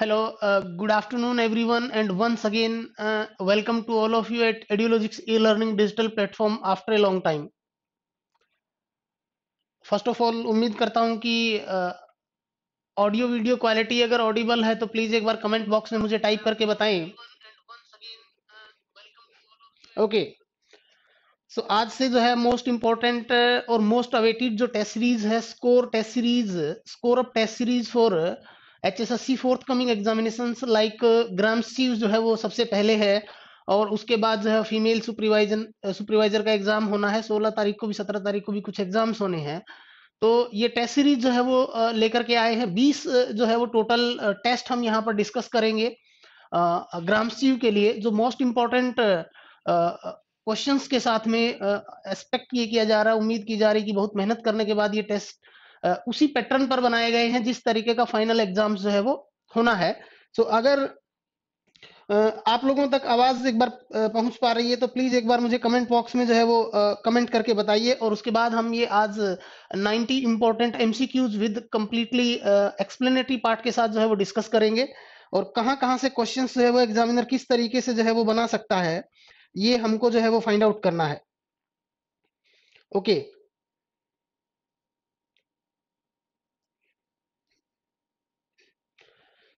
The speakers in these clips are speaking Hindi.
Hello, uh, good afternoon everyone and once again uh, welcome to all of you at Edulogics e-learning digital platform after a long time. first of all ummeed karta hu ki uh, audio video quality agar audible hai to please ek bar comment box mein mujhe type karke bataye okay. सो आज से जो है मोस्ट इम्पोर्टेंट uh, और मोस्ट अवेटेड जो टेस्ट सीरीज है score test series score of test series for H S S C forthcoming examination like Gram Sachiv जो है वो सबसे पहले है और उसके बाद जो है फीमेल सुपरवाइजन सुपरवाइजर का एग्जाम होना है सोलह तारीख को भी सत्रह तारीख को भी कुछ एग्जाम्स होने हैं तो ये टेस्ट सीरीज जो है वो uh, लेकर के आए हैं बीस uh, जो है वो टोटल टेस्ट हम यहाँ पर डिस्कस करेंगे ग्राम सीव के लिए जो मोस्ट इम्पोर्टेंट क्वेश्चंस के साथ में एक्सपेक्ट ये किया जा रहा है उम्मीद की जा रही है कि बहुत मेहनत करने के बाद ये टेस्ट उसी पैटर्न पर बनाए गए हैं जिस तरीके का फाइनल एग्जाम जो है वो होना है सो so, अगर आप लोगों तक आवाज एक बार पहुंच पा रही है तो प्लीज एक बार मुझे कमेंट बॉक्स में जो है वो कमेंट करके बताइए और उसके बाद हम ये आज 90 important MCQs with completely explanatory part के साथ जो है वो डिस्कस करेंगे और कहां कहां से क्वेश्चन जो है वो एग्जामिनर किस तरीके से जो है वो बना सकता है ये हमको जो है वो फाइंड आउट करना है ओके okay.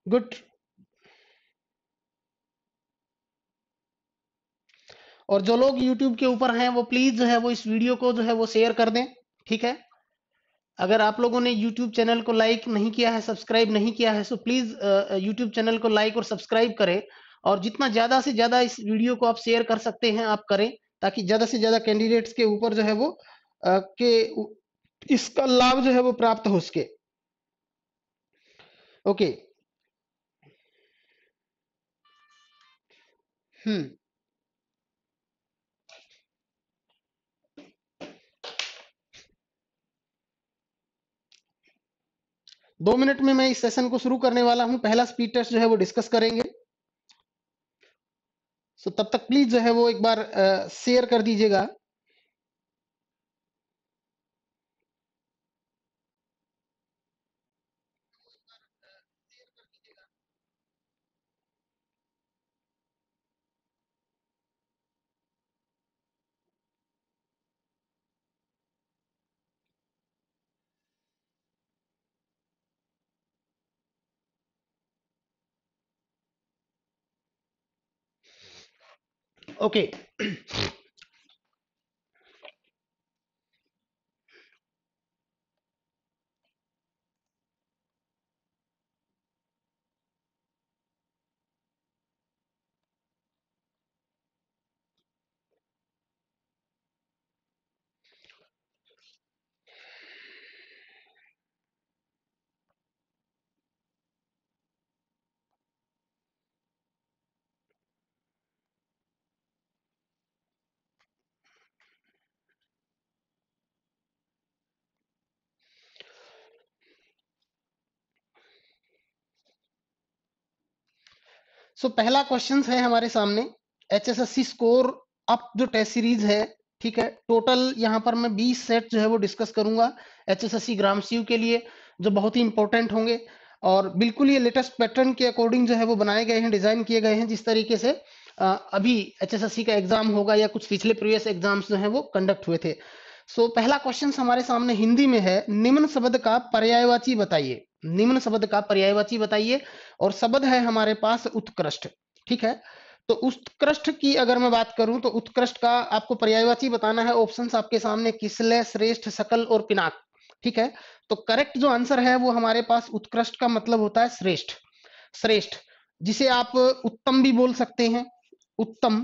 गुड और जो लोग YouTube के ऊपर हैं वो प्लीज जो है वो इस वीडियो को जो है वो शेयर कर दें ठीक है अगर आप लोगों ने YouTube चैनल को लाइक नहीं किया है सब्सक्राइब नहीं किया है so please uh, uh, YouTube channel को लाइक और सब्सक्राइब करें और जितना ज्यादा से ज्यादा इस वीडियो को आप शेयर कर सकते हैं आप करें ताकि ज्यादा से ज्यादा कैंडिडेट्स के ऊपर जो है वो आ, के इसका लाभ जो है वो प्राप्त हो सके ओके हम्म दो मिनट में मैं इस सेशन को शुरू करने वाला हूं पहला स्पीड टेस्ट जो है वो डिस्कस करेंगे सो तब तक प्लीज जो है वो एक बार शेयर कर दीजिएगा okay सो so, पहला क्वेश्चन है हमारे सामने H S S C score up जो टेस्ट सीरीज है ठीक है टोटल यहाँ पर मैं 20 सेट जो है वो डिस्कस करूंगा H S S C Gram Sachiv के लिए जो बहुत ही इंपॉर्टेंट होंगे और बिल्कुल ये लेटेस्ट पैटर्न के अकॉर्डिंग जो है वो बनाए गए हैं डिजाइन किए गए हैं जिस तरीके से अभी एच एस एस सी का एग्जाम होगा या कुछ पिछले प्रीवियस एग्जाम्स जो है वो कंडक्ट हुए थे सो so, पहला क्वेश्चन हमारे सामने हिंदी में है निम्न शब्द का पर्यायवाची बताइए निम्न शब्द का पर्यायवाची बताइए और शब्द है हमारे पास उत्कृष्ट ठीक है तो उत्कृष्ट की अगर मैं बात करूं तो उत्कृष्ट का आपको पर्यायवाची बताना है ऑप्शन आपके सामने किसले श्रेष्ठ सकल और पिनाक ठीक है तो करेक्ट जो आंसर है वो हमारे पास उत्कृष्ट का मतलब होता है श्रेष्ठ श्रेष्ठ जिसे आप उत्तम भी बोल सकते हैं उत्तम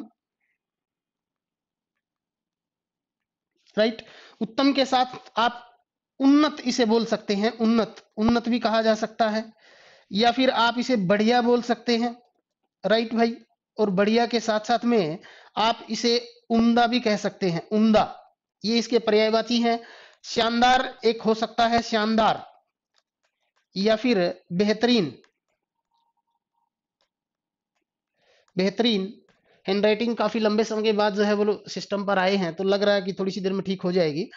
राइट उत्तम के साथ आप उन्नत इसे बोल सकते हैं उन्नत उन्नत भी कहा जा सकता है या फिर आप इसे बढ़िया बोल सकते हैं राइट भाई और बढ़िया के साथ साथ में आप इसे उम्दा भी कह सकते हैं उम्दा ये इसके पर्यायवाची हैं शानदार एक हो सकता है शानदार या फिर बेहतरीन बेहतरीन हैंडराइटिंग काफी लंबे समय के बाद जो है वो सिस्टम पर आए हैं तो लग रहा है कि थोड़ी सी देर में ठीक हो जाएगी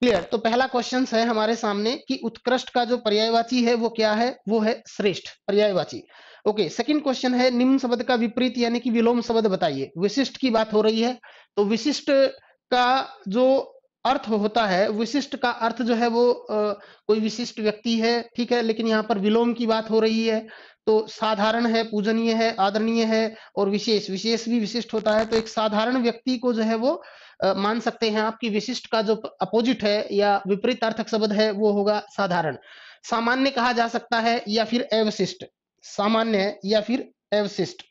क्लियर तो पहला क्वेश्चन है हमारे सामने कि उत्कृष्ट का जो पर्यायवाची है वो क्या है वो है श्रेष्ठ पर्यायवाची ओके सेकंड क्वेश्चन है निम्न शब्द का विपरीत यानी कि विलोम शब्द बताइए विशिष्ट की बात हो रही है तो विशिष्ट का जो अर्थ होता है विशिष्ट का अर्थ जो है वो आ, कोई विशिष्ट व्यक्ति है ठीक है लेकिन यहाँ पर विलोम की बात हो रही है तो साधारण है पूजनीय है आदरणीय है और विशेष विशेष भी विशिष्ट होता है तो एक साधारण व्यक्ति को जो है वो आ, मान सकते हैं आपकी विशिष्ट का जो अपोजिट है या विपरीत अर्थक शब्द है वो होगा साधारण सामान्य कहा जा सकता है या फिर अवशिष्ट सामान्य या फिर अवशिष्ट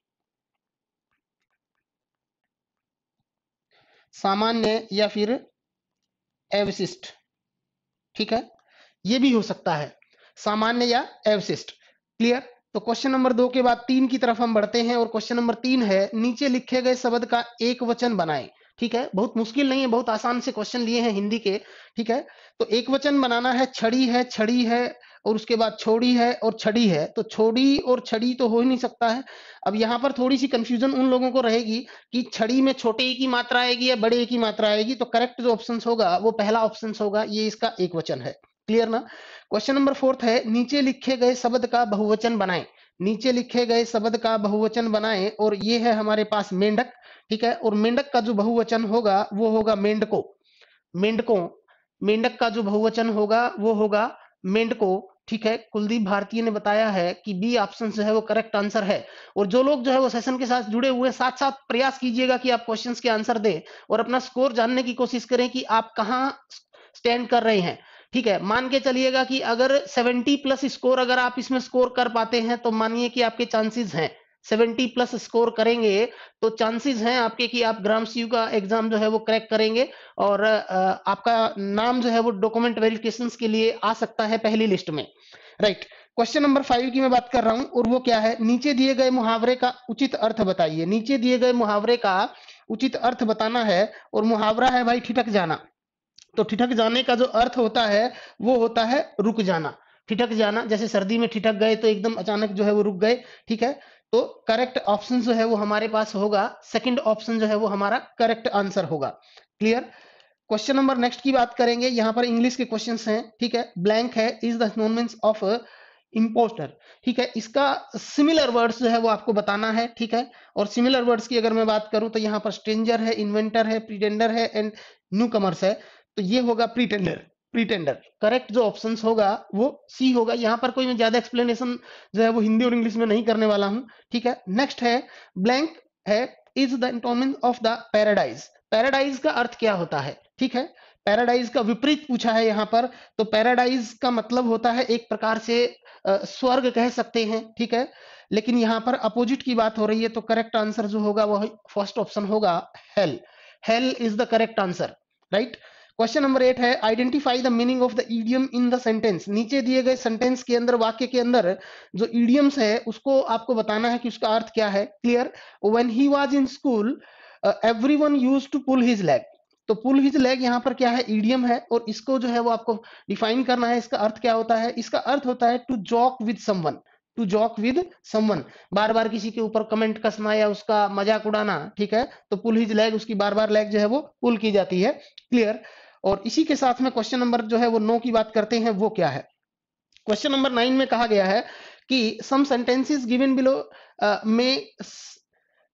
सामान्य या फिर अवशिष्ट ठीक है ये भी हो सकता है सामान्य या अवशिष्ट क्लियर तो क्वेश्चन नंबर दो के बाद तीन की तरफ हम बढ़ते हैं और क्वेश्चन नंबर तीन है नीचे लिखे गए शब्द का एक वचन बनाए ठीक है बहुत मुश्किल नहीं है बहुत आसान से क्वेश्चन लिए हैं हिंदी के ठीक है तो एक वचन बनाना है छड़ी है छड़ी है और उसके बाद छोड़ी है और छड़ी है तो छोड़ी और छड़ी तो हो ही नहीं सकता है अब यहाँ पर थोड़ी सी कंफ्यूजन उन लोगों को रहेगी कि छड़ी में छोटे की मात्रा आएगी या बड़े की मात्रा आएगी तो करेक्ट जो ऑप्शन होगा वो पहला ऑप्शन होगा ये इसका एक वचन है क्लियर ना क्वेश्चन नंबर फोर्थ है नीचे लिखे गए शब्द का बहुवचन बनाएं नीचे लिखे गए शब्द का बहुवचन बनाएं और ये है हमारे पास मेंढक ठीक है और मेंढक का जो बहुवचन होगा वो होगा मेंढको मेंढको मेंढक का जो बहुवचन होगा वो होगा मेंढको ठीक है कुलदीप भारतीय ने बताया है कि बी ऑप्शन जो है वो करेक्ट आंसर है और जो लोग जो है वो सेशन के साथ जुड़े हुए साथ साथ प्रयास कीजिएगा कि आप क्वेश्चंस के आंसर दें और अपना स्कोर जानने की कोशिश करें कि आप कहाँ स्टैंड कर रहे हैं ठीक है मान के चलिएगा कि अगर 70 प्लस स्कोर अगर आप इसमें स्कोर कर पाते हैं तो मानिए कि आपके चांसेस हैं 70 प्लस स्कोर करेंगे तो चांसेस हैं आपके कि आप ग्राम सी का एग्जाम जो है वो क्रैक करेंगे और आपका नाम जो है वो डॉक्यूमेंट वेरिफिकेशन के लिए आ सकता है पहली लिस्ट में राइट क्वेश्चन नंबर फाइव की मैं बात कर रहा हूं और वो क्या है नीचे दिए गए मुहावरे का उचित अर्थ बताइए नीचे दिए गए मुहावरे का उचित अर्थ बताना है और मुहावरा है भाई ठिटक जाना तो ठिठक जाने का जो अर्थ होता है वो होता है रुक जाना ठिठक जाना जैसे सर्दी में ठिठक गए तो एकदम अचानक जो है वो रुक गए ठीक है तो करेक्ट ऑप्शन जो है वो हमारे पास होगा सेकंड ऑप्शन जो है वो हमारा करेक्ट आंसर होगा क्लियर क्वेश्चन नंबर नेक्स्ट की बात करेंगे यहाँ पर इंग्लिश के क्वेश्चन हैं ठीक है ब्लैंक है is the antonyms of impostor ठीक है इसका सिमिलर वर्ड्स जो है वो आपको बताना है ठीक है और सिमिलर वर्ड्स की अगर मैं बात करूं तो यहाँ पर स्ट्रेंजर है इन्वेंटर है प्रीटेंडर है एंड न्यू कमर्स है तो ये होगा प्रीटेंडर प्रीटेंडर करेक्ट जो ऑप्शन होगा वो सी होगा यहाँ पर कोई मैं ज्यादा एक्सप्लेनेशन जो है वो हिंदी और इंग्लिश में नहीं करने वाला हूँ ठीक है नेक्स्ट है ब्लैंक है is the antonym of the paradise paradise का अर्थ क्या होता है ठीक है पैराडाइज का विपरीत पूछा है यहाँ पर तो पैराडाइज का मतलब होता है एक प्रकार से आ, स्वर्ग कह सकते हैं ठीक है लेकिन यहाँ पर अपोजिट की बात हो रही है तो करेक्ट आंसर जो होगा वह फर्स्ट ऑप्शन होगा hell hell is the correct answer right question number eight है identify the meaning of the idiom in the sentence नीचे दिए गए सेंटेंस के अंदर वाक्य के अंदर जो ईडियम्स है उसको आपको बताना है कि उसका अर्थ क्या है clear when he was in school everyone used to pull his leg to pull his leg यहाँ पर क्या है ईडियम है और इसको जो है वो आपको डिफाइन करना है इसका अर्थ क्या होता है इसका अर्थ होता है to joke with someone to joke with someone बार बार किसी के ऊपर कमेंट कसना या उसका मजाक उड़ाना ठीक है तो पुल हिज लेग उसकी बार बार लेग जो है वो पुल की जाती है क्लियर और इसी के साथ में क्वेश्चन नंबर जो है वो नो की बात करते हैं वो क्या है क्वेश्चन नंबर नाइन में कहा गया है कि सम सेंटेंसेस गिवन बिलो में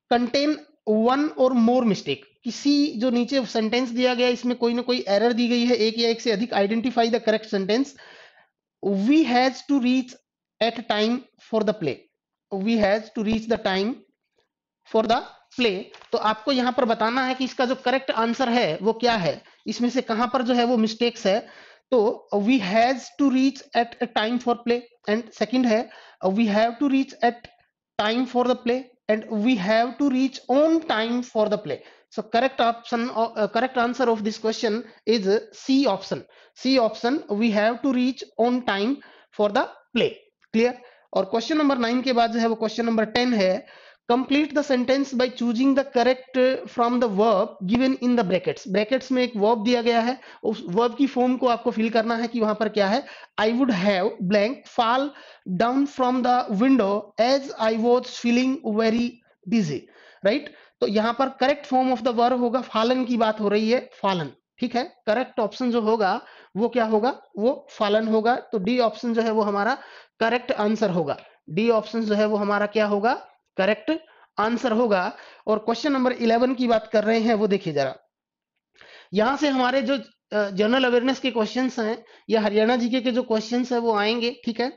contain one or more mistake किसी जो नीचे सेंटेंस दिया गया इसमें कोई ना कोई एरर दी गई है एक या एक से अधिक identify the correct sentence we has to reach at time for the play we has to reach the time for the play तो आपको यहां पर बताना है कि इसका जो करेक्ट आंसर है वो क्या है इसमें से कहां पर जो है वो मिस्टेक्स है तो we has to reach at a time for play and second है we have to reach at time for the play and we have to reach on time for the play so correct option correct answer of this question is C option C option we have to reach on time for the play clear और क्वेश्चन नंबर नाइन के बाद जो है वो क्वेश्चन नंबर टेन है complete the sentence by choosing the correct from the verb given in the brackets brackets mein ek verb diya gaya hai us verb ki form ko aapko fill karna hai ki wahan par kya hai I would have blank fall down from the window as I was feeling very dizzy right to yahan par correct form of the verb hoga fallen ki baat ho rahi hai fallen theek hai correct option jo hoga wo kya hoga wo fallen hoga to d option jo hai wo hamara correct answer hoga D option जो है वो हमारा क्या होगा करेक्ट आंसर होगा और क्वेश्चन नंबर इलेवन की बात कर रहे हैं वो देखिए जरा यहां से हमारे जो जनरल अवेयरनेस के क्वेश्चंस हैं या हरियाणा जीके के जो क्वेश्चंस हैं वो आएंगे ठीक है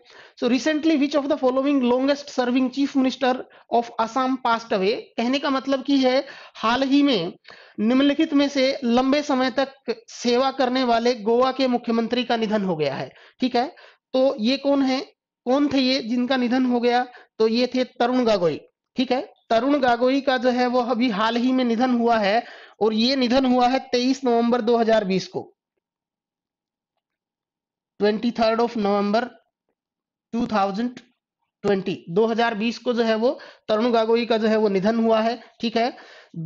so recently which of the following longest serving chief minister of Assam passed away कहने का मतलब की है हाल ही में निम्नलिखित में से लंबे समय तक सेवा करने वाले गोवा के मुख्यमंत्री का निधन हो गया है ठीक है तो ये कौन है कौन थे ये जिनका निधन हो गया तो ये थे तरुण गोगोई ठीक है तरुण गागोई का जो है वो अभी हाल ही में निधन हुआ है और ये निधन हुआ है 23 नवंबर 2020 को 23 ऑफ नवंबर 2020 2020 को जो है वो तरुण गागोई का जो है वो निधन हुआ है ठीक है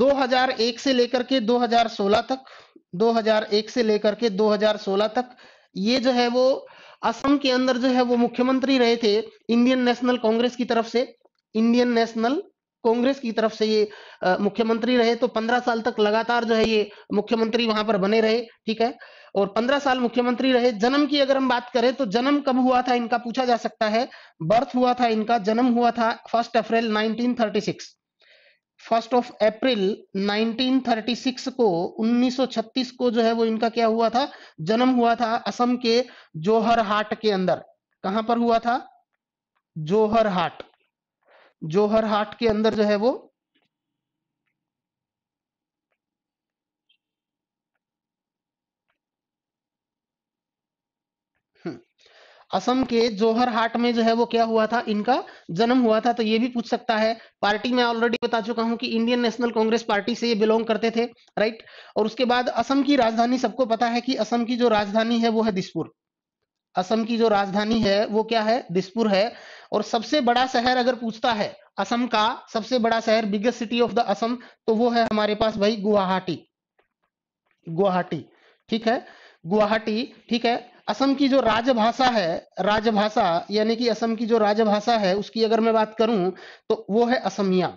2001 से लेकर के 2016 तक 2001 से लेकर के 2016 तक ये जो है वो असम के अंदर जो है वो मुख्यमंत्री रहे थे इंडियन नेशनल कांग्रेस की तरफ से इंडियन नेशनल कांग्रेस की तरफ से ये मुख्यमंत्री रहे तो पंद्रह साल तक लगातार जो है ये मुख्यमंत्री वहां पर बने रहे ठीक है और पंद्रह साल मुख्यमंत्री रहे जन्म की अगर हम बात करें तो जन्म कब हुआ था इनका पूछा जा सकता है बर्थ हुआ था इनका जन्म हुआ था first April 1936 first of April 1936 को 1936 को जो है वो इनका क्या हुआ था जन्म हुआ था असम के जोहर हाट के अंदर कहां पर हुआ था जोहर हाट जोहर हाट के अंदर जो है वो हम्म, असम के जोहर हाट में जो है वो क्या हुआ था इनका जन्म हुआ था तो ये भी पूछ सकता है पार्टी में ऑलरेडी बता चुका हूं कि इंडियन नेशनल कांग्रेस पार्टी से ये बिलोंग करते थे राइट और उसके बाद असम की राजधानी सबको पता है कि असम की जो राजधानी है वो है दिसपुर असम की जो राजधानी है वो क्या है दिसपुर है और सबसे बड़ा शहर अगर पूछता है असम का सबसे बड़ा शहर biggest city of the Assam तो वो है हमारे पास भाई गुवाहाटी गुवाहाटी ठीक है गुवाहाटी ठीक है असम की जो राजभाषा है राजभाषा यानी कि असम की जो राजभाषा है उसकी अगर मैं बात करूं तो वो है असमिया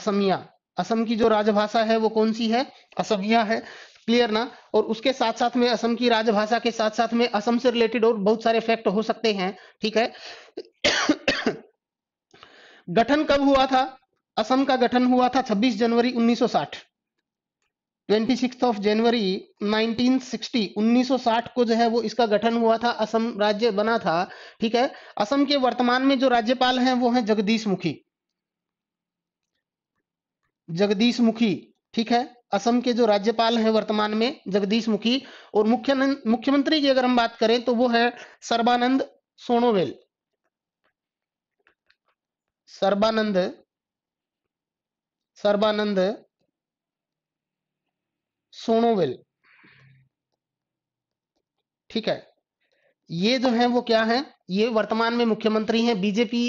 असमिया असम की जो राजभाषा है वो कौन सी है असमिया है क्लियर ना और उसके साथ साथ में असम की राजभाषा के साथ साथ में असम से रिलेटेड और बहुत सारे फैक्ट हो सकते हैं ठीक है गठन कब हुआ था असम का गठन हुआ था 26 जनवरी 1960 26 ऑफ जनवरी 1960 1960 को जो है वो इसका गठन हुआ था असम राज्य बना था ठीक है असम के वर्तमान में जो राज्यपाल हैं वो हैं जगदीश मुखी जगदीश मुखी ठीक है असम के जो राज्यपाल हैं वर्तमान में जगदीश मुखी और मुख्य मुख्यमंत्री की अगर हम बात करें तो वो है सर्बानंद सोनोवेल सर्बानंद सर्बानंद सोनोवेल ठीक है ये जो है वो क्या है ये वर्तमान में मुख्यमंत्री हैं बीजेपी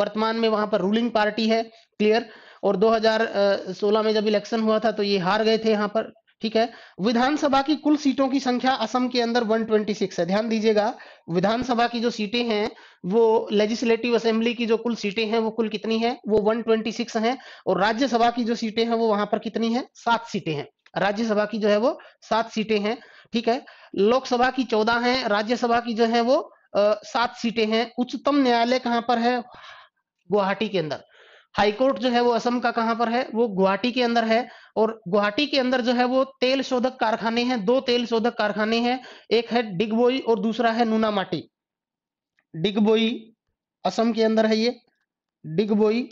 वर्तमान में वहां पर रूलिंग पार्टी है क्लियर और 2016 में जब इलेक्शन हुआ था तो ये हार गए थे यहाँ पर ठीक है विधानसभा की कुल सीटों की संख्या असम के अंदर 126 है ध्यान दीजिएगा विधानसभा की जो सीटें हैं वो लेजिस्लेटिव असेंबली की जो कुल सीटें हैं वो कुल कितनी है वो 126 हैं और राज्यसभा की जो सीटें हैं वो वहां पर कितनी है सात सीटें हैं राज्यसभा की जो है वो सात सीटें हैं ठीक है लोकसभा की चौदह है राज्यसभा की जो है वो सात सीटें हैं उच्चतम न्यायालय कहाँ पर है गुवाहाटी के अंदर हाईकोर्ट जो है वो असम का कहां पर है वो गुवाहाटी के अंदर है और गुवाहाटी के अंदर जो है वो तेल शोधक कारखाने हैं दो तेल शोधक कारखाने हैं एक है डिगबोई और दूसरा है नूना माटी डिगबोई असम के अंदर है ये डिगबोई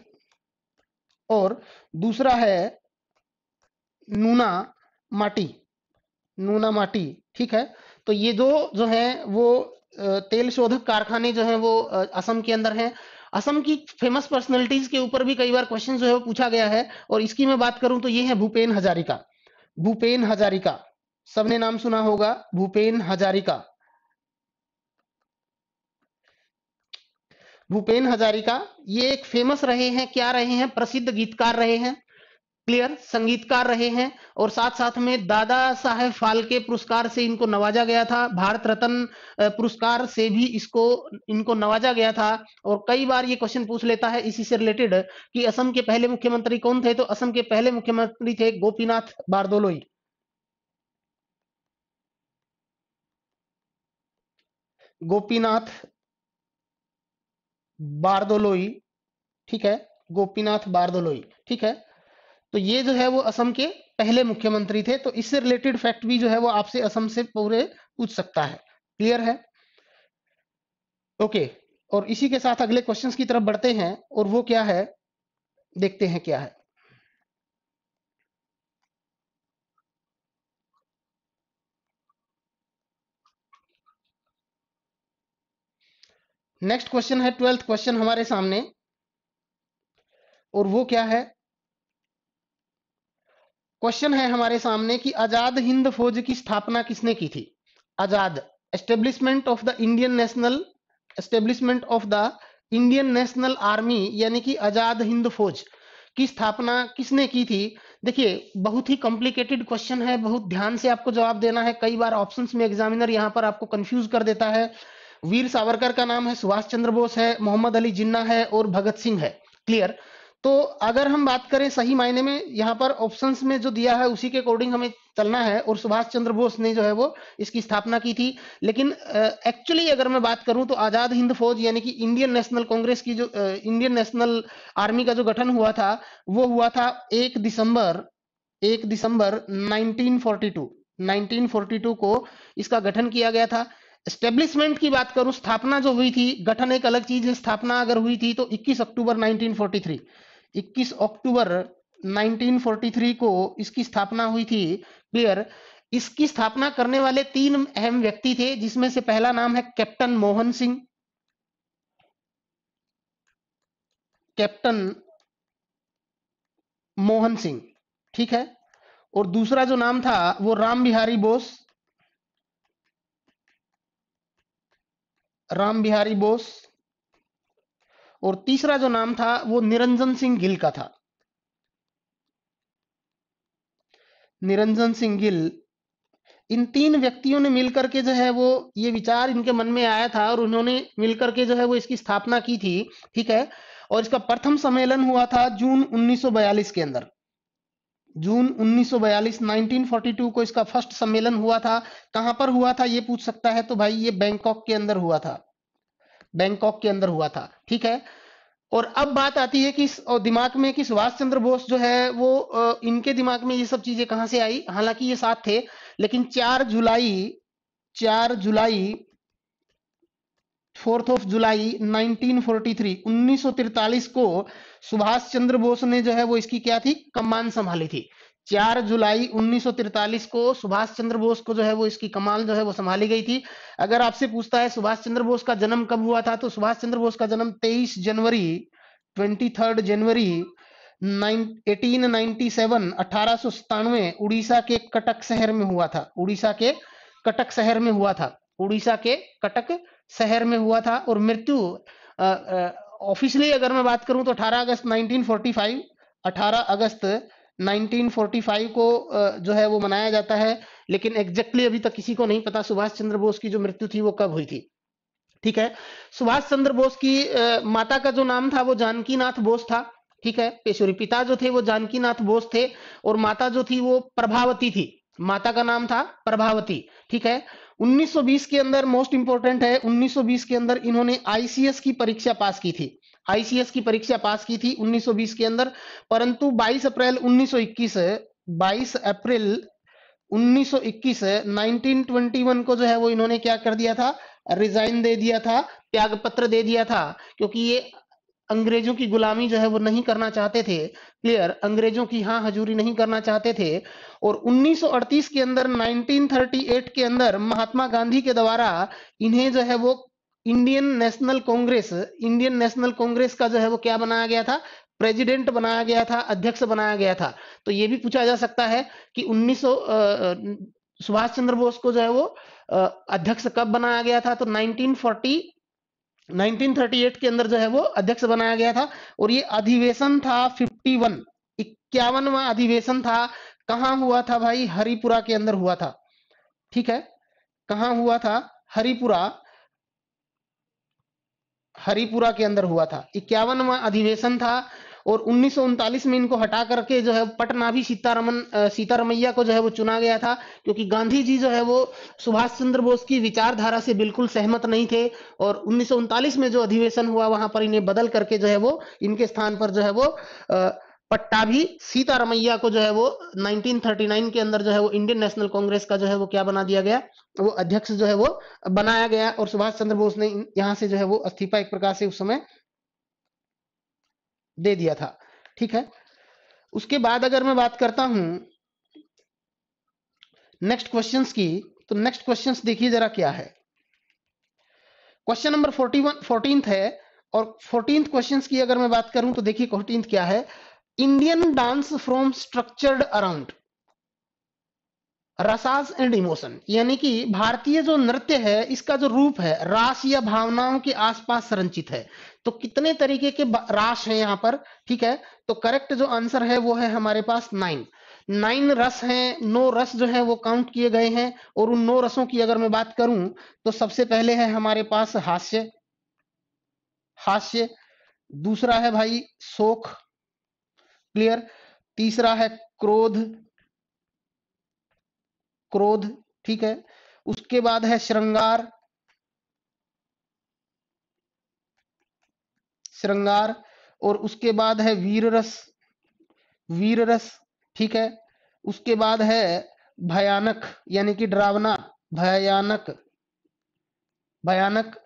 और दूसरा है नूना माटी नूना माटी ठीक है तो ये दो जो है वो तेल शोधक कारखाने जो है वो असम के अंदर हैं असम की फेमस पर्सनैलिटीज के ऊपर भी कई बार क्वेश्चन जो है पूछा गया है और इसकी मैं बात करूं तो ये है भूपेन हजारिका भूपेन हजारिका सबने नाम सुना होगा भूपेन हजारिका भूपेन हजारिका ये एक फेमस रहे हैं क्या रहे हैं प्रसिद्ध गीतकार रहे हैं क्लियर संगीतकार रहे हैं और साथ साथ में दादा साहेब फालके पुरस्कार से इनको नवाजा गया था भारत रत्न पुरस्कार से भी इसको इनको नवाजा गया था और कई बार ये क्वेश्चन पूछ लेता है इसी से रिलेटेड कि असम के पहले मुख्यमंत्री कौन थे तो असम के पहले मुख्यमंत्री थे गोपीनाथ बारदोलोई गोपीनाथ बारदोलोई ठीक है गोपीनाथ बारदोलोई ठीक है तो ये जो है वो असम के पहले मुख्यमंत्री थे तो इससे रिलेटेड फैक्ट भी जो है वो आपसे असम से पूरे पूछ सकता है क्लियर है ओके okay. और इसी के साथ अगले क्वेश्चंस की तरफ बढ़ते हैं और वो क्या है देखते हैं क्या है नेक्स्ट क्वेश्चन है ट्वेल्थ क्वेश्चन हमारे सामने और वो क्या है क्वेश्चन है हमारे सामने कि आजाद हिंद फौज की स्थापना किसने की थी Azad establishment of the Indian National establishment of the Indian National Army यानी कि आजाद हिंद फौज की स्थापना किसने की थी देखिए बहुत ही कॉम्प्लिकेटेड क्वेश्चन है बहुत ध्यान से आपको जवाब देना है कई बार ऑप्शंस में एग्जामिनर यहाँ पर आपको कंफ्यूज कर देता है वीर सावरकर का नाम है सुभाष चंद्र बोस है मोहम्मद अली जिन्ना है और भगत सिंह है क्लियर तो अगर हम बात करें सही मायने में यहाँ पर ऑप्शंस में जो दिया है उसी के अकॉर्डिंग हमें चलना है और सुभाष चंद्र बोस ने जो है वो इसकी स्थापना की थी लेकिन एक्चुअली अगर मैं बात करूं तो आजाद हिंद फौज यानी कि इंडियन नेशनल कांग्रेस की जो इंडियन नेशनल आर्मी का जो गठन हुआ था वो हुआ था एक दिसंबर एक दिसंबर 1942 1942 को इसका गठन किया गया था स्टेब्लिशमेंट की बात करूं स्थापना जो हुई थी गठन एक अलग चीज है स्थापना अगर हुई थी तो 21 अक्टूबर 1943 21 अक्टूबर 1943 को इसकी स्थापना हुई थी क्लियर इसकी स्थापना करने वाले तीन अहम व्यक्ति थे जिसमें से पहला नाम है कैप्टन मोहन सिंह कैप्टन मोहन सिंह ठीक है और दूसरा जो नाम था वो राम बिहारी बोस राम बिहारी बोस और तीसरा जो नाम था वो निरंजन सिंह गिल का था निरंजन सिंह गिल इन तीन व्यक्तियों ने मिलकर के जो है वो ये विचार इनके मन में आया था और उन्होंने मिलकर के जो है वो इसकी स्थापना की थी ठीक है और इसका प्रथम सम्मेलन हुआ था जून 1942 के अंदर जून 1942 1942 को इसका फर्स्ट सम्मेलन हुआ था कहां पर हुआ था ये पूछ सकता है तो भाई ये बैंकॉक के अंदर हुआ था बैंकॉक के अंदर हुआ था ठीक है और अब बात आती है कि और दिमाग में कि सुभाष चंद्र बोस जो है वो इनके दिमाग में ये सब चीजें कहां से आई हालांकि ये साथ थे लेकिन चार जुलाई चार जुलाई फोर्थ ऑफ जुलाई 1943 1943 को सुभाष चंद्र बोस ने जो है वो इसकी क्या थी कमान संभाली थी चार जुलाई 1943 को सुभाष चंद्र बोस को जो है वो इसकी कमाल जो है वो संभाली गई थी अगर आपसे पूछता है सुभाष चंद्र बोस का जन्म कब हुआ था तो सुभाष चंद्र बोस का जन्म 23 जनवरी 23 जनवरी 1897 अठारह उड़ीसा के कटक शहर में हुआ था उड़ीसा के कटक शहर में हुआ था उड़ीसा के कटक शहर में हुआ था और मृत्यु ऑफिशियली अगर मैं बात करूं तो अठारह अगस्त नाइनटीन 18 अगस्त 1945 को जो है वो मनाया जाता है लेकिन एग्जैक्टली exactly अभी तक किसी को नहीं पता सुभाष चंद्र बोस की जो मृत्यु थी वो कब हुई थी ठीक है सुभाष चंद्र बोस की माता का जो नाम था वो जानकीनाथ बोस था ठीक है पेशोरी पिता जो थे वो जानकीनाथ बोस थे और माता जो थी वो प्रभावती थी माता का नाम था प्रभावती ठीक है 1920 के अंदर मोस्ट इंपोर्टेंट है 1920 के अंदर इन्होंने आईसीएस की परीक्षा पास की थी आईसीएस की परीक्षा पास की थी 1920 के अंदर परंतु 22 अप्रैल 1921 22 अप्रैल 1921 1921 को जो है वो इन्होंने क्या कर दिया था रिजाइन दे दिया था त्याग पत्र दे दिया था क्योंकि ये अंग्रेजों की गुलामी जो है वो नहीं करना चाहते थे क्लियर अंग्रेजों की हाँ हजूरी नहीं करना चाहते थे और 1938 के अंदर 1938 के अंदर महात्मा गांधी के द्वारा इन्हें जो है वो Indian National Congress Indian National Congress का जो है वो क्या बनाया गया था प्रेसिडेंट बनाया गया था अध्यक्ष बनाया गया था तो ये भी पूछा जा सकता है कि उन्नीस सुभाष चंद्र बोस को जो है वो अध्यक्ष कब बनाया गया था तो 1940 1938 के अंदर जो है वो अध्यक्ष बनाया गया था और ये अधिवेशन था 51 इक्यावनवा अधिवेशन था कहाँ हुआ था भाई हरिपुरा के अंदर हुआ था ठीक है कहाँ हुआ था हरिपुरा हरिपुरा के अंदर हुआ था इक्यावनवा अधिवेशन था और उन्नीस में इनको हटा करके जो है पटना भी सीतारमन सीतारमैया को जो है वो चुना गया था क्योंकि गांधी जी जो है वो सुभाष चंद्र बोस की विचारधारा से बिल्कुल सहमत नहीं थे और उन्नीस में जो अधिवेशन हुआ वहां पर इन्हें बदल करके जो है वो इनके स्थान पर जो है वो आ, पट्टा भी सीता रमैया को जो है वो 1939 के अंदर जो है वो इंडियन नेशनल कांग्रेस का जो है वो क्या बना दिया गया वो अध्यक्ष जो है वो बनाया गया और सुभाष चंद्र बोस ने यहां से जो है वो इस्तीफा एक प्रकार से उस समय दे दिया था ठीक है उसके बाद अगर मैं बात करता हूं नेक्स्ट क्वेश्चन की तो नेक्स्ट क्वेश्चन देखिए जरा क्या है question number forty one fourteenth है और फोर्टींथ क्वेश्चन की अगर मैं बात करूं तो देखिए फोर्टींथ क्या है Indian dance from structured around rasas and emotion यानी कि भारतीय जो नृत्य है इसका जो रूप है रास या भावनाओं के आसपास संरचित है तो कितने तरीके के रास है यहाँ पर ठीक है तो करेक्ट जो आंसर है वो है हमारे पास नाइन नाइन रस हैं नो रस जो है वो काउंट किए गए हैं और उन नो रसों की अगर मैं बात करूं तो सबसे पहले है हमारे पास हास्य हास्य दूसरा है भाई शोक क्लियर तीसरा है क्रोध क्रोध ठीक है उसके बाद है श्रृंगार श्रृंगार और उसके बाद है वीर रस वीर रस ठीक है उसके बाद है भयानक यानी कि डरावना भयानक भयानक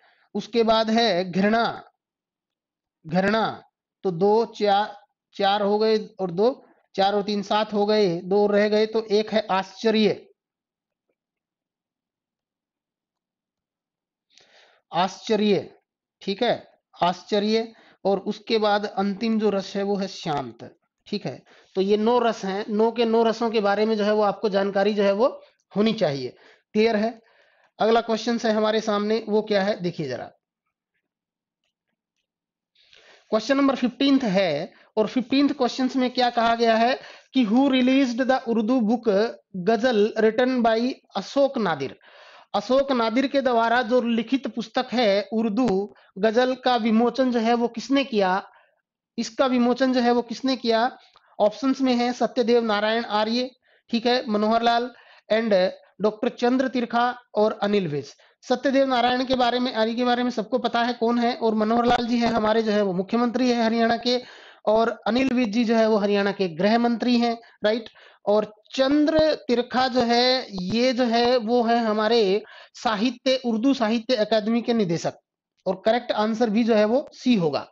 उसके बाद है घृणा घृणा तो दो चार चार हो गए और दो चार और तीन सात हो गए दो रह गए तो एक है आश्चर्य आश्चर्य ठीक है आश्चर्य और उसके बाद अंतिम जो रस है वो है शांत ठीक है तो ये नौ रस हैं नौ के नौ रसों के बारे में जो है वो आपको जानकारी जो है वो होनी चाहिए क्लियर है अगला क्वेश्चन है हमारे सामने वो क्या है देखिए जरा क्वेश्चन नंबर फिफ्टींथ है और फिफ्टींथ क्वेश्चन में क्या कहा गया है कि who release the Urdu book Ghazal written by Ashok Nadir Ashok Nadir के द्वारा जो लिखित पुस्तक है उर्दू गजल का विमोचन जो है वो किसने किया इसका विमोचन जो है वो किसने किया ऑप्शंस में है सत्यदेव नारायण आर्य ठीक है मनोहर लाल एंड डॉक्टर चंद्र तिरखा और अनिल विज सत्यदेव नारायण के बारे में आर्य के बारे में सबको पता है कौन है और मनोहर लाल जी है हमारे जो है वो मुख्यमंत्री है हरियाणा के और अनिल विज जी जो है वो हरियाणा के गृह मंत्री हैं राइट और चंद्र तिरखा जो है ये जो है वो है हमारे साहित्य उर्दू साहित्य अकादमी के निदेशक और करेक्ट आंसर भी जो है वो सी होगा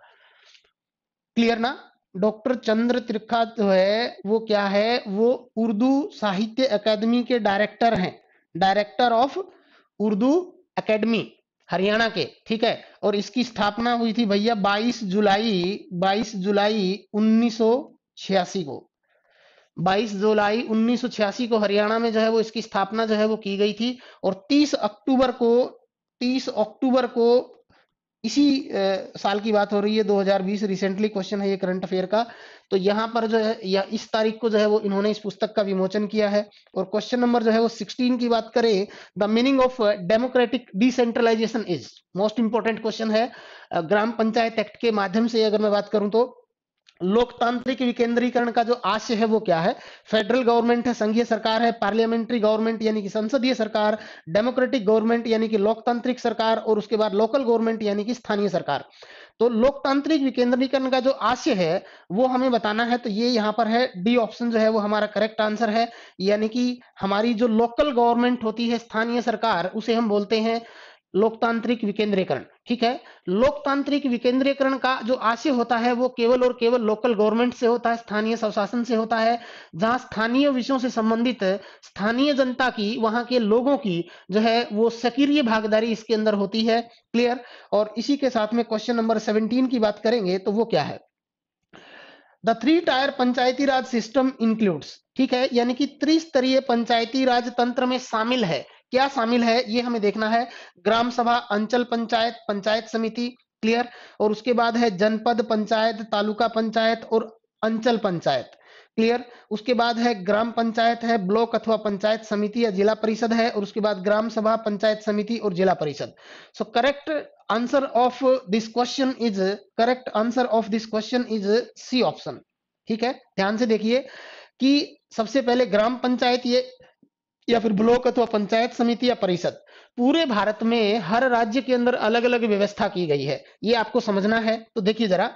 क्लियर ना डॉक्टर चंद्र तिरखा जो है वो क्या है वो उर्दू साहित्य अकादमी के डायरेक्टर हैं director of Urdu academy Haryana के ठीक है और इसकी स्थापना हुई थी भैया 22 जुलाई 22 जुलाई 1986 को 22 जुलाई 1986 को हरियाणा में जो है वो इसकी स्थापना जो है वो की गई थी और 30 अक्टूबर को 30 अक्टूबर को इसी साल की बात हो रही है 2020 रिसेंटली क्वेश्चन है ये करंट अफेयर का तो यहाँ पर जो है या इस तारीख को जो है वो इन्होंने इस पुस्तक का विमोचन किया है और क्वेश्चन नंबर जो है वो सिक्सटीन की बात करें the meaning of democratic decentralisation is most important question है ग्राम पंचायत एक्ट के माध्यम से अगर मैं बात करूं तो लोकतांत्रिक विकेंद्रीकरण का जो आशय है वो क्या है फेडरल गवर्नमेंट है संघीय सरकार है पार्लियामेंट्री गवर्नमेंट यानी कि संसदीय सरकार डेमोक्रेटिक गवर्नमेंट यानी कि लोकतांत्रिक सरकार और उसके बाद लोकल गवर्नमेंट यानी कि स्थानीय सरकार तो लोकतांत्रिक विकेंद्रीकरण का जो आशय है वो हमें बताना है तो ये यहाँ पर है डी ऑप्शन जो है वो हमारा करेक्ट आंसर है यानी कि हमारी जो लोकल गवर्नमेंट होती है स्थानीय सरकार उसे हम बोलते हैं लोकतांत्रिक विकेंद्रीकरण ठीक है लोकतांत्रिक विकेंद्रीकरण का जो आशय होता है वो केवल और केवल लोकल गवर्नमेंट से होता है स्थानीय स्वशासन से होता है जहां स्थानीय विषयों से संबंधित स्थानीय जनता की वहां के लोगों की जो है वो सक्रिय भागीदारी इसके अंदर होती है क्लियर और इसी के साथ में क्वेश्चन नंबर सेवनटीन की बात करेंगे तो वो क्या है the three tier panchayati Raj system includes ठीक है यानी कि त्रिस्तरीय पंचायती राज तंत्र में शामिल है क्या शामिल है ये हमें देखना है ग्राम सभा अंचल पंचायत पंचायत समिति क्लियर और उसके बाद है जनपद पंचायत तालुका पंचायत और अंचल पंचायत क्लियर उसके बाद है ग्राम पंचायत है ब्लॉक अथवा पंचायत समिति या जिला परिषद है और उसके बाद ग्राम सभा पंचायत समिति और zila parishad so correct answer of this question is correct answer of this question is C option ठीक है ध्यान से देखिए कि सबसे पहले ग्राम पंचायत ये या फिर ब्लॉक अथवा पंचायत समिति या परिषद पूरे भारत में हर राज्य के अंदर अलग अलग व्यवस्था की गई है ये आपको समझना है तो देखिए जरा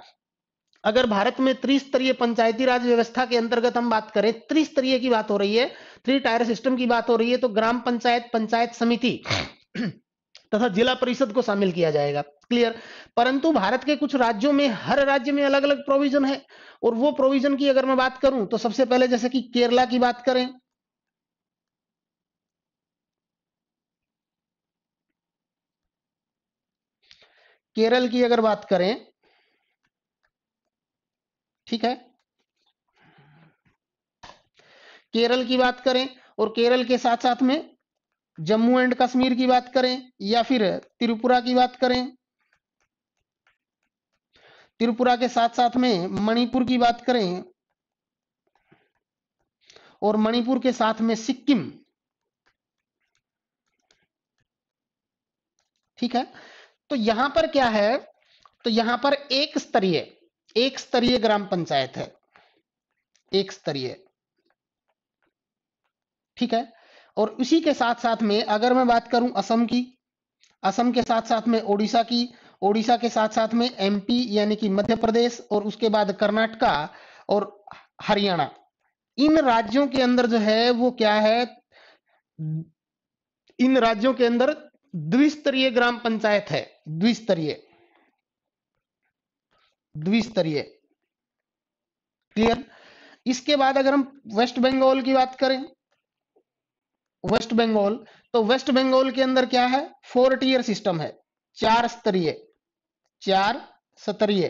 अगर भारत में त्रिस्तरीय पंचायती राज व्यवस्था के अंतर्गत हम बात करें त्रिस्तरीय की बात हो रही है थ्री टायर सिस्टम की बात हो रही है तो ग्राम पंचायत पंचायत समिति तथा जिला परिषद को शामिल किया जाएगा क्लियर परंतु भारत के कुछ राज्यों में हर राज्य में अलग अलग प्रोविजन है और वो प्रोविजन की अगर मैं बात करूं तो सबसे पहले जैसे कि केरला की बात करें केरल की अगर बात करें ठीक है केरल की बात करें और केरल के साथ साथ में जम्मू एंड कश्मीर की बात करें या फिर त्रिपुरा की बात करें त्रिपुरा के साथ साथ में मणिपुर की बात करें और मणिपुर के साथ में सिक्किम ठीक है तो यहां पर क्या है तो यहां पर एक स्तरीय एक स्तरीय ग्राम पंचायत है एक स्तरीय ठीक है और उसी के साथ साथ में अगर मैं बात करूं असम की असम के साथ साथ में ओडिशा की ओडिशा के साथ साथ में एमपी यानी कि मध्य प्रदेश और उसके बाद कर्नाटका और हरियाणा इन राज्यों के अंदर जो है वो क्या है इन राज्यों के अंदर द्विस्तरीय ग्राम पंचायत है द्विस्तरीय द्विस्तरीय क्लियर इसके बाद अगर हम वेस्ट बंगाल की बात करें वेस्ट बंगाल तो वेस्ट बंगाल के अंदर क्या है फोर टीयर सिस्टम है चार स्तरीय चार स्तरीय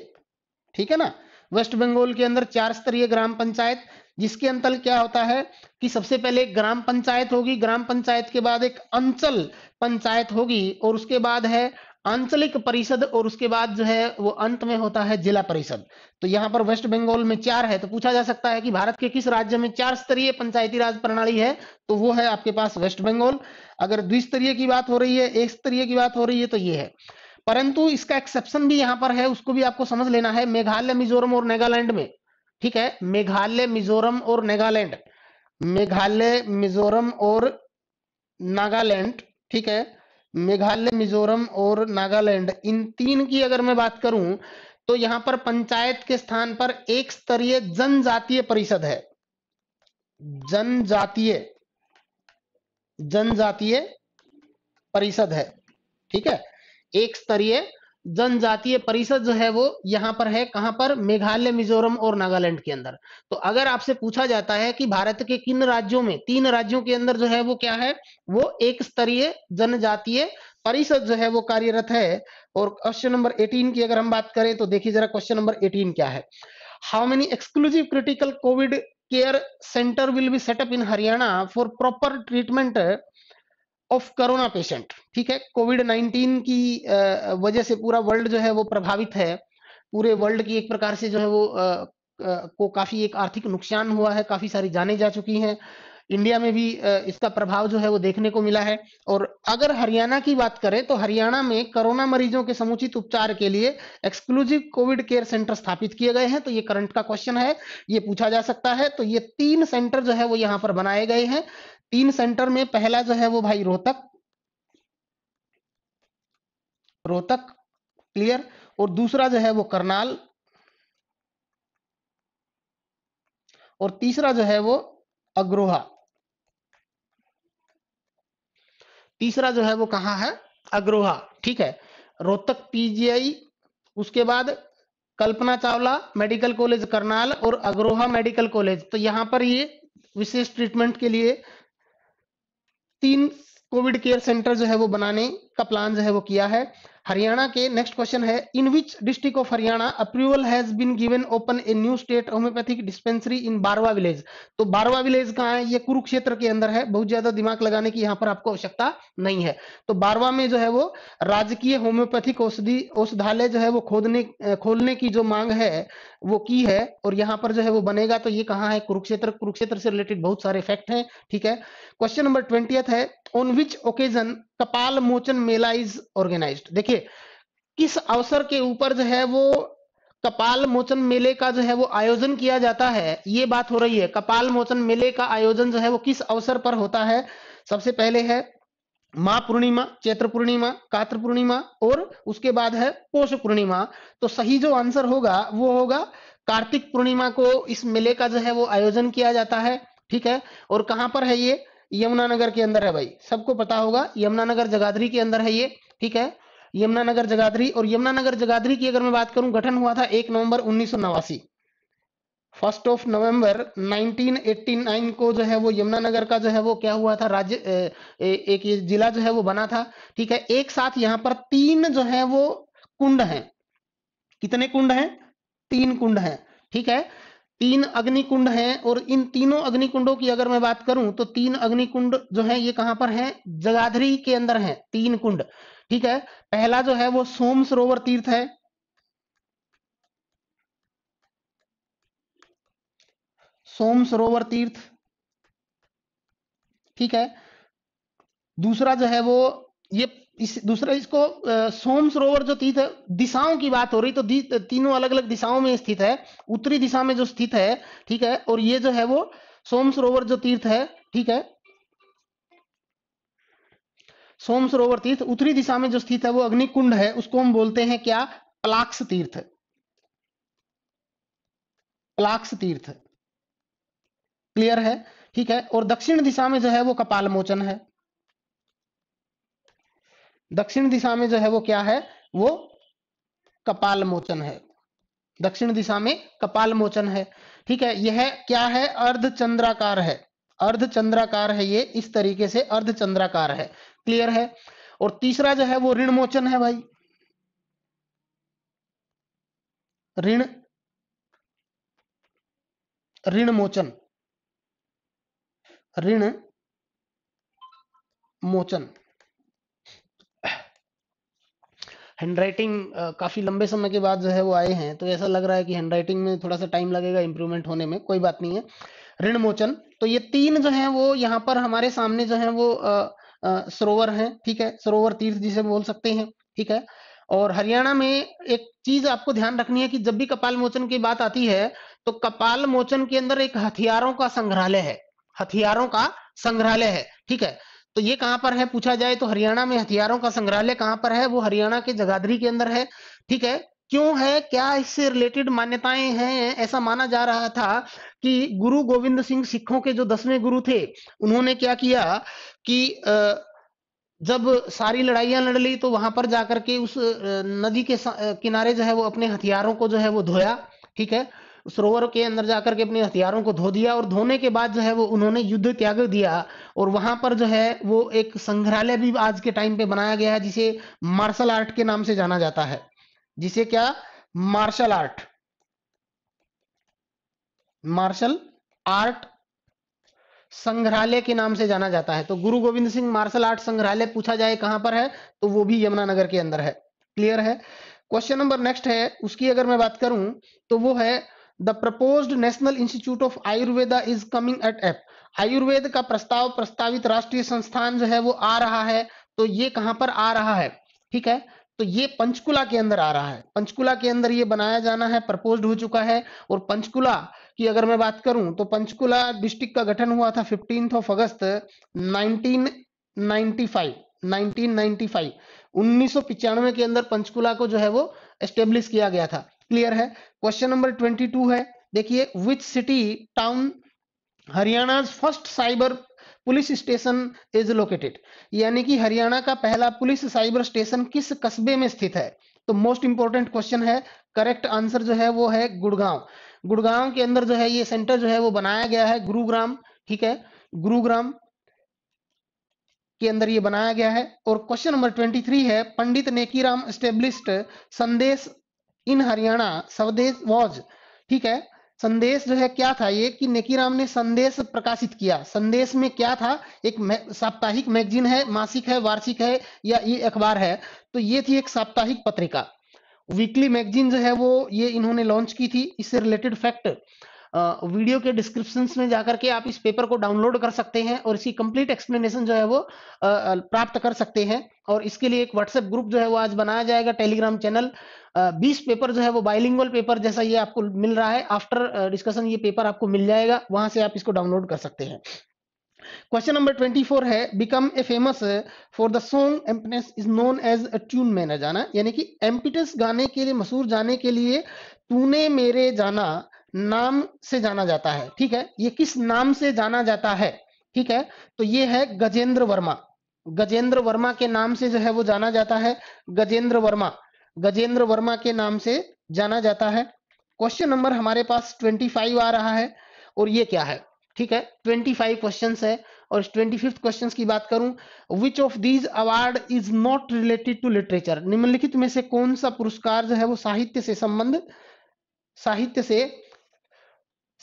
ठीक है ना वेस्ट बंगाल के अंदर चार स्तरीय ग्राम पंचायत जिसके अंतल क्या होता है कि सबसे पहले ग्राम पंचायत होगी ग्राम पंचायत के बाद एक अंचल पंचायत होगी और उसके बाद है आंचलिक परिषद और उसके बाद जो है वो अंत में होता है जिला परिषद तो यहाँ पर वेस्ट बंगाल में चार है तो पूछा जा सकता है कि भारत के किस राज्य में चार स्तरीय पंचायती राज प्रणाली है तो वो है आपके पास वेस्ट बंगाल अगर द्विस्तरीय की बात हो रही है एक स्तरीय की बात हो रही है तो ये है परंतु इसका एक्सेप्शन भी यहाँ पर है उसको भी आपको समझ लेना है मेघालय मिजोरम और नागालैंड में ठीक है मेघालय मिजोरम और नागालैंड मेघालय मिजोरम और नागालैंड ठीक है मेघालय मिजोरम और नागालैंड इन तीन की अगर मैं बात करूं तो यहां पर पंचायत के स्थान पर एक स्तरीय जनजातीय परिषद है जनजातीय जनजातीय परिषद है ठीक है एक स्तरीय जनजातीय परिषद जो है वो यहाँ पर है कहां पर मेघालय मिजोरम और नागालैंड के अंदर तो अगर आपसे पूछा जाता है कि भारत के किन राज्यों में तीन राज्यों के अंदर जो है वो क्या है वो एक स्तरीय जनजातीय परिषद जो है वो कार्यरत है और क्वेश्चन नंबर 18 की अगर हम बात करें तो देखिए जरा क्वेश्चन नंबर 18 क्या है how many exclusive critical covid care centre will be set up in Haryana for proper treatment of corona patient ठीक है कोविड 19 की वजह से पूरा वर्ल्ड जो है वो प्रभावित है पूरे वर्ल्ड की एक प्रकार से जो है वो को काफी एक आर्थिक नुकसान हुआ है काफी सारी जाने जा चुकी हैं इंडिया में भी इसका प्रभाव जो है वो देखने को मिला है और अगर हरियाणा की बात करें तो हरियाणा में कोरोना मरीजों के समुचित उपचार के लिए एक्सक्लूसिव कोविड केयर सेंटर स्थापित किए गए हैं तो ये करंट का क्वेश्चन है ये पूछा जा सकता है तो ये तीन सेंटर जो है वो यहाँ पर बनाए गए हैं तीन सेंटर में पहला जो है वो भाई रोहतक रोहतक क्लियर और दूसरा जो है वो करनाल और तीसरा जो है वो अग्रोहा तीसरा जो है वो कहा है अग्रोहा ठीक है रोहतक पीजीआई उसके बाद कल्पना चावला मेडिकल कॉलेज करनाल और अग्रोहा मेडिकल कॉलेज तो यहां पर ये विशेष ट्रीटमेंट के लिए तीन कोविड केयर सेंटर जो है वो बनाने का प्लान जो है वो किया है हरियाणा के नेक्स्ट क्वेश्चन है in which district of Haryana approval has been given open a new state homeopathic dispensary in Barwa village तो बारवा विलेज कहाँ है ये कुरुक्षेत्र के अंदर है बहुत ज्यादा दिमाग लगाने की यहाँ पर आपको आवश्यकता नहीं है तो बारवा में जो है वो राजकीय होम्योपैथिक औषधि औषधालय जो है वो खोदने खोलने की जो मांग है वो की है और यहाँ पर जो है वो बनेगा तो ये कहाँ है कुरुक्षेत्र कुरुक्षेत्र से रिलेटेड बहुत सारे फैक्ट है ठीक है क्वेश्चन नंबर ट्वेंटियथ है on which occasion Kapal Mochan Mela is organise देखिए किस अवसर के ऊपर जो है वो कपाल मोचन मेले का जो है वो आयोजन किया जाता है ये बात हो रही है कपाल मोचन मेले का आयोजन जो है वो किस अवसर पर होता है सबसे पहले है माँ पूर्णिमा चैत्र पूर्णिमा कात्र पूर्णिमा और उसके बाद है पोष पूर्णिमा तो सही जो आंसर होगा वो होगा कार्तिक पूर्णिमा को इस मेले का जो है वो आयोजन किया जाता है ठीक है और कहां पर है ये यमुनानगर के अंदर है भाई सबको पता होगा यमुनानगर जगाधरी के अंदर है ये ठीक है यमुनानगर जगाधरी और यमुनानगर जगाधरी की अगर मैं बात करूं गठन हुआ था एक नवंबर उन्नीस फर्स्ट ऑफ नवंबर 1989 को जो है वो यमुनानगर का जो है वो क्या हुआ था राज्य एक ये जिला जो है वो बना था ठीक है एक साथ यहाँ पर तीन जो है वो कुंड हैं कितने कुंड हैं तीन कुंड हैं ठीक है तीन अग्निकुंड हैं और इन तीनों अग्निकुंडों की अगर मैं बात करूं तो तीन अग्निकुंड जो है ये कहां पर है जगाधरी के अंदर है तीन कुंड ठीक है पहला जो है वो सोम सरोवर तीर्थ है सोम सरोवर तीर्थ ठीक है दूसरा जो है वो ये इस दूसरा इसको सोम सरोवर जो स्थित है दिशाओं की बात हो रही तो तीनों अलग अलग दिशाओं में स्थित है उत्तरी दिशा में जो स्थित है ठीक है और ये जो है वो सोम सरोवर जो तीर्थ है ठीक है सोम सरोवर तीर्थ उत्तरी दिशा में जो स्थित है वो अग्निकुंड है उसको हम बोलते हैं क्या प्लाक्स तीर्थ प्लाक्स तीर्थ क्लियर है ठीक है और दक्षिण दिशा में जो है वो कपाल मोचन है दक्षिण दिशा में जो है वो क्या है वो कपाल मोचन है दक्षिण दिशा में कपाल मोचन है ठीक है यह क्या है अर्ध चंद्राकार है अर्ध चंद्राकार है ये इस तरीके से अर्ध चंद्राकार है क्लियर है और तीसरा जो है वो ऋण मोचन है भाई ऋण ऋण मोचन ऋण मोचन हैंडराइटिंग uh, काफ़ी लंबे समय के बाद जो है वो आए हैं तो ऐसा लग रहा है कि हैंडराइटिंग में थोड़ा सा टाइम लगेगा इंप्रूवमेंट होने में कोई बात नहीं है ऋण मोचन तो ये तीन जो है वो यहाँ पर हमारे सामने जो है वो सरोवर हैं ठीक है सरोवर तीर्थ जिसे बोल सकते हैं ठीक है और हरियाणा में एक चीज आपको ध्यान रखनी है कि जब भी कपाल मोचन की बात आती है तो कपाल मोचन के अंदर एक हथियारों का संग्रहालय है हथियारों का संग्रहालय है ठीक है तो ये कहां पर है पूछा जाए तो हरियाणा में हथियारों का संग्रहालय कहां पर है वो हरियाणा के जगाधरी के अंदर है ठीक है क्यों है क्या इससे रिलेटेड मान्यताएं हैं ऐसा माना जा रहा था कि गुरु गोविंद सिंह सिखों के जो दसवें गुरु थे उन्होंने क्या किया कि जब सारी लड़ाइयां लड़ ली तो वहां पर जाकर के उस नदी के किनारे जो है वो अपने हथियारों को जो है वो धोया ठीक है सरोवर के अंदर जाकर के अपने हथियारों को धो दिया और धोने के बाद जो है वो उन्होंने युद्ध त्याग दिया और वहां पर जो है वो एक संग्रहालय भी आज के टाइम पे बनाया गया है जिसे मार्शल आर्ट के नाम से जाना जाता है जिसे क्या मार्शल आर्ट मार्शल आर्ट संग्रहालय के नाम से जाना जाता है तो गुरु गोविंद सिंह मार्शल आर्ट संग्रहालय पूछा जाए कहां पर है तो वो भी यमुनानगर के अंदर है क्लियर है क्वेश्चन नंबर नेक्स्ट है उसकी अगर मैं बात करूं तो वो है the proposed national institute of Ayurveda is coming at एप आयुर्वेद का प्रस्ताव प्रस्तावित राष्ट्रीय संस्थान जो है वो आ रहा है तो ये कहां पर आ रहा है ठीक है तो ये पंचकुला के अंदर आ रहा है पंचकुला के अंदर ये बनाया जाना है प्रपोज्ड हो चुका है और पंचकुला की अगर मैं बात करूं तो पंचकुला डिस्ट्रिक्ट का गठन हुआ था फिफ्टीन ऑफ अगस्त 1995 1995 1995 के अंदर पंचकुला को जो है वो एस्टेब्लिश किया गया था क्लियर है क्वेश्चन नंबर ट्वेंटी टू है देखिए which city town Haryana first cyber police station is located यानी कि हरियाणा का पहला पुलिस साइबर स्टेशन किस कस्बे में स्थित है तो मोस्ट इंपॉर्टेंट क्वेश्चन है करेक्ट आंसर जो है वो है गुड़गांव गुड़गांव के अंदर जो है ये सेंटर जो है वो बनाया गया है गुरुग्राम ठीक है गुरुग्राम के अंदर ये बनाया गया है और क्वेश्चन नंबर 23 है पंडित नेकीराम स्टेब्लिस्ट संदेश इन हरियाणा स्वदेश वॉज ठीक है संदेश जो है क्या था ये कि नेकीराम ने संदेश प्रकाशित किया संदेश में क्या था एक साप्ताहिक मैगजीन है मासिक है वार्षिक है या ये अखबार है तो ये थी एक साप्ताहिक पत्रिका वीकली मैगजीन जो है वो ये इन्होंने लॉन्च की थी इससे रिलेटेड फैक्ट वीडियो के डिस्क्रिप्शन में जाकर के आप इस पेपर को डाउनलोड कर सकते हैं और इसकी कंप्लीट एक्सप्लेनेशन जो है वो प्राप्त कर सकते हैं और इसके लिए एक व्हाट्सएप ग्रुप जो है वो आज बनाया जाएगा टेलीग्राम चैनल बीस पेपर जो है वो बाइलिंगल पेपर जैसा ये आपको मिल रहा है आफ्टर डिस्कशन ये पेपर आपको मिल जाएगा वहां से आप इसको डाउनलोड कर सकते हैं क्वेश्चन नंबर 24 है become a famous for the song एम्पनेस is known as a tune man जाना यानी कि एम्पिटस गाने के लिए मशहूर जाने के लिए तूने मेरे जाना नाम से जाना जाता है ठीक है ये किस नाम से जाना जाता है ठीक है तो ये है गजेंद्र वर्मा गजेंद्र वर्मा के नाम से जो है वो जाना जाता है गजेंद्र वर्मा गजेंद्र वर्मा के नाम से जाना जाता है क्वेश्चन नंबर हमारे पास 25 आ रहा है और ये क्या है ठीक है 25 क्वेश्चन है और ट्वेंटी फिफ्थ क्वेश्चन की बात करूं which of these award is not related to literature निम्नलिखित में से कौन सा पुरस्कार जो है वो साहित्य से संबंध साहित्य से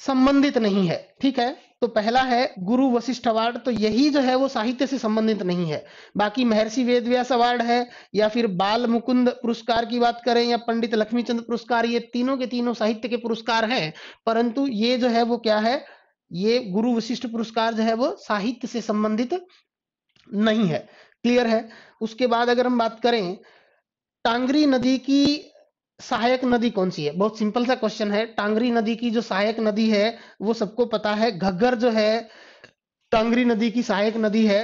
संबंधित नहीं है ठीक है तो पहला है गुरु वशिष्ठ अवार्ड तो यही जो है वो साहित्य से संबंधित नहीं है बाकी महर्षि वेद व्यास अवार्ड है या फिर बाल मुकुंद पुरस्कार की बात करें या पंडित लक्ष्मीचंद पुरस्कार ये तीनों के तीनों साहित्य के पुरस्कार हैं परंतु ये जो है वो क्या है ये गुरु वशिष्ठ पुरस्कार जो है वो साहित्य से संबंधित नहीं है क्लियर है उसके बाद अगर हम बात करें टांगरी नदी की सहायक नदी कौन सी है बहुत सिंपल सा क्वेश्चन है टांगरी नदी की जो सहायक नदी है वो सबको पता है घग्गर जो है टांगरी नदी की सहायक नदी है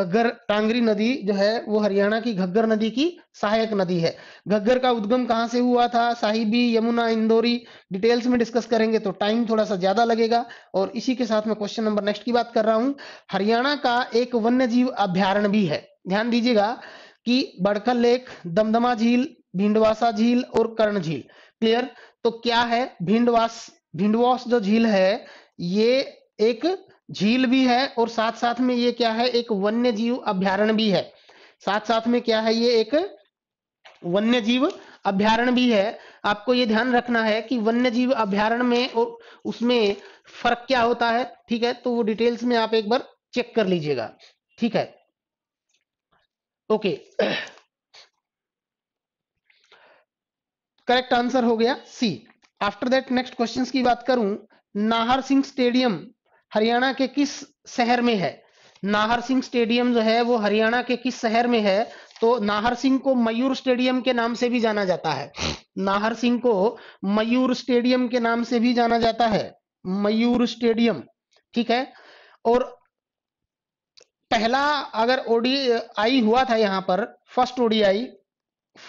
घग्गर टांगरी नदी जो है वो हरियाणा की घग्गर नदी की सहायक नदी है घग्गर का उद्गम कहां से हुआ था साहिबी यमुना इंदौरी डिटेल्स में डिस्कस करेंगे तो टाइम थोड़ा सा ज्यादा लगेगा और इसी के साथ मैं क्वेश्चन नंबर नेक्स्ट की बात कर रहा हूँ हरियाणा का एक वन्य जीव अभ्यारण भी है ध्यान दीजिएगा कि बड़कल लेक दमदमा झील भिंडवासा झील और कर्ण झील क्लियर तो क्या है भिंडवास भिंडवास जो झील है ये एक झील भी है और साथ साथ में ये क्या है एक वन्य जीव अभ्यारण भी है साथ साथ में क्या है ये एक वन्य जीव अभ्यारण भी है आपको ये ध्यान रखना है कि वन्य जीव अभ्यारण में और उसमें फर्क क्या होता है ठीक है तो वो डिटेल्स में आप एक बार चेक कर लीजिएगा ठीक है ओके okay. करेक्ट आंसर हो गया C after that next question की बात करूं नाहर सिंह स्टेडियम हरियाणा के किस शहर में है नाहर सिंह स्टेडियम जो है वो हरियाणा के किस शहर में है तो नाहर सिंह को मयूर स्टेडियम के नाम से भी जाना जाता है नाहर सिंह को मयूर स्टेडियम के नाम से भी जाना जाता है मयूर स्टेडियम ठीक है और पहला अगर ओडीआई हुआ था यहां पर first ODI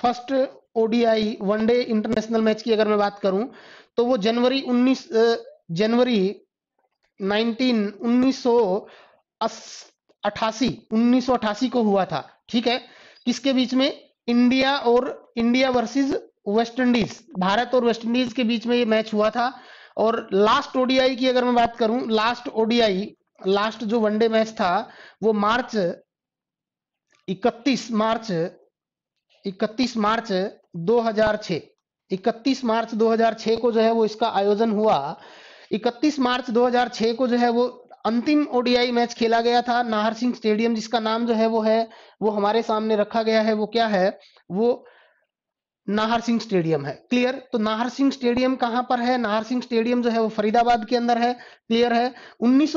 first ODI one day international match की अगर मैं बात करूं तो वो जनवरी 19 जनवरी 19 1988 को हुआ था ठीक है किसके बीच में इंडिया और India versus West Indies Bharat और वेस्ट इंडीज के बीच में ये मैच हुआ था और लास्ट ओडीआई की अगर मैं बात करूं लास्ट ओडीआई लास्ट जो वनडे मैच था वो मार्च 31 मार्च 31 मार्च 2006 31 मार्च 2006 को जो है वो इसका आयोजन हुआ 31 मार्च 2006 को जो है वो अंतिम ओडीआई मैच खेला गया था नाहर सिंह स्टेडियम जिसका नाम जो है वो है वो हमारे सामने रखा गया है वो क्या है वो नाहर सिंह स्टेडियम है क्लियर तो नाहर सिंह स्टेडियम कहां पर है नाहर सिंह स्टेडियम जो है वो फरीदाबाद के अंदर है क्लियर है उन्नीस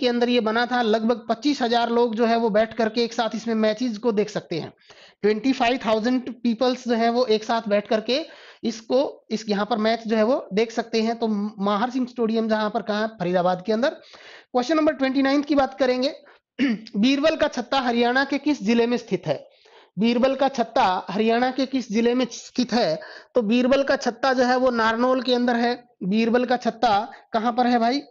के अंदर ये बना था लगभग 25,000 लोग जो है वो बैठ करके एक साथ इसमें मैचेस को देख सकते हैं 25,000 पीपल्स जो है वो एक साथ बैठ करके इसको इस यहाँ पर मैच जो है वो देख सकते हैं तो माहर सिंह स्टेडियम जहां पर कहा फरीदाबाद के अंदर क्वेश्चन नंबर ट्वेंटी की बात करेंगे बीरबल का छत्ता हरियाणा के किस जिले में स्थित है बीरबल का छत्ता हरियाणा के किस जिले में स्थित है तो बीरबल का छत्ता जो है वो नारनौल के अंदर है बीरबल का छत्ता कहां पर है भाई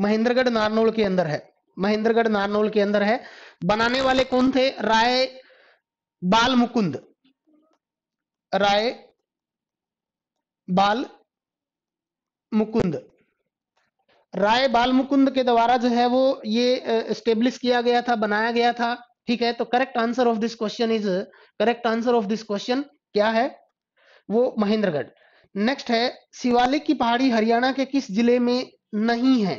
महेंद्रगढ़ नारनौल के अंदर है महेंद्रगढ़ नारनौल के अंदर है बनाने वाले कौन थे राय बाल मुकुंद राय बाल मुकुंद राय बाल मुकुंद के द्वारा जो है वो ये स्टेब्लिश किया गया था बनाया गया था ठीक है तो correct answer of this question is correct answer of this question क्या है वो महेंद्रगढ़ नेक्स्ट है शिवालिक की पहाड़ी हरियाणा के किस जिले में नहीं है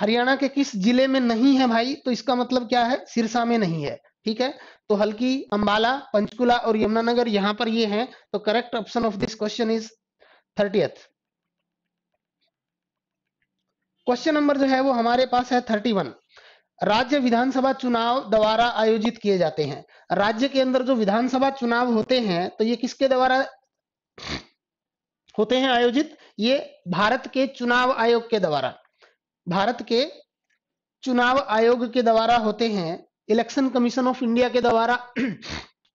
हरियाणा के किस जिले में नहीं है भाई तो इसका मतलब क्या है सिरसा में नहीं है ठीक है तो हल्की अंबाला पंचकुला और यमुनानगर यहां पर ये हैं तो correct option of this question is thirtieth question number जो है वो हमारे पास है थर्टी वन राज्य विधानसभा चुनाव द्वारा आयोजित किए जाते हैं राज्य के अंदर जो विधानसभा चुनाव होते हैं तो ये किसके द्वारा होते हैं आयोजित ये भारत के चुनाव आयोग के द्वारा भारत के चुनाव आयोग के द्वारा होते हैं इलेक्शन कमीशन ऑफ इंडिया के द्वारा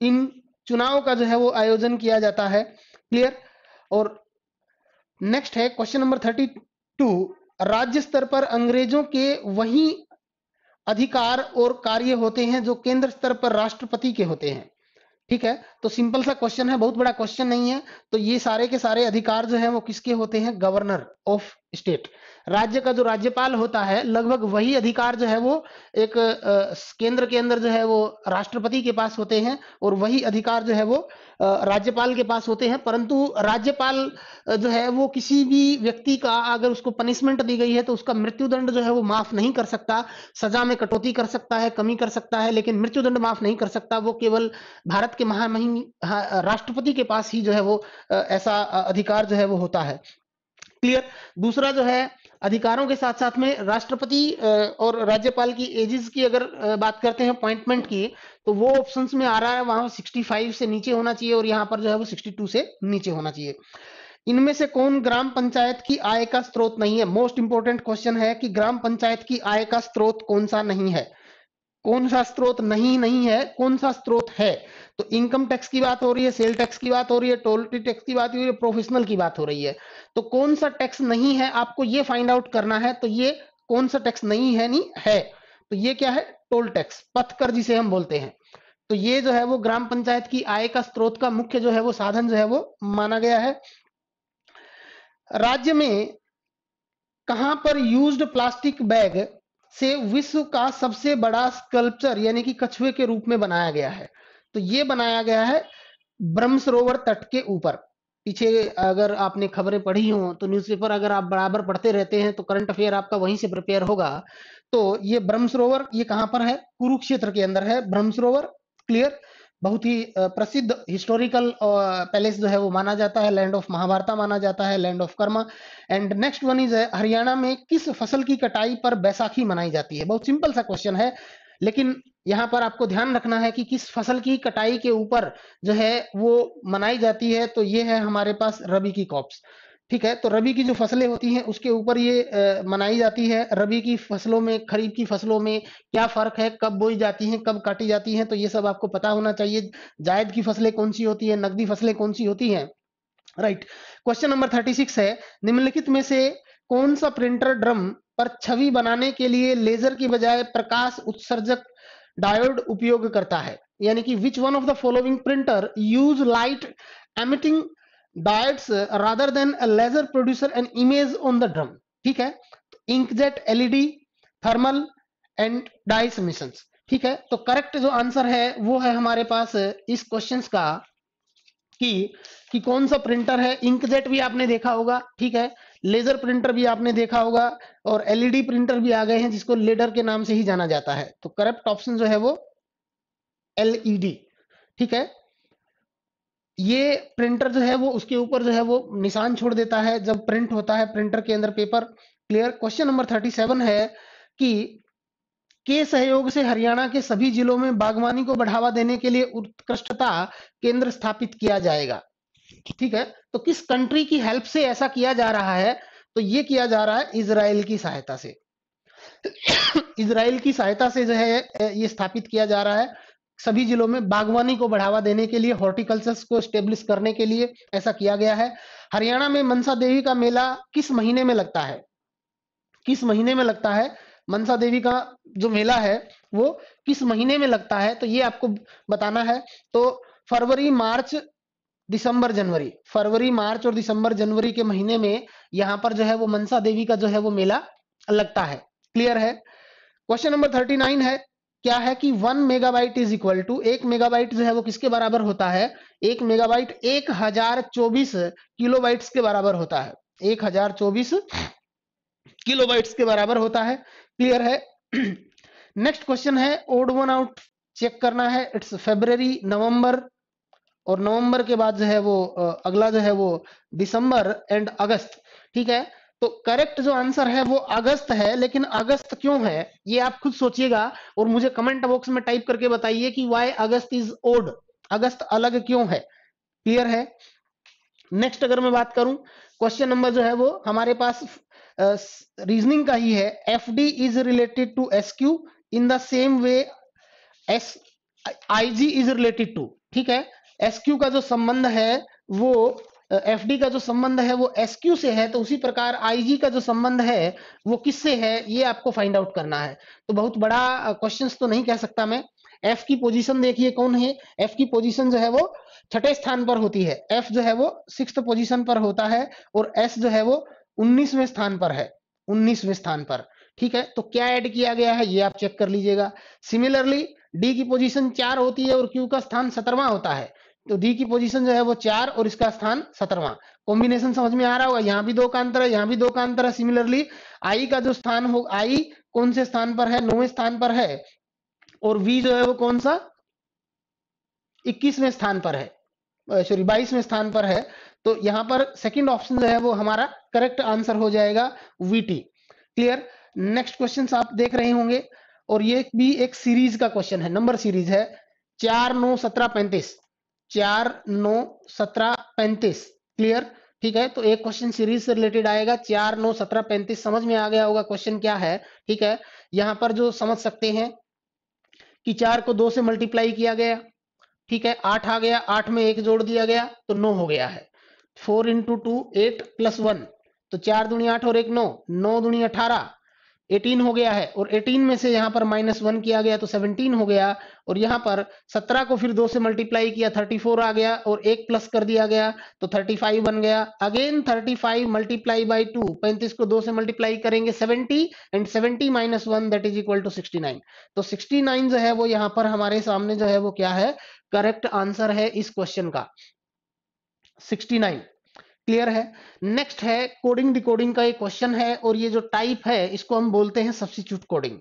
इन चुनाव का जो है वो आयोजन किया जाता है क्लियर और नेक्स्ट है क्वेश्चन नंबर थर्टी टू राज्य स्तर पर अंग्रेजों के वही अधिकार और कार्य होते हैं जो केंद्र स्तर पर राष्ट्रपति के होते हैं ठीक है तो सिंपल सा क्वेश्चन है बहुत बड़ा क्वेश्चन नहीं है तो ये सारे के सारे अधिकार जो है वो किसके होते हैं गवर्नर ऑफ स्टेट राज्य का जो राज्यपाल होता है लगभग वही अधिकार जो है वो एक केंद्र के अंदर जो है वो राष्ट्रपति के पास होते हैं और वही अधिकार जो है वो राज्यपाल के पास होते हैं परंतु राज्यपाल जो है वो किसी भी व्यक्ति का अगर उसको पनिशमेंट दी गई है तो उसका मृत्युदंड जो है वो माफ नहीं कर सकता सजा में कटौती कर सकता है कमी कर सकता है लेकिन मृत्युदंड माफ नहीं कर सकता वो केवल भारत के महामहिम राष्ट्रपति के पास ही जो है वो ऐसा अधिकार जो है वो होता है क्लियर दूसरा जो है अधिकारों के साथ साथ में राष्ट्रपति और राज्यपाल की एजेस की अगर बात करते हैं अपॉइंटमेंट की तो वो ऑप्शंस में आ रहा है वहां 65 से नीचे होना चाहिए और यहाँ पर जो है वो 62 से नीचे होना चाहिए इनमें से कौन ग्राम पंचायत की आय का स्रोत नहीं है मोस्ट इंपोर्टेंट क्वेश्चन है कि ग्राम पंचायत की आय का स्रोत कौन सा नहीं है कौन सा स्रोत नहीं नहीं है कौन सा स्रोत है तो इनकम टैक्स की बात हो रही है सेल टैक्स की बात हो रही है टोल्टी टैक्स की बात हो रही है प्रोफेशनल की बात हो रही है तो कौन सा टैक्स नहीं है आपको ये फाइंड आउट करना है तो ये कौन सा टैक्स नहीं है नहीं है तो ये क्या है टोल टैक्स पथकर जिसे हम बोलते हैं तो ये जो है वो ग्राम पंचायत की आय का स्रोत का मुख्य जो है वो साधन जो है वो माना गया है राज्य में कहां पर यूज्ड प्लास्टिक बैग से विश्व का सबसे बड़ा स्कल्पचर यानी कि कछुए के रूप में बनाया गया है तो ये बनाया गया है ब्रह्म सरोवर तट के ऊपर पीछे अगर आपने खबरें पढ़ी हो तो न्यूज़पेपर अगर आप बराबर पढ़ते रहते हैं तो करंट अफेयर आपका वहीं से प्रिपेयर होगा तो ये ब्रह्म सरोवर ये कहां पर है कुरुक्षेत्र के अंदर है ब्रह्म सरोवर क्लियर बहुत ही प्रसिद्ध हिस्टोरिकल पैलेस जो है वो माना जाता है लैंड ऑफ महाभारता माना जाता है land of karma and next one is Haryana में किस फसल की कटाई पर बैसाखी मनाई जाती है बहुत सिंपल सा क्वेश्चन है लेकिन यहाँ पर आपको ध्यान रखना है कि किस फसल की कटाई के ऊपर जो है वो मनाई जाती है तो ये है हमारे पास रबी की कॉप्स ठीक है तो रबी की जो फसलें होती हैं उसके ऊपर ये आ, मनाई जाती है रबी की फसलों में खरीफ की फसलों में क्या फर्क है कब बोई जाती हैं कब काटी जाती हैं तो ये सब आपको पता होना चाहिए जायद की फसलें कौन सी होती है नकदी फसलें कौन सी होती हैं right question number thirty six है निम्नलिखित में से कौन सा प्रिंटर ड्रम पर छवि बनाने के लिए लेजर की बजाय प्रकाश उत्सर्जक डायोड उपयोग करता है यानी कि which one of the following printer use light emitting diodes rather than laser producer an image on the drum ठीक है inkjet LED thermal and dye sublimation ठीक है तो e करेक्ट तो जो आंसर है वो है हमारे पास uh, इस क्वेश्चन का कि कि कौन सा प्रिंटर है इंकजेट भी आपने देखा होगा ठीक है लेजर प्रिंटर भी आपने देखा होगा और एलईडी प्रिंटर e भी आ गए हैं जिसको लेडर के नाम से ही जाना जाता है तो करेक्ट ऑप्शन जो है वो एलईडी e ठीक है ये प्रिंटर जो है वो उसके ऊपर जो है वो निशान छोड़ देता है जब प्रिंट होता है प्रिंटर के अंदर paper clear question number thirty seven है कि के सहयोग से हरियाणा के सभी जिलों में बागवानी को बढ़ावा देने के लिए उत्कृष्टता केंद्र स्थापित किया जाएगा ठीक है तो किस कंट्री की हेल्प से ऐसा किया जा रहा है तो ये किया जा रहा है इसराइल की सहायता से इसराइल की सहायता से जो है ये स्थापित किया जा रहा है सभी जिलों में बागवानी को बढ़ावा देने के लिए हॉर्टिकल्चर को स्टेब्लिश करने के लिए ऐसा किया गया है हरियाणा में मनसा देवी का मेला किस महीने में लगता है किस महीने में लगता है मनसा देवी का जो मेला है वो किस महीने में लगता है तो ये आपको बताना है तो फरवरी मार्च दिसंबर जनवरी फरवरी मार्च और दिसंबर जनवरी के महीने में यहाँ पर जो है वो मनसा देवी का जो है वो मेला लगता है क्लियर है क्वेश्चन नंबर थर्टी नाइन है क्या है कि one megabyte is equal to एक मेगाबाइट जो है वो किसके बराबर होता है एक मेगाबाइट एक हजार चौबीस किलो के बराबर होता है एक हजार चौबीस किलो के बराबर होता है क्लियर है नेक्स्ट क्वेश्चन है ओड वन आउट चेक करना है इट्स फेब्रवरी नवंबर और नवंबर के बाद जो है वो अगला जो है वो दिसंबर एंड अगस्त ठीक है तो करेक्ट जो आंसर है वो अगस्त है लेकिन अगस्त क्यों है ये आप खुद सोचिएगा और मुझे कमेंट बॉक्स में टाइप करके बताइए कि why August is odd August अलग क्यों है क्लियर है नेक्स्ट अगर मैं बात करूं क्वेश्चन नंबर जो है वो हमारे पास रीजनिंग uh, का ही है F D is related to S Q in the same way S I G is related to ठीक है एस क्यू का जो संबंध है वो एफडी का जो संबंध है वो एसक्यू से है तो उसी प्रकार आईजी का जो संबंध है वो किससे है ये आपको फाइंड आउट करना है तो बहुत बड़ा क्वेश्चन तो नहीं कह सकता मैं एफ की पोजीशन देखिए कौन है एफ की पोजीशन जो है वो छठे स्थान पर होती है एफ जो है वो सिक्स पोजिशन पर होता है और एस जो है वो उन्नीसवें स्थान पर है उन्नीसवें स्थान पर ठीक है तो क्या ऐड किया गया है ये आप चेक कर लीजिएगा सिमिलरली डी की पोजीशन चार होती है और क्यू का स्थान सत्रवा होता है तो डी की पोजीशन जो है वो चार और इसका स्थान सत्रवा कॉम्बिनेशन समझ में आ रहा होगा यहाँ भी दो का अंतर है यहाँ भी दो का अंतर है सिमिलरली आई का जो स्थान हो आई कौन से स्थान पर है नौवे स्थान पर है और वी जो है वो कौन सा इक्कीसवें स्थान पर है सॉरी बाईसवें स्थान पर है तो यहाँ पर सेकंड ऑप्शन जो है वो हमारा करेक्ट आंसर हो जाएगा वीटी क्लियर नेक्स्ट क्वेश्चन आप देख रहे होंगे और ये भी एक सीरीज का क्वेश्चन है नंबर सीरीज है चार नौ सत्रह पैंतीस चार नौ सत्रह पैंतीस क्लियर ठीक है तो एक क्वेश्चन सीरीज से रिलेटेड आएगा चार नौ सत्रह पैंतीस समझ में आ गया होगा क्वेश्चन क्या है ठीक है यहाँ पर जो समझ सकते हैं कि चार को दो से मल्टीप्लाई किया गया ठीक है आठ आ गया आठ में एक जोड़ दिया गया तो नौ हो गया है four into two eight plus one तो चार दुनिया आठ और एक नौ नौ दुनिया अठारह 18 हो गया है और 18 में से यहाँ पर माइनस वन किया गया तो 17 हो गया और यहाँ पर 17 को फिर दो से मल्टीप्लाई किया 34 आ गया और एक प्लस कर दिया गया तो 35 बन गया again 35 five multiply by two पैंतीस को दो से मल्टीप्लाई करेंगे 70 and 70 minus one that is equal to 69 तो 69 जो है वो यहाँ पर हमारे सामने जो है वो क्या है करेक्ट आंसर है इस क्वेश्चन का नाइन क्लियर है नेक्स्ट है कोडिंग डिकोडिंग का एक क्वेश्चन है और ये जो टाइप है इसको हम बोलते हैं सब्सिट्यूट कोडिंग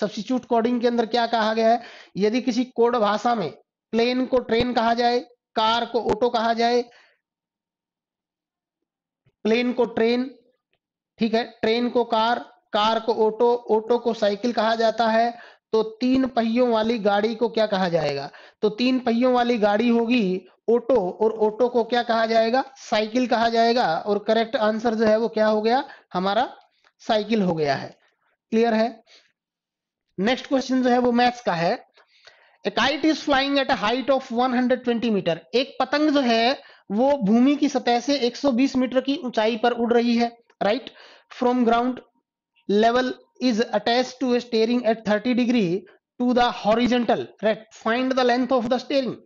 सब्सिट्यूट कोडिंग के अंदर क्या कहा गया है यदि किसी कोड भाषा में प्लेन को ट्रेन कहा जाए कार को ऑटो कहा जाए प्लेन को ट्रेन ठीक है ट्रेन को कार कार को ऑटो ऑटो को साइकिल कहा जाता है तो तीन पहियों वाली गाड़ी को क्या कहा जाएगा तो तीन पहियों वाली गाड़ी होगी ऑटो और ऑटो को क्या कहा जाएगा साइकिल कहा जाएगा और करेक्ट आंसर जो है वो क्या हो गया हमारा साइकिल हो गया है क्लियर है नेक्स्ट क्वेश्चन जो है वो मैथ्स का है a kite is flying at a height of 120 metre एक पतंग जो है वो भूमि की सतह से 120 मीटर की ऊंचाई पर उड़ रही है right from ground level is attach to a steering at 30 degree to the horizontal right find the length of the steering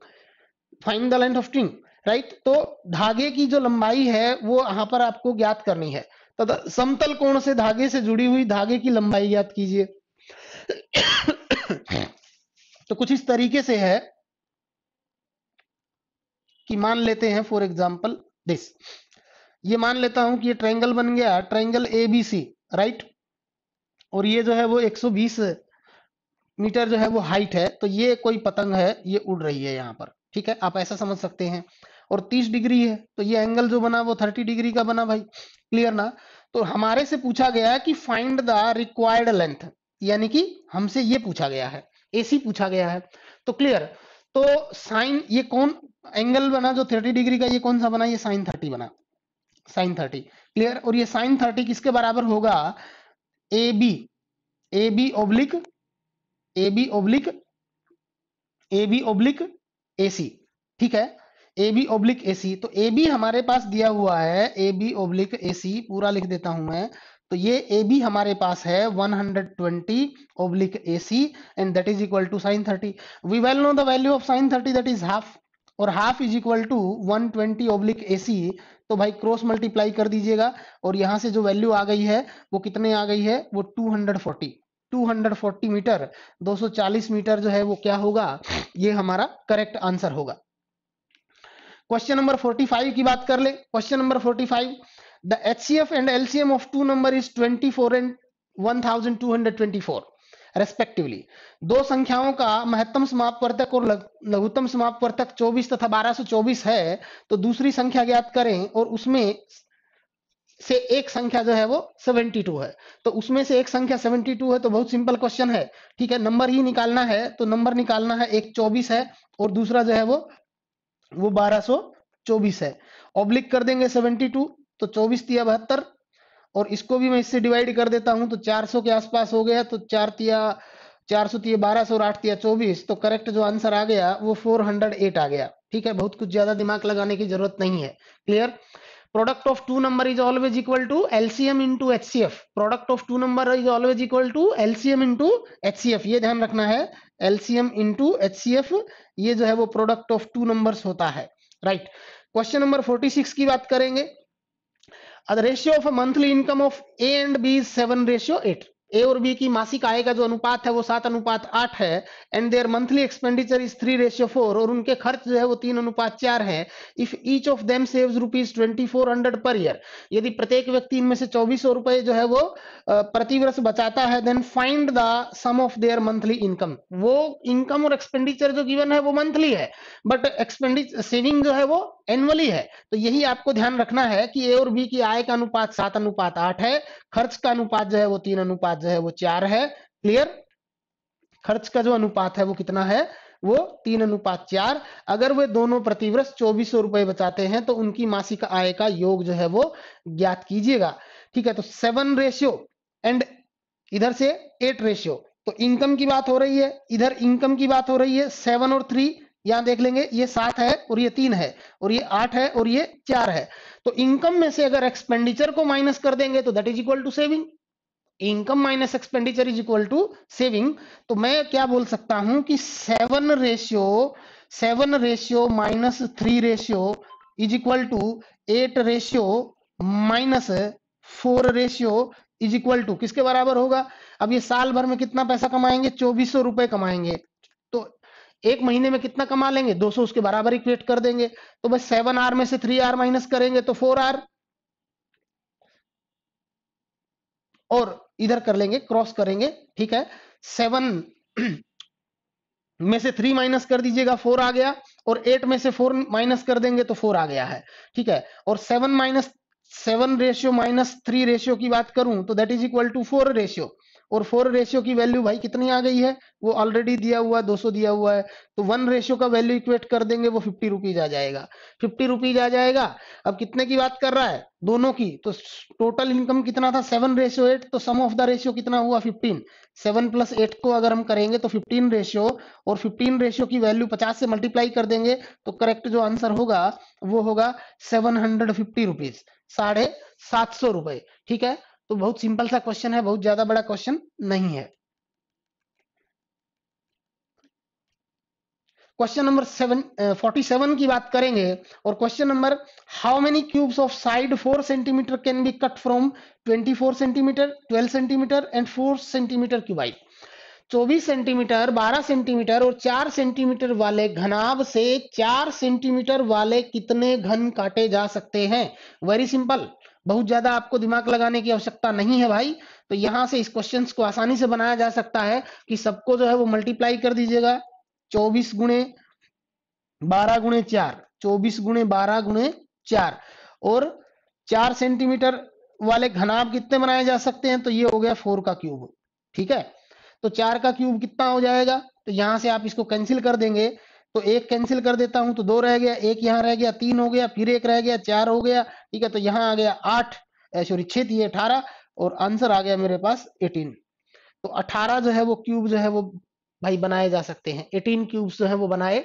fine the length of string right तो धागे की जो लंबाई है वो यहां पर आपको ज्ञात करनी है तो समतल कोण से धागे से जुड़ी हुई धागे की लंबाई ज्ञात कीजिए तो कुछ इस तरीके से है कि मान लेते हैं फॉर एग्जाम्पल दिस ये मान लेता हूं कि ये ट्रायंगल बन गया ट्रायंगल एबीसी राइट और ये जो है वो 120 मीटर जो है वो हाइट है तो ये कोई पतंग है ये उड़ रही है यहां पर ठीक है आप ऐसा समझ सकते हैं और 30 डिग्री है तो ये एंगल जो बना वो 30 डिग्री का बना भाई क्लियर ना तो हमारे से पूछा गया कि फाइंड द रिक्वायर्ड लेंथ यानी कि हमसे ये पूछा गया है एसी पूछा गया है तो क्लियर तो साइन ये कौन एंगल बना जो 30 डिग्री का ये कौन सा बना ये साइन 30 बना साइन 30 क्लियर और ये साइन 30 किसके बराबर होगा A B A B oblique A B oblique A B oblique AC ठीक है ए बी ओब्लिक ए सी तो ए बी हमारे पास दिया हुआ है ए बी ओब्लिक ए सी पूरा लिख देता हूं मैं तो ये ए बी हमारे पास है 120 hundred twenty oblique A C and that is equal to sine thirty we well know the value of sine thirty that is half और half is equal to 120 oblique A C तो भाई क्रॉस मल्टीप्लाई कर दीजिएगा और यहां से जो वैल्यू आ गई है वो कितने आ गई है वो 240 240 मीटर 240 मीटर जो है वो क्या होगा ये हमारा करेक्ट आंसर होगा क्वेश्चन नंबर 45 की बात कर ले question number 45 five the H the HCF and LCM of two number is 24 and 1224 respectively दो संख्याओं का महत्तम समापवर्तक और लघुतम समापवर्तक 24 तथा 1224 है तो दूसरी संख्या ज्ञात करें और उसमें से एक संख्या जो है वो 72 है तो उसमें से एक संख्या 72 है तो बहुत सिंपल क्वेश्चन है ठीक है नंबर ही निकालना है तो नंबर निकालना है एक 24 है और दूसरा जो है वो वो 1224 है ऑब्लिक कर देंगे 72 तो 24 तिया बहत्तर और इसको भी मैं इससे डिवाइड कर देता हूं तो 400 के आसपास हो गया तो चार तिया चार सौ तीय बारह सौ आठ तिया चौबीस तो करेक्ट जो आंसर आ गया वो फोर हंड्रेड एट आ गया ठीक है बहुत कुछ ज्यादा दिमाग लगाने की जरूरत नहीं है clear product of two number is always equal to LCM into HCF. Product of two number is always equal to LCM into HCF. ये ध्यान रखना है LCM into HCF ये जो है वो product of two numbers होता है right. Question number 46 की बात करेंगे The ratio of a monthly income of A and B is 7 ratio 8. ए और बी की मासिक आय का जो अनुपात है वो सात अनुपात आठ है and their monthly expenditure is three ratio four और उनके खर्च जो है वो तीन अनुपात चार है if each of them saves rupees twenty four hundred per year यदि प्रत्येक व्यक्ति इनमें से चौबीस सौ रुपए जो है वो प्रतिवर्ष बचाता है then find the sum of their monthly income वो इनकम और एक्सपेंडिचर जो गिवन है वो मंथली है बट एक्सपेंडिचर सेविंग जो है वो एनुअली है तो यही आपको ध्यान रखना है कि ए और बी की आय का अनुपात सात अनुपात आठ है खर्च का अनुपात जो है वो तीन अनुपात जो है वो चार है क्लियर खर्च का जो अनुपात है वो कितना है वो तीन अनुपात चार अगर वे दोनों प्रतिवर्ष चौबीस सौ रुपए बचाते हैं तो उनकी मासिक आय का योग जो है वो ज्ञात कीजिएगा ठीक है तो सेवन रेशियो एंड इधर से एट रेशियो तो इनकम की बात हो रही है इधर इनकम की बात हो रही है सेवन और थ्री यहां देख लेंगे ये सात है और ये तीन है और ये आठ है और ये चार है तो इनकम में से अगर एक्सपेंडिचर को माइनस कर देंगे तो that is equal to saving income minus expenditure is equal to saving तो मैं क्या बोल सकता हूं कि seven ratio seven ratio minus three ratio is equal to eight ratio minus four ratio is equal to किसके बराबर होगा अब ये साल भर में कितना पैसा कमाएंगे सौ रुपए कमाएंगे एक महीने में कितना कमा लेंगे 200 उसके बराबर इक्वेट कर देंगे तो बस सेवन आर में से थ्री आर माइनस करेंगे तो फोर आर और इधर कर लेंगे क्रॉस करेंगे ठीक है सेवन में से थ्री माइनस कर दीजिएगा फोर आ गया और एट में से फोर माइनस कर देंगे तो फोर आ गया है ठीक है और seven minus seven ratio minus three ratio की बात करूं तो that is equal to four ratio और फोर रेशियो की वैल्यू भाई कितनी आ गई है वो ऑलरेडी दिया हुआ है 200 दिया हुआ है तो वन रेशियो का वैल्यू इक्वेट कर देंगे वो फिफ्टी रुपीज आ जाएगा फिफ्टी रुपीज आ जाएगा अब कितने की बात कर रहा है दोनों की तो टोटल इनकम कितना था सेवन रेशियो एट तो सम ऑफ द रेशियो कितना हुआ फिफ्टीन सेवन प्लस एट को अगर हम करेंगे तो फिफ्टीन रेशियो और फिफ्टीन रेशियो की वैल्यू पचास से मल्टीप्लाई कर देंगे तो करेक्ट जो आंसर होगा वो होगा सेवन हंड्रेड फिफ्टी रुपीज साढ़े सात सौ रुपए ठीक है तो बहुत सिंपल सा क्वेश्चन है बहुत ज्यादा बड़ा क्वेश्चन नहीं है question number seven forty seven की बात करेंगे और question number how many cubes of side four centimetre can be cut from twenty four centimetre twelve centimetre and four centimetre cuboid चौबीस सेंटीमीटर बारह सेंटीमीटर और चार सेंटीमीटर वाले घनाब से चार सेंटीमीटर वाले कितने घन काटे जा सकते हैं वेरी सिंपल बहुत ज्यादा आपको दिमाग लगाने की आवश्यकता नहीं है भाई तो यहां से इस क्वेश्चन को आसानी से बनाया जा सकता है कि सबको जो है वो मल्टीप्लाई कर दीजिएगा चौबीस गुणे बारह गुणे चार चौबीस गुणे बारह गुणे चार और चार सेंटीमीटर वाले घनाभ कितने बनाए जा सकते हैं तो ये हो गया फोर का क्यूब ठीक है तो चार का क्यूब कितना हो जाएगा तो यहां से आप इसको कैंसिल कर देंगे तो एक कैंसिल कर देता हूं तो दो रह गया एक यहाँ रह गया तीन हो गया फिर एक रह गया चार हो गया ठीक है तो यहाँ आ गया आठ सॉरी छे थी अठारह और आंसर आ गया मेरे पास एटीन तो अठारह जो है वो क्यूब जो है वो भाई बनाए जा सकते हैं एटीन क्यूब्स जो है वो बनाए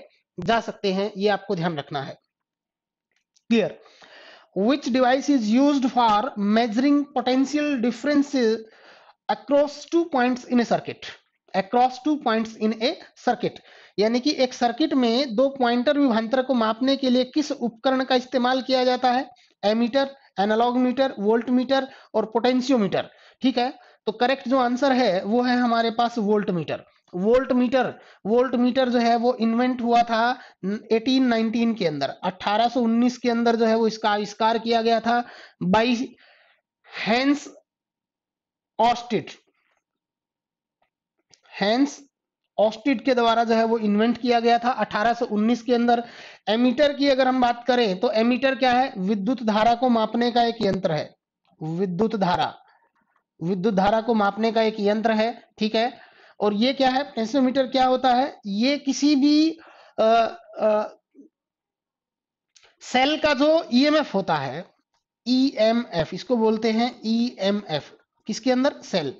जा सकते हैं ये आपको ध्यान रखना है clear which device is use for measuring potential difference across two point in a circuit across two point in a circuit यानी कि एक सर्किट में दो पॉइंटर विभांतर को मापने के लिए किस उपकरण का इस्तेमाल किया जाता है ammeter analogue meter volt meter और पोटेंशियोमीटर ठीक है तो करेक्ट जो आंसर है वो है हमारे पास volt meter volt meter volt meter जो है वो इन्वेंट हुआ था 1819 के अंदर 1819 के अंदर जो है वो इसका आविष्कार किया गया था by Hans Oersted Hans Oersted के द्वारा जो है वो इन्वेंट किया गया था 1819 के अंदर एमीटर की अगर हम बात करें तो एमीटर क्या है विद्युत धारा को मापने का एक यंत्र है विद्युत धारा विद्युत धारा को मापने का एक यंत्र है ठीक है और ये क्या है पेंसोमीटर क्या होता है ये किसी भी आ, आ, सेल का जो ईएमएफ e होता है ईएमएफ e इसको बोलते हैं ईएमएफ e किसके अंदर सेल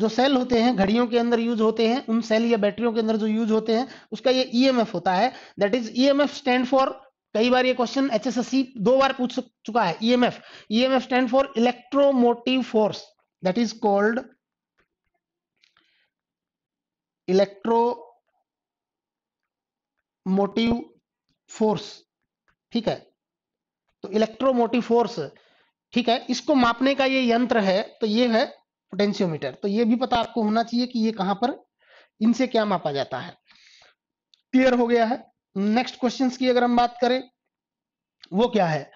जो सेल होते हैं घड़ियों के अंदर यूज होते हैं उन सेल या बैटरियों के अंदर जो यूज होते हैं उसका ये ईएमएफ e होता है that is EMF stand for कई बार ये क्वेश्चन एचएसएससी दो बार पूछ चुका है EMF EMF stand for electromotive force that is called electro motive force ठीक है तो इलेक्ट्रोमोटिव फोर्स ठीक है इसको मापने का ये यंत्र है तो ये है पोटेंशियोमीटर तो ये भी पता आपको होना चाहिए कि ये कहां पर इनसे क्या मापा जाता है क्लियर हो गया है नेक्स्ट क्वेश्चन की अगर हम बात करें वो क्या है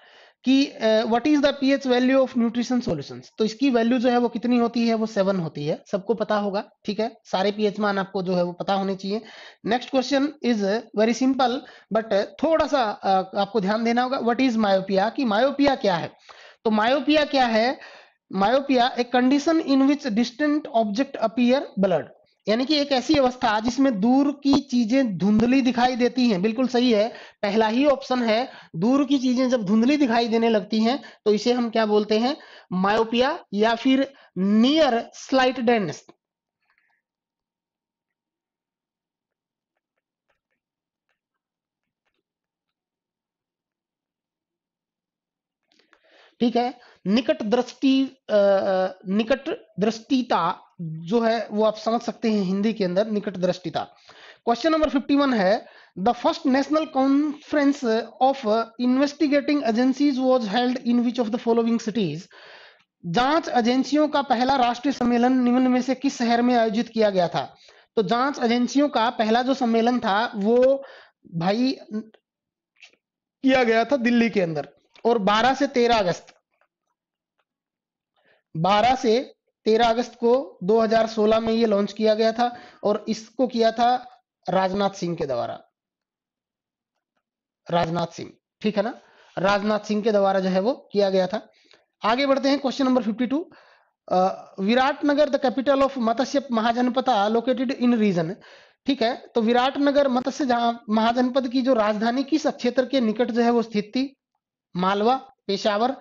कि what is the pH value of nutrition solutions तो इसकी वैल्यू जो है वो कितनी होती है वो सेवन होती है सबको पता होगा ठीक है सारे पीएच मान आपको जो है वो पता होने चाहिए next question is very simple but थोड़ा सा uh, आपको ध्यान देना होगा व्हाट इज मायोपिया कि मायोपिया क्या है तो मायोपिया क्या है myopia a condition in which distant object appear blurred यानी कि एक ऐसी अवस्था जिसमें दूर की चीजें धुंधली दिखाई देती हैं बिल्कुल सही है पहला ही ऑप्शन है दूर की चीजें जब धुंधली दिखाई देने लगती हैं तो इसे हम क्या बोलते हैं मायोपिया या फिर नियर स्लाइट डेंस ठीक है निकट दृष्टि निकट दृष्टिता जो है वो आप समझ सकते हैं हिंदी के अंदर निकट दृष्टिता क्वेश्चन नंबर 51 है the first national conference of investigating agencies was held in which of the following cities जांच एजेंसियों का पहला राष्ट्रीय सम्मेलन निम्न में से किस शहर में आयोजित किया गया था तो जांच एजेंसियों का पहला जो सम्मेलन था वो भाई किया गया था दिल्ली के अंदर और 12 से 13 अगस्त 12 से 13 अगस्त को 2016 में ये लॉन्च किया गया था और इसको किया था राजनाथ सिंह के द्वारा राजनाथ सिंह ठीक है ना राजनाथ सिंह के द्वारा जो है वो किया गया था आगे बढ़ते हैं question number 52 Viratnagar the capital of Matsya mahajanapada located in region ठीक है तो विराट नगर मत्स्य महाजनपद की जो राजधानी किस क्षेत्र के निकट जो है वो स्थित थी मालवा पेशावर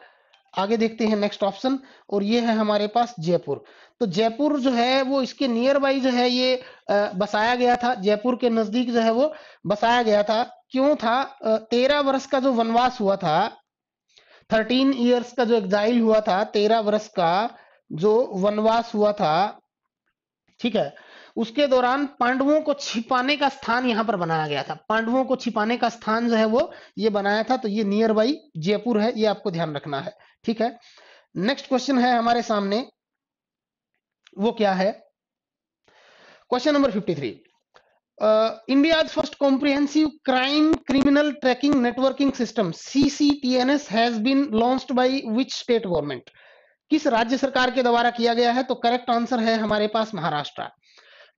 आगे देखते हैं नेक्स्ट ऑप्शन और ये है हमारे पास जयपुर तो जयपुर जो है वो इसके नियर बाई जो है ये बसाया गया था जयपुर के नजदीक जो है वो बसाया गया था क्यों था तेरह वर्ष का जो वनवास हुआ था थर्टीन ईयर्स का जो एग्जाइल हुआ था तेरह वर्ष का जो वनवास हुआ था ठीक है उसके दौरान पांडवों को छिपाने का स्थान यहां पर बनाया गया था पांडवों को छिपाने का स्थान जो है वो ये बनाया था तो ये नियर बाई जयपुर है ये आपको ध्यान रखना है ठीक है नेक्स्ट क्वेश्चन है हमारे सामने वो क्या है question number 53 India first comprehensive crime criminal tracking networking system CCTNS has been launch by which state government किस राज्य सरकार के द्वारा किया गया है तो करेक्ट आंसर है हमारे पास महाराष्ट्र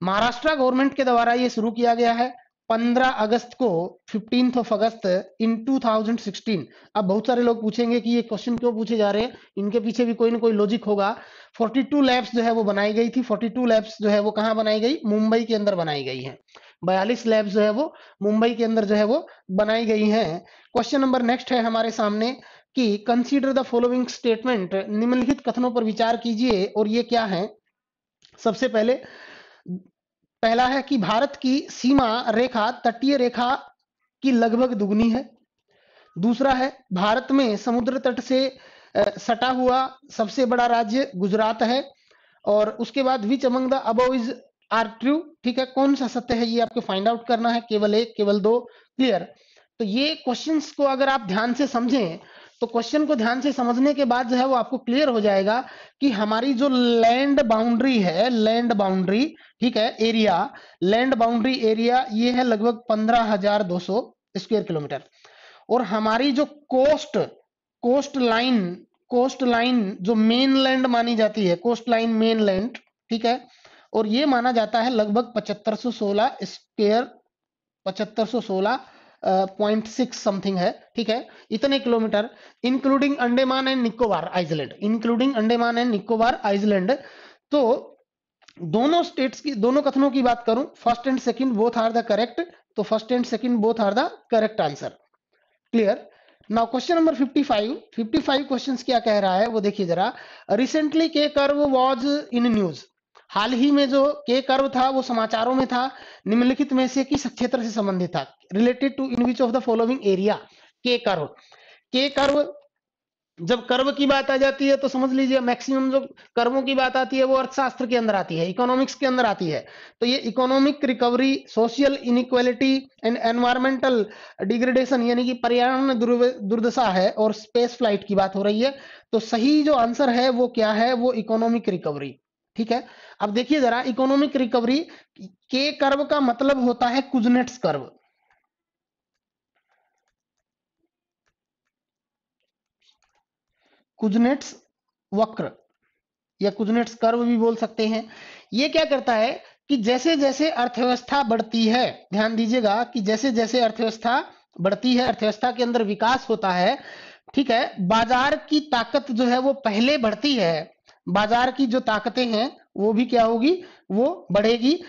महाराष्ट्र गवर्नमेंट के द्वारा ये शुरू किया गया है 15 अगस्त को फिफ्टीन ऑफ अगस्त इन 2016 अब बहुत सारे लोग पूछेंगे कि ये क्वेश्चन क्यों पूछे जा रहे हैं इनके पीछे भी कोई ना कोई लॉजिक होगा 42 लैब्स जो है वो बनाई गई थी 42 लैब्स जो है वो कहाँ बनाई गई मुंबई के अंदर बनाई गई है बयालीस लैब्स जो है वो मुंबई के अंदर जो है वो बनाई गई है क्वेश्चन नंबर नेक्स्ट है हमारे सामने कि कंसिडर द फॉलोइंग स्टेटमेंट निम्नलिखित कथनों पर विचार कीजिए और ये क्या है सबसे पहले पहला है कि भारत की सीमा रेखा तटीय रेखा की लगभग दुगनी है दूसरा है भारत में समुद्र तट से सटा हुआ सबसे बड़ा राज्य गुजरात है और उसके बाद which among the above is are true ठीक है कौन सा सत्य है ये आपको फाइंड आउट करना है केवल एक केवल दो क्लियर तो ये क्वेश्चंस को अगर आप ध्यान से समझें तो क्वेश्चन को ध्यान से समझने के बाद जो है वो आपको क्लियर हो जाएगा कि हमारी जो लैंड बाउंड्री है लैंड बाउंड्री ठीक है एरिया लैंड बाउंड्री एरिया ये है लगभग पंद्रह हजार दो सौ स्क्वायर किलोमीटर और हमारी जो coast coast line coast line जो मेन लैंड मानी जाती है कोस्ट लाइन मेन लैंड ठीक है और ये माना जाता है लगभग पचहत्तर सो सोलह स्क्वेयर पचहत्तर सो सोलह पॉइंट सिक्स समथिंग है ठीक है इतने kilometre including Andaman and Nicobar island including Andaman and Nicobar island तो दोनों स्टेट्स की दोनों कथनों की बात करूं first and second both are the correct तो first and second both are the correct answer clear now question number 55 55 questions क्या कह रहा है वो देखिए जरा recently K curve was in news हाल ही में जो के कर्व था वो समाचारों में था निम्नलिखित में से किस क्षेत्र से संबंधित था related to in which of the following area K curve K curve जब कर्व की बात आ जाती है तो समझ लीजिए मैक्सिमम जो कर्वों की बात आती है वो अर्थशास्त्र के अंदर आती है इकोनॉमिक्स के अंदर आती है तो ये economic recovery social inequality and environmental degradation यानी कि पर्यावरण दुर्दशा है और स्पेस फ्लाइट की बात हो रही है तो सही जो आंसर है वो क्या है वो इकोनॉमिक रिकवरी ठीक है अब देखिए जरा इकोनॉमिक रिकवरी के कर्व का मतलब होता है कुजनेट्स कर्व कुजनेट्स वक्र या कुजनेट्स कर्व भी बोल सकते हैं यह क्या करता है कि जैसे जैसे अर्थव्यवस्था बढ़ती है ध्यान दीजिएगा कि जैसे जैसे अर्थव्यवस्था बढ़ती है अर्थव्यवस्था के अंदर विकास होता है ठीक है बाजार की ताकत जो है वो पहले बढ़ती है बाजार की जो ताकतें हैं वो भी क्या होगी वो बढ़ेगी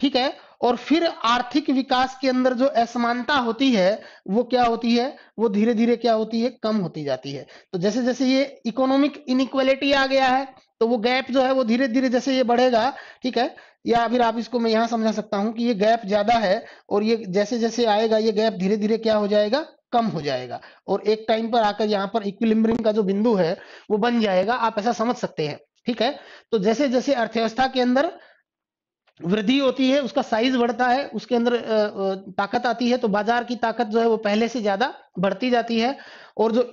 ठीक है और फिर आर्थिक विकास के अंदर जो असमानता होती है वो क्या होती है वो धीरे धीरे क्या होती है कम होती जाती है तो जैसे जैसे ये इकोनॉमिक इनइक्वलिटी आ गया है तो वो गैप जो है वो धीरे धीरे जैसे ये बढ़ेगा ठीक है या फिर आप इसको मैं यहां समझा सकता हूं कि ये गैप ज्यादा है और ये जैसे जैसे आएगा ये गैप धीरे धीरे क्या हो जाएगा कम हो जाएगा और एक टाइम पर आकर यहाँ पर इक्विलिब्रियम का जो बिंदु है वो बन जाएगा आप ऐसा समझ सकते हैं ठीक है तो जैसे जैसे अर्थव्यवस्था के अंदर वृद्धि होती है उसका साइज बढ़ता है उसके अंदर ताकत आती है तो बाजार की ताकत जो है वो पहले से ज्यादा बढ़ती जाती है और जो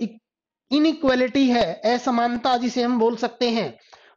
इनइक्वलिटी है असमानता जिसे हम बोल सकते हैं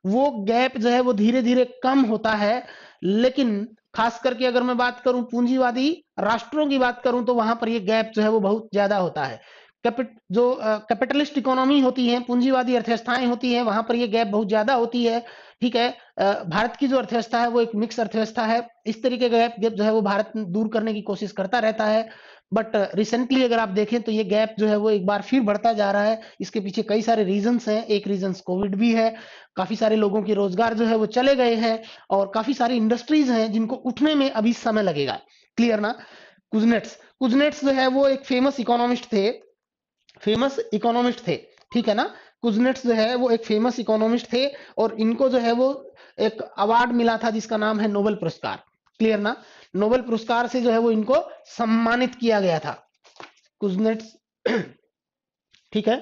वो गैप जो है वो धीरे धीरे कम होता है लेकिन खास करके अगर मैं बात करूं पूंजीवादी राष्ट्रों की बात करूं तो वहां पर ये गैप जो है वो बहुत ज्यादा होता है कैपिट जो कैपिटलिस्ट इकोनॉमी होती है पूंजीवादी अर्थव्यवस्थाएं होती है वहां पर ये गैप बहुत ज्यादा होती है ठीक है भारत की जो अर्थव्यवस्था है वो एक मिक्स अर्थव्यवस्था है इस तरीके का गैप गैप जो है वो भारत दूर करने की कोशिश करता रहता है बट रिसेंटली uh, अगर आप देखें तो ये गैप जो है वो एक बार फिर बढ़ता जा रहा है इसके पीछे कई सारे रीजंस हैं एक रीजन कोविड भी है काफी सारे लोगों के रोजगार जो है वो चले गए हैं और काफी सारी इंडस्ट्रीज हैं जिनको उठने में अभी समय लगेगा क्लियर ना कुजनेट्स कुजनेट्स जो है वो एक फेमस इकोनॉमिस्ट थे फेमस इकोनॉमिस्ट थे ठीक है ना कुजनेट्स जो है वो एक फेमस इकोनॉमिस्ट थे और इनको जो है वो एक अवार्ड मिला था जिसका नाम है नोबेल पुरस्कार क्लियर ना नोबेल पुरस्कार से जो है वो इनको सम्मानित किया गया था कुजनेट्स ठीक है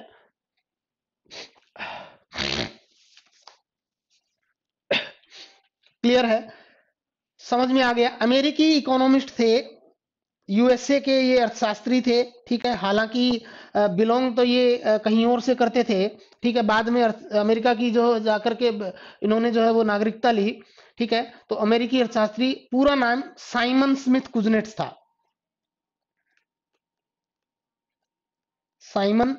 क्लियर है समझ में आ गया अमेरिकी इकोनॉमिस्ट थे यूएसए के ये अर्थशास्त्री थे ठीक है हालांकि बिलोंग तो ये कहीं और से करते थे ठीक है बाद में अमेरिका की जो जाकर के इन्होंने जो है वो नागरिकता ली ठीक है तो अमेरिकी अर्थशास्त्री पूरा नाम साइमन स्मिथ कुजनेट्स था साइमन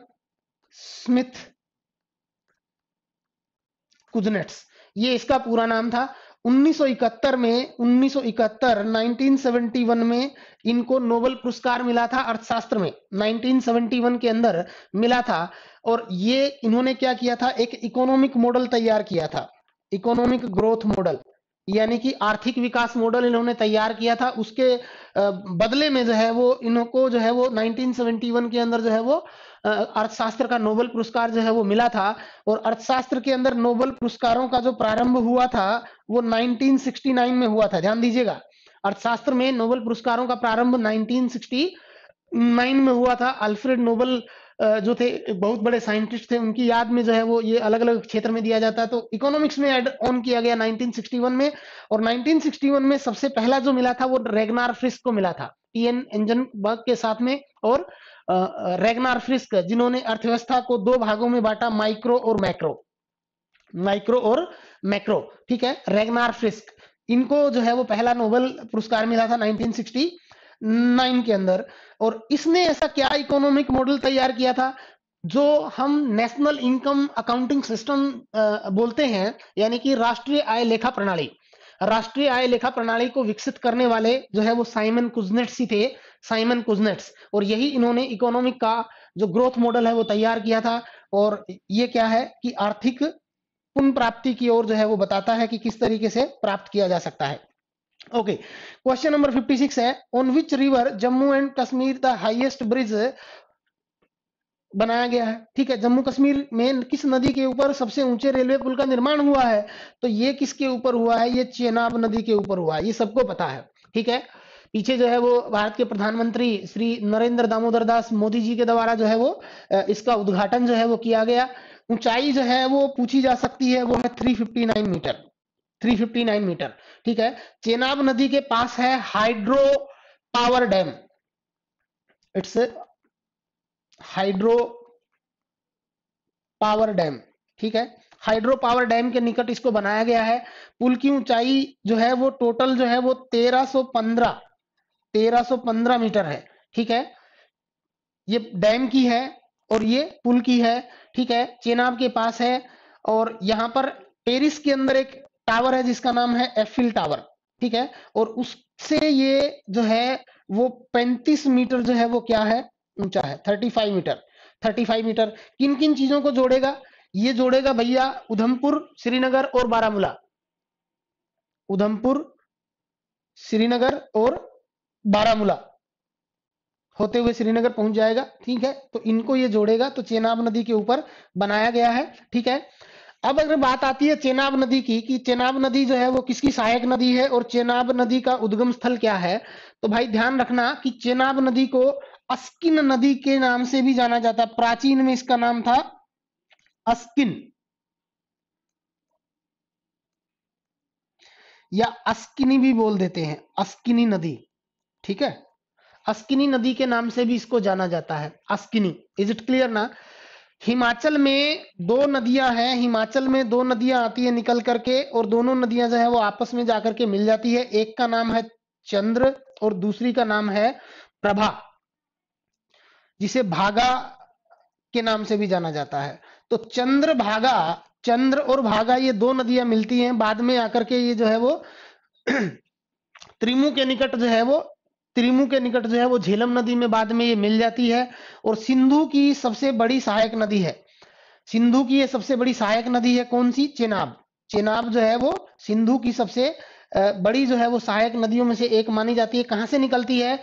स्मिथ कुजनेट्स ये इसका पूरा नाम था 1971 में 1971 1971 में इनको नोबेल पुरस्कार मिला था अर्थशास्त्र में 1971 के अंदर मिला था और ये इन्होंने क्या किया था एक इकोनॉमिक मॉडल तैयार किया था इकोनॉमिक ग्रोथ मॉडल यानी कि आर्थिक विकास मॉडल इन्होंने तैयार किया था उसके बदले में जो है वो इनको जो है वो 1971 के अंदर जो है वो अर्थशास्त्र का नोबल पुरस्कार जो है वो मिला था और अर्थशास्त्र के अंदर नोबल पुरस्कारों का जो प्रारंभ हुआ था वो 1969 में हुआ था ध्यान दीजिएगा अर्थशास्त्र में नोबेल पुरस्कारों का प्रारंभ नाइनटीन में हुआ था अल्फ्रेड नोबल जो थे बहुत बड़े साइंटिस्ट थे उनकी याद में जो है वो ये अलग अलग क्षेत्र में दिया जाता है तो इकोनॉमिक्स में एड ऑन किया गया 1961 में और 1961 में सबसे पहला जो मिला था वो रेगनार फ्रिस्क को मिला था टी एन बर्ग के साथ में और रेगनार फ्रिस्क जिन्होंने अर्थव्यवस्था को दो भागों में बांटा माइक्रो और मैक्रो माइक्रो और मैक्रो ठीक है रेगनार फ्रिस्क इनको जो है वो पहला नोबेल पुरस्कार मिला था 1961 नाइन के अंदर और इसने ऐसा क्या इकोनॉमिक मॉडल तैयार किया था जो हम नेशनल इनकम अकाउंटिंग सिस्टम बोलते हैं यानी कि राष्ट्रीय आय लेखा प्रणाली राष्ट्रीय आय लेखा प्रणाली को विकसित करने वाले जो है वो साइमन कुजनेट्स ही थे साइमन कुजनेट्स और यही इन्होंने इकोनॉमिक का जो ग्रोथ मॉडल है वो तैयार किया था और ये क्या है कि आर्थिक पुनः प्राप्ति की ओर जो है वो बताता है कि किस तरीके से प्राप्त किया जा सकता है ओके क्वेश्चन नंबर 56 है on which river Jammu and Kashmir the highest bridge बनाया गया है ठीक है जम्मू कश्मीर में किस नदी के ऊपर सबसे ऊंचे रेलवे पुल का निर्माण हुआ है तो ये किसके ऊपर हुआ है ये चेनाब नदी के ऊपर हुआ है ये सबको पता है ठीक है पीछे जो है वो भारत के प्रधानमंत्री श्री नरेंद्र दामोदर दास मोदी जी के द्वारा जो है वो इसका उद्घाटन जो है वो किया गया ऊंचाई जो है वो पूछी जा सकती है वो है 359 मीटर 359 मीटर ठीक है चेनाब नदी के पास है hydro power dam it's hydro power dam ठीक है हाइड्रो पावर डैम के निकट इसको बनाया गया है पुल की ऊंचाई जो है वो टोटल जो है वो 1315 1315 मीटर है ठीक है ये डैम की है और ये पुल की है ठीक है चेनाब के पास है और यहां पर पेरिस के अंदर एक टावर है जिसका नाम है एफिल टावर ठीक है और उससे ये जो है वो 35 मीटर जो है वो क्या है ऊंचा है 35 मीटर 35 मीटर किन किन चीजों को जोड़ेगा ये जोड़ेगा भैया उधमपुर श्रीनगर और बारामूला उधमपुर श्रीनगर और बारामूला होते हुए श्रीनगर पहुंच जाएगा ठीक है तो इनको ये जोड़ेगा तो चेनाब नदी के ऊपर बनाया गया है ठीक है अब अगर बात आती है चेनाब नदी की कि चेनाब नदी जो है वो किसकी सहायक नदी है और चेनाब नदी का उद्गम स्थल क्या है तो भाई ध्यान रखना कि चेनाब नदी को अस्किन नदी के नाम से भी जाना जाता प्राचीन में इसका नाम था अस्किन या अस्किनी भी बोल देते हैं अस्किनी नदी ठीक है अस्किनी नदी के नाम से भी इसको जाना जाता है अस्किनी इज इट क्लियर ना हिमाचल में दो नदियां हैं हिमाचल में दो नदियां आती है निकल करके और दोनों नदियां जो है वो आपस में जाकर के मिल जाती है एक का नाम है चंद्र और दूसरी का नाम है प्रभा जिसे भागा के नाम से भी जाना जाता है तो चंद्र भागा चंद्र और भागा ये दो नदियां मिलती हैं बाद में आकर के ये जो है वो त्रिमु के निकट जो है वो त्रिमु के निकट जो है वो झेलम नदी में बाद में ये मिल जाती है और सिंधु की सबसे बड़ी सहायक नदी है सिंधु की ये सबसे बड़ी सहायक नदी है कौन सी चेनाब चेनाब जो है वो सिंधु की सबसे बड़ी जो है वो सहायक नदियों में से एक मानी जाती है कहां से निकलती है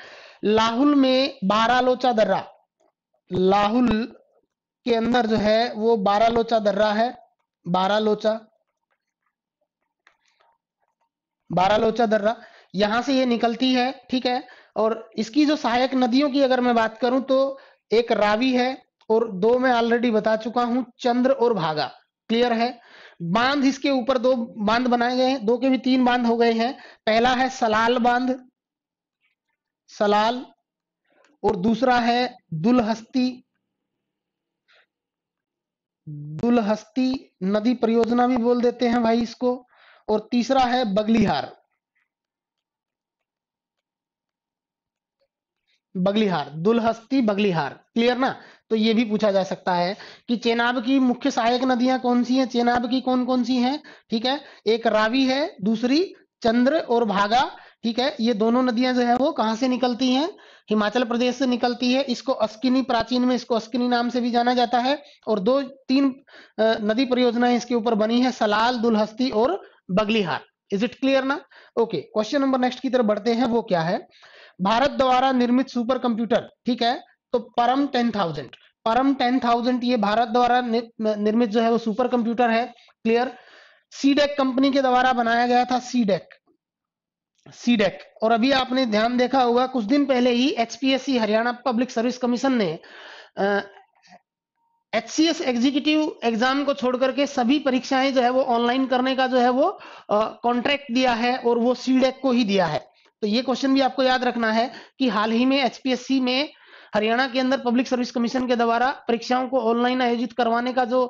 लाहुल में बारालोचा दर्रा लाहुल के अंदर जो है वो बारालोचा दर्रा है बारालोचा बारालोचा दर्रा यहां से ये निकलती है ठीक है और इसकी जो सहायक नदियों की अगर मैं बात करूं तो एक रावी है और दो मैं ऑलरेडी बता चुका हूं चंद्र और भागा क्लियर है बांध इसके ऊपर दो बांध बनाए गए हैं दो के भी तीन बांध हो गए हैं पहला है सलाल बांध सलाल और दूसरा है दुलहस्ती दुलहस्ती नदी परियोजना भी बोल देते हैं भाई इसको और तीसरा है बगलिहार बगलीहार दुलहस्ती बगलीहार क्लियर ना तो ये भी पूछा जा सकता है कि चेनाब की मुख्य सहायक नदियां कौन सी हैं चेनाब की कौन कौन सी हैं ठीक है एक रावी है दूसरी चंद्र और भागा ठीक है ये दोनों नदियां जो है वो कहां से निकलती हैं हिमाचल प्रदेश से निकलती है इसको अस्किनी प्राचीन में इसको अस्किनी नाम से भी जाना जाता है और दो तीन नदी परियोजनाएं इसके ऊपर बनी है सलाल दुलहस्ती और बगलीहार इज इट क्लियर ना ओके क्वेश्चन नंबर नेक्स्ट की तरफ बढ़ते हैं वो क्या है भारत द्वारा निर्मित सुपर कंप्यूटर ठीक है तो Param ten thousand Param ten thousand ये भारत द्वारा निर्मित जो है वो सुपर कंप्यूटर है क्लियर सीडेक कंपनी के द्वारा बनाया गया था सीडेक सीडेक e e और अभी आपने ध्यान देखा होगा कुछ दिन पहले ही HPSC Haryana Public Service Commission ने H C S executive exam को छोड़कर के सभी परीक्षाएं जो है वो ऑनलाइन करने का जो है वो कॉन्ट्रैक्ट दिया है और वो सीडेक e को ही दिया है तो ये क्वेश्चन भी आपको याद रखना है कि हाल ही में एचपीएससी में हरियाणा के अंदर पब्लिक सर्विस कमीशन के द्वारा परीक्षाओं को ऑनलाइन आयोजित करवाने का जो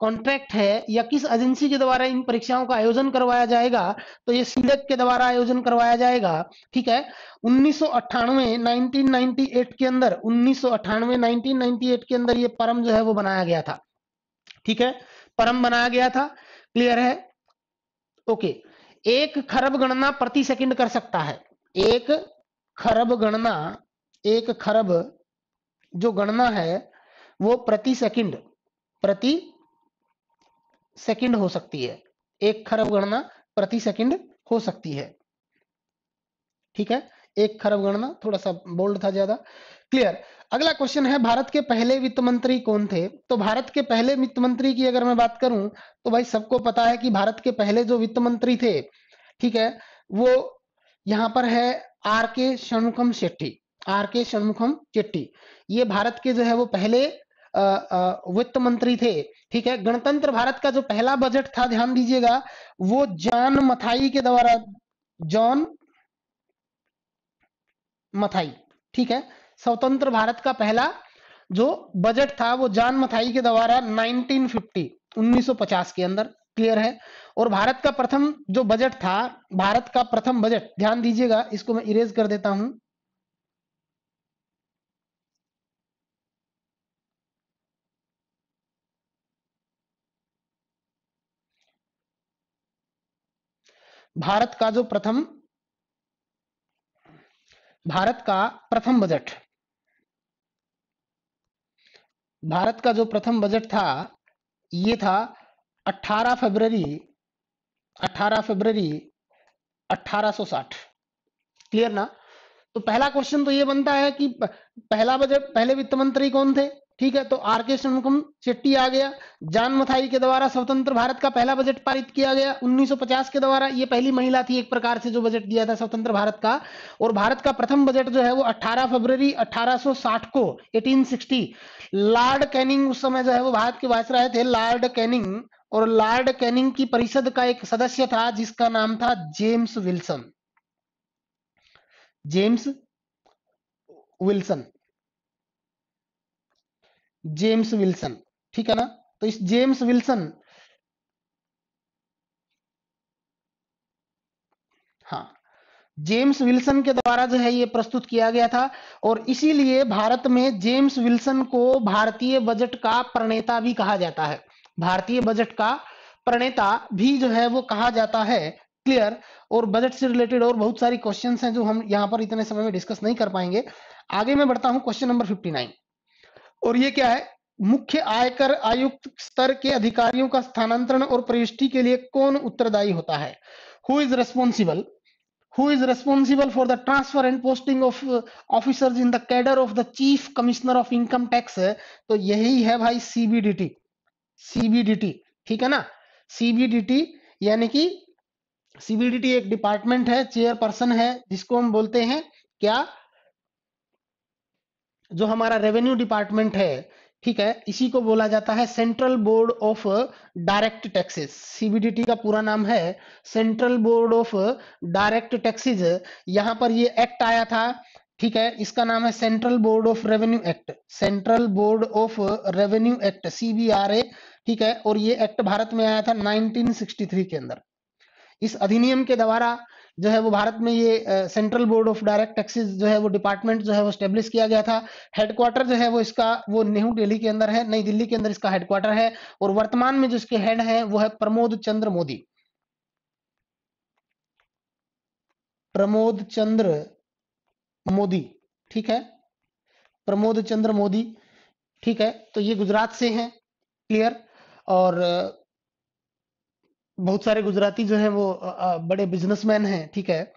कॉन्ट्रैक्ट है या किस एजेंसी के द्वारा इन परीक्षाओं का आयोजन करवाया जाएगा तो ये सीडक e के द्वारा आयोजन करवाया जाएगा ठीक है उन्नीस 1998 के अंदर उन्नीस 1998 के अंदर ये परम जो है वो बनाया गया था ठीक है परम बनाया गया था क्लियर है ओके okay. एक खरब गणना प्रति सेकंड कर सकता है एक खरब गणना एक खरब जो गणना है वो प्रति सेकंड प्रति सेकंड हो सकती है एक खरब गणना प्रति सेकंड हो सकती है ठीक है एक खरब गणना थोड़ा सा बोल्ड था ज्यादा क्लियर अगला क्वेश्चन है भारत के पहले वित्त मंत्री कौन थे तो भारत के पहले वित्त मंत्री की अगर मैं बात करूं तो भाई सबको पता है कि भारत के पहले जो वित्त मंत्री थे ठीक है वो यहां पर है आर के षणमुखम शेट्टी आर के षणमुखम शेट्टी ये भारत के जो है वो पहले वित्त मंत्री थे ठीक है गणतंत्र भारत का जो पहला बजट था ध्यान दीजिएगा वो जॉन मथाई के द्वारा जॉन मथाई ठीक है स्वतंत्र भारत का पहला जो बजट था वो जान मथाई के द्वारा 1950 1950 के अंदर क्लियर है और भारत का प्रथम जो बजट था भारत का प्रथम बजट ध्यान दीजिएगा इसको मैं इरेज कर देता हूं भारत का जो प्रथम भारत का प्रथम बजट भारत का जो प्रथम बजट था ये था 18 फरवरी 18 फरवरी 1860 क्लियर ना तो पहला क्वेश्चन तो ये बनता है कि पहला बजट पहले वित्त मंत्री कौन थे ठीक है तो आर के शनकुम शेट्टी आ गया जान मथाई के द्वारा स्वतंत्र भारत का पहला बजट पारित किया गया 1950 के द्वारा ये पहली महिला थी एक प्रकार से जो बजट दिया था स्वतंत्र भारत का और भारत का प्रथम बजट जो है वो 18 फरवरी 1860 को 1860 लॉर्ड कैनिंग उस समय जो है वो भारत के रहे थे लॉर्ड कैनिंग और लॉर्ड कैनिंग की परिषद का एक सदस्य था जिसका नाम था James Wilson James Wilson James Wilson ठीक है ना तो इस जेम्स विल्सन हाँ जेम्स विल्सन के द्वारा जो है ये प्रस्तुत किया गया था और इसीलिए भारत में जेम्स विल्सन को भारतीय बजट का प्रणेता भी कहा जाता है भारतीय बजट का प्रणेता भी जो है वो कहा जाता है क्लियर और बजट से रिलेटेड और बहुत सारी क्वेश्चंस हैं जो हम यहाँ पर इतने समय में डिस्कस नहीं कर पाएंगे आगे मैं बढ़ता हूँ क्वेश्चन नंबर फिफ्टी नाइन और ये क्या है मुख्य आयकर आयुक्त स्तर के अधिकारियों का स्थानांतरण और प्रविष्टि के लिए कौन उत्तरदायी होता है who is responsible who is responsible for the transfer and posting of officer in the cadre of the chief commissioner of income tax तो यही है भाई सीबीडीटी सीबीडीटी ठीक है ना सीबीडीटी यानी कि सीबीडीटी एक डिपार्टमेंट है चेयरपर्सन है जिसको हम बोलते हैं क्या जो हमारा रेवेन्यू डिपार्टमेंट है ठीक है इसी को बोला जाता है Central Board of Direct Taxes CBDT का पूरा नाम है Central Board of Direct Taxes यहाँ पर ये एक्ट आया था ठीक है इसका नाम है Central Board of Revenue Act Central Board of Revenue Act CBRA ठीक है और ये एक्ट भारत में आया था 1963 के अंदर इस अधिनियम के द्वारा जो है वो भारत में ये Central Board of Direct Taxes जो है वो डिपार्टमेंट जो है वो स्टेब्लिश किया गया था हेडक्वार्टर जो है वो इसका वो न्यू दिल्ली के अंदर है नई दिल्ली के अंदर इसका हेडक्वार्टर है और वर्तमान में जो इसके हेड है वो है प्रमोद चंद्र मोदी प्रमोद चंद्र मोदी ठीक है प्रमोद चंद्र मोदी ठीक है तो ये गुजरात से हैं क्लियर और बहुत सारे गुजराती जो है वो बड़े बिजनेसमैन हैं ठीक है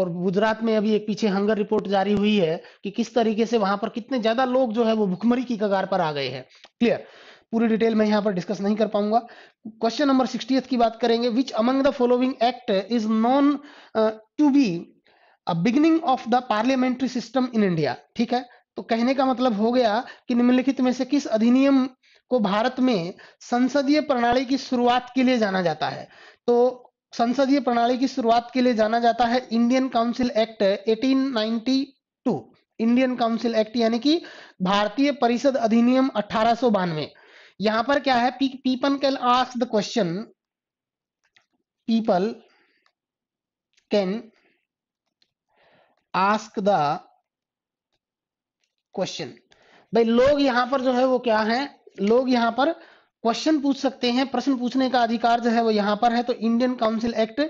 और गुजरात में अभी एक पीछे हंगर रिपोर्ट जारी हुई है कि किस तरीके से वहां पर कितने ज्यादा लोग जो है वो भुखमरी की कगार पर आ गए हैं क्लियर पूरी डिटेल में यहाँ पर डिस्कस नहीं कर पाऊंगा क्वेश्चन नंबर सिक्सटी की बात करेंगे which among the following act is known to be a beginning of the parliamentary system in India ठीक है तो कहने का मतलब हो गया कि निम्नलिखित में से किस अधिनियम को भारत में संसदीय प्रणाली की शुरुआत के लिए जाना जाता है तो संसदीय प्रणाली की शुरुआत के लिए जाना जाता है Indian Council Act 1892 Indian Council Act यानी कि भारतीय परिषद अधिनियम अठारह यहां पर क्या है people can ask the question people can ask the question भाई लोग यहां पर जो है वो क्या है लोग यहाँ पर क्वेश्चन पूछ सकते हैं प्रश्न पूछने का अधिकार जो है वो यहाँ पर है तो इंडियन काउंसिल एक्ट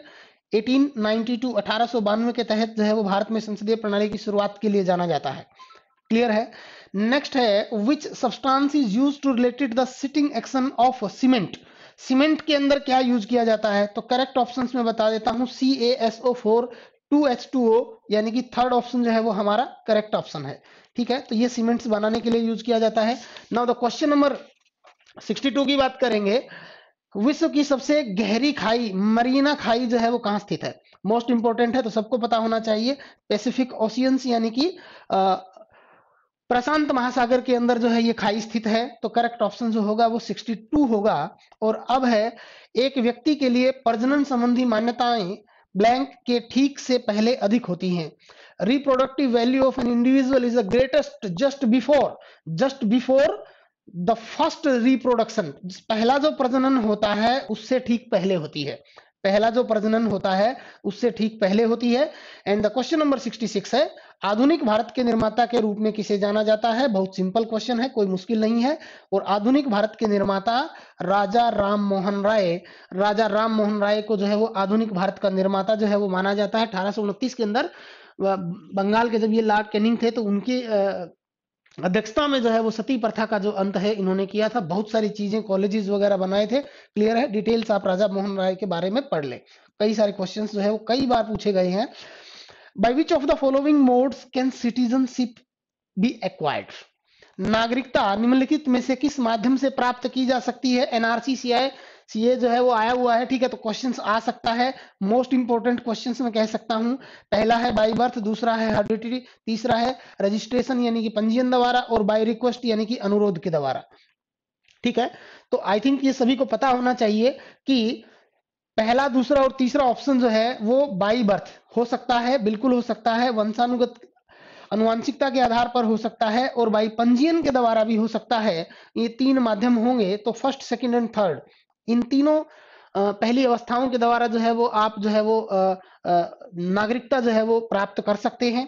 1892 1892 के तहत जो है वो भारत में संसदीय प्रणाली की शुरुआत के लिए जाना जाता है क्लियर है नेक्स्ट है which substance is use to related the setting action of cement cement के अंदर क्या यूज किया जाता है तो करेक्ट ऑप्शन में बता देता हूं C A S O four two H two O यानी कि थर्ड ऑप्शन जो है वो हमारा करेक्ट ऑप्शन है ठीक है तो ये सीमेंट्स बनाने के लिए यूज किया जाता है नाउ द क्वेश्चन नंबर 62 की बात करेंगे विश्व की सबसे गहरी खाई मरीना खाई जो है वो कहां स्थित है मोस्ट इंपॉर्टेंट है तो सबको पता होना चाहिए पैसिफिक ओशियंस यानी कि प्रशांत महासागर के अंदर जो है ये खाई स्थित है तो करेक्ट ऑप्शन जो होगा वो 62 होगा और अब है एक व्यक्ति के लिए प्रजनन संबंधी मान्यताएं ब्लैंक के ठीक से पहले अधिक होती हैं reproductive value of an individual is the greatest just before just before the first reproduction पहला जो प्रजनन होता है उससे ठीक पहले होती है पहला जो प्रजनन होता है उससे ठीक पहले होती है एंड द क्वेश्चन नंबर 66 है आधुनिक भारत के निर्माता के रूप में किसे जाना जाता है बहुत सिंपल क्वेश्चन है कोई मुश्किल नहीं है और आधुनिक भारत के निर्माता राजा राम मोहन राय राजा राम मोहन राय को जो है वो आधुनिक भारत का निर्माता जो है वो माना जाता है अठारह के अंदर बंगाल के जब ये लॉर्ड कैनिंग थे तो उनके अध्यक्षता में जो है वो सती प्रथा का जो अंत है इन्होंने किया था बहुत सारी चीजें कॉलेजेस वगैरह बनाए थे क्लियर है डिटेल्स आप राजा मोहन राय के बारे में पढ़ ले कई सारे क्वेश्चन जो है वो कई बार पूछे गए हैं by which of the following modes can citizenship be acquired नागरिकता निम्नलिखित में से किस माध्यम से प्राप्त की जा सकती है एनआरसी सीआई सीए जो है वो आया हुआ है ठीक है तो क्वेश्चंस आ सकता है मोस्ट इंपोर्टेंट क्वेश्चंस मैं कह सकता हूं पहला है बाई बर्थ दूसरा है हर्डिटी तीसरा है रजिस्ट्रेशन यानी कि पंजीयन द्वारा और बाई रिक्वेस्ट यानी कि अनुरोध के द्वारा ठीक है तो आई थिंक ये सभी को पता होना चाहिए कि पहला दूसरा और तीसरा ऑप्शन जो है वो बाई बर्थ हो सकता है बिल्कुल हो सकता है वंशानुगत अनुवांशिकता के आधार पर हो सकता है और बाई पंजीयन के द्वारा भी हो सकता है ये तीन माध्यम होंगे तो फर्स्ट सेकंड एंड थर्ड इन तीनों पहली अवस्थाओं के द्वारा जो है वो आप जो है वो नागरिकता जो है वो प्राप्त कर सकते हैं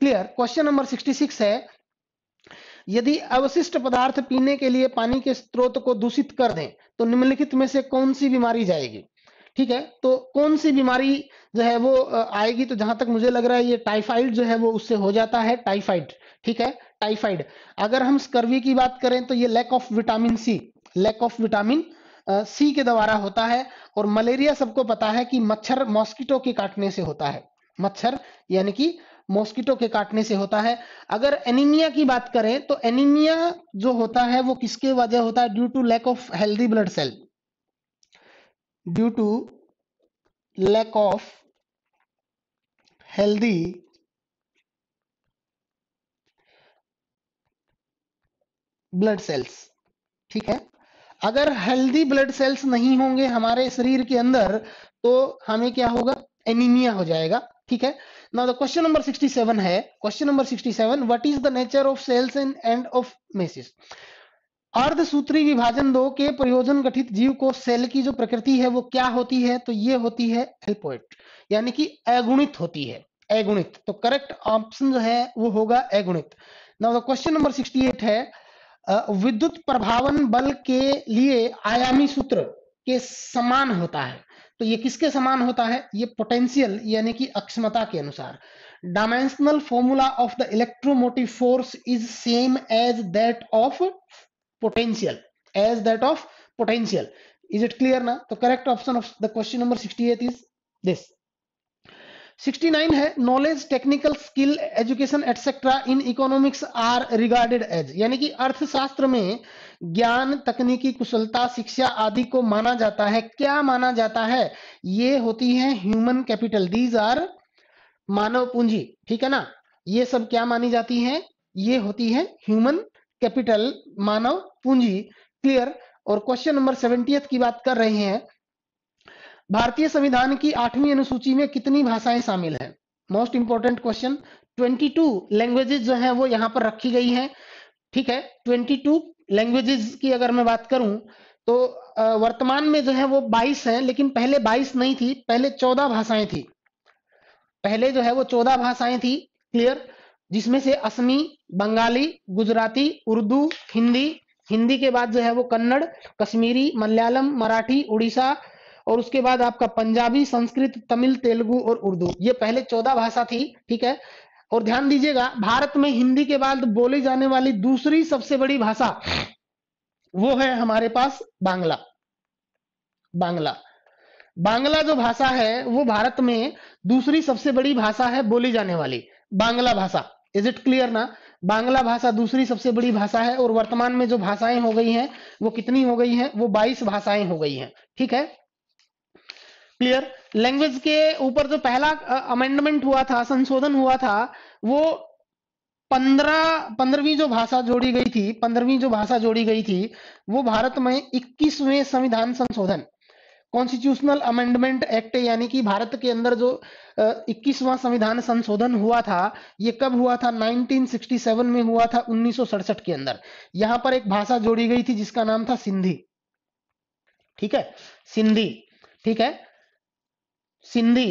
clear question number sixty six है यदि अवशिष्ट पदार्थ पीने के लिए पानी के स्रोत को दूषित कर दें तो निम्नलिखित में से कौन सी बीमारी जाएगी ठीक है तो कौन सी बीमारी जो है वो आएगी तो जहां तक मुझे लग रहा है ये टाइफाइड जो है वो उससे हो जाता है टाइफाइड ठीक है टाइफाइड अगर हम स्कर्वी की बात करें तो ये lack of vitamin C lack of vitamin C के द्वारा होता है और मलेरिया सबको पता है कि मच्छर मॉस्किटो के काटने से होता है मच्छर यानी कि मॉस्किटो के काटने से होता है अगर एनीमिया की बात करें तो एनीमिया जो होता है वो किसके वजह होता है due to lack of healthy blood cell due to lack of healthy blood cells ठीक है अगर हेल्दी ब्लड सेल्स नहीं होंगे हमारे शरीर के अंदर तो हमें क्या होगा एनीमिया हो जाएगा ठीक है नाउ द क्वेश्चन नंबर 67 है question number 67 what is the nature of cells in end of meiosis अर्ध सूत्री विभाजन दो के प्रयोजन गठित जीव को सेल की जो प्रकृति है वो क्या होती है तो ये होती है एल्पोइट यानी कि अगुणित होती है अगुणित तो करेक्ट ऑप्शन जो है वो होगा अगुणित नाउ द क्वेश्चन नंबर 68 है विद्युत प्रभावन बल के लिए आयामी सूत्र के समान होता है तो ये किसके समान होता है ये पोटेंशियल यानी कि अक्षमता के अनुसार dimensional formula of the electromotive force is same as that of potential as that of potential is it clear ना तो correct option of the question number sixty eight is this 69 है knowledge technical skill education etcetera in economics are regarded as यानी कि अर्थशास्त्र में ज्ञान तकनीकी कुशलता शिक्षा आदि को माना जाता है क्या माना जाता है ये होती है ह्यूमन कैपिटल दीज आर मानव पूंजी ठीक है ना ये सब क्या मानी जाती है ये होती है ह्यूमन कैपिटल मानव पूंजी क्लियर और क्वेश्चन नंबर सेवेंटी की बात कर रहे हैं भारतीय संविधान की आठवीं अनुसूची में कितनी भाषाएं शामिल हैं मोस्ट इंपॉर्टेंट क्वेश्चन 22 लैंग्वेजेस जो है वो यहाँ पर रखी गई हैं ठीक है 22 लैंग्वेजेस की अगर मैं बात करूं तो वर्तमान में जो है वो 22 हैं लेकिन पहले 22 नहीं थी पहले 14 भाषाएं थी पहले जो है वो 14 भाषाएं थी क्लियर जिसमें से असमी बंगाली गुजराती उर्दू हिंदी हिंदी के बाद जो है वो कन्नड़ कश्मीरी मलयालम मराठी उड़ीसा और उसके बाद आपका पंजाबी संस्कृत तमिल तेलुगु और उर्दू ये पहले चौदह भाषा थी ठीक है और ध्यान दीजिएगा भारत में हिंदी के बाद बोली जाने वाली दूसरी सबसे बड़ी भाषा वो है हमारे पास बांग्ला बांग्ला बांग्ला जो भाषा है वो भारत में दूसरी सबसे बड़ी भाषा है बोली जाने वाली बांग्ला भाषा इज इट क्लियर ना बांग्ला भाषा दूसरी सबसे बड़ी भाषा है और वर्तमान में जो भाषाएं हो गई हैं वो कितनी हो गई हैं वो 22 भाषाएं हो गई हैं ठीक है क्लियर लैंग्वेज के ऊपर जो पहला अमेंडमेंट हुआ था संशोधन हुआ था वो पंद्रह पंद्रहवीं जो भाषा जोड़ी गई थी पंद्रहवीं जो भाषा जोड़ी गई थी वो भारत में इक्कीसवें संविधान संशोधन कॉन्स्टिट्यूशनल अमेंडमेंट एक्ट यानी कि भारत के अंदर जो इक्कीसवां संविधान संशोधन हुआ था ये कब हुआ था 1967 में हुआ था उन्नीस के अंदर यहां पर एक भाषा जोड़ी गई थी जिसका नाम था सिंधी ठीक है सिंधी ठीक है सिंधी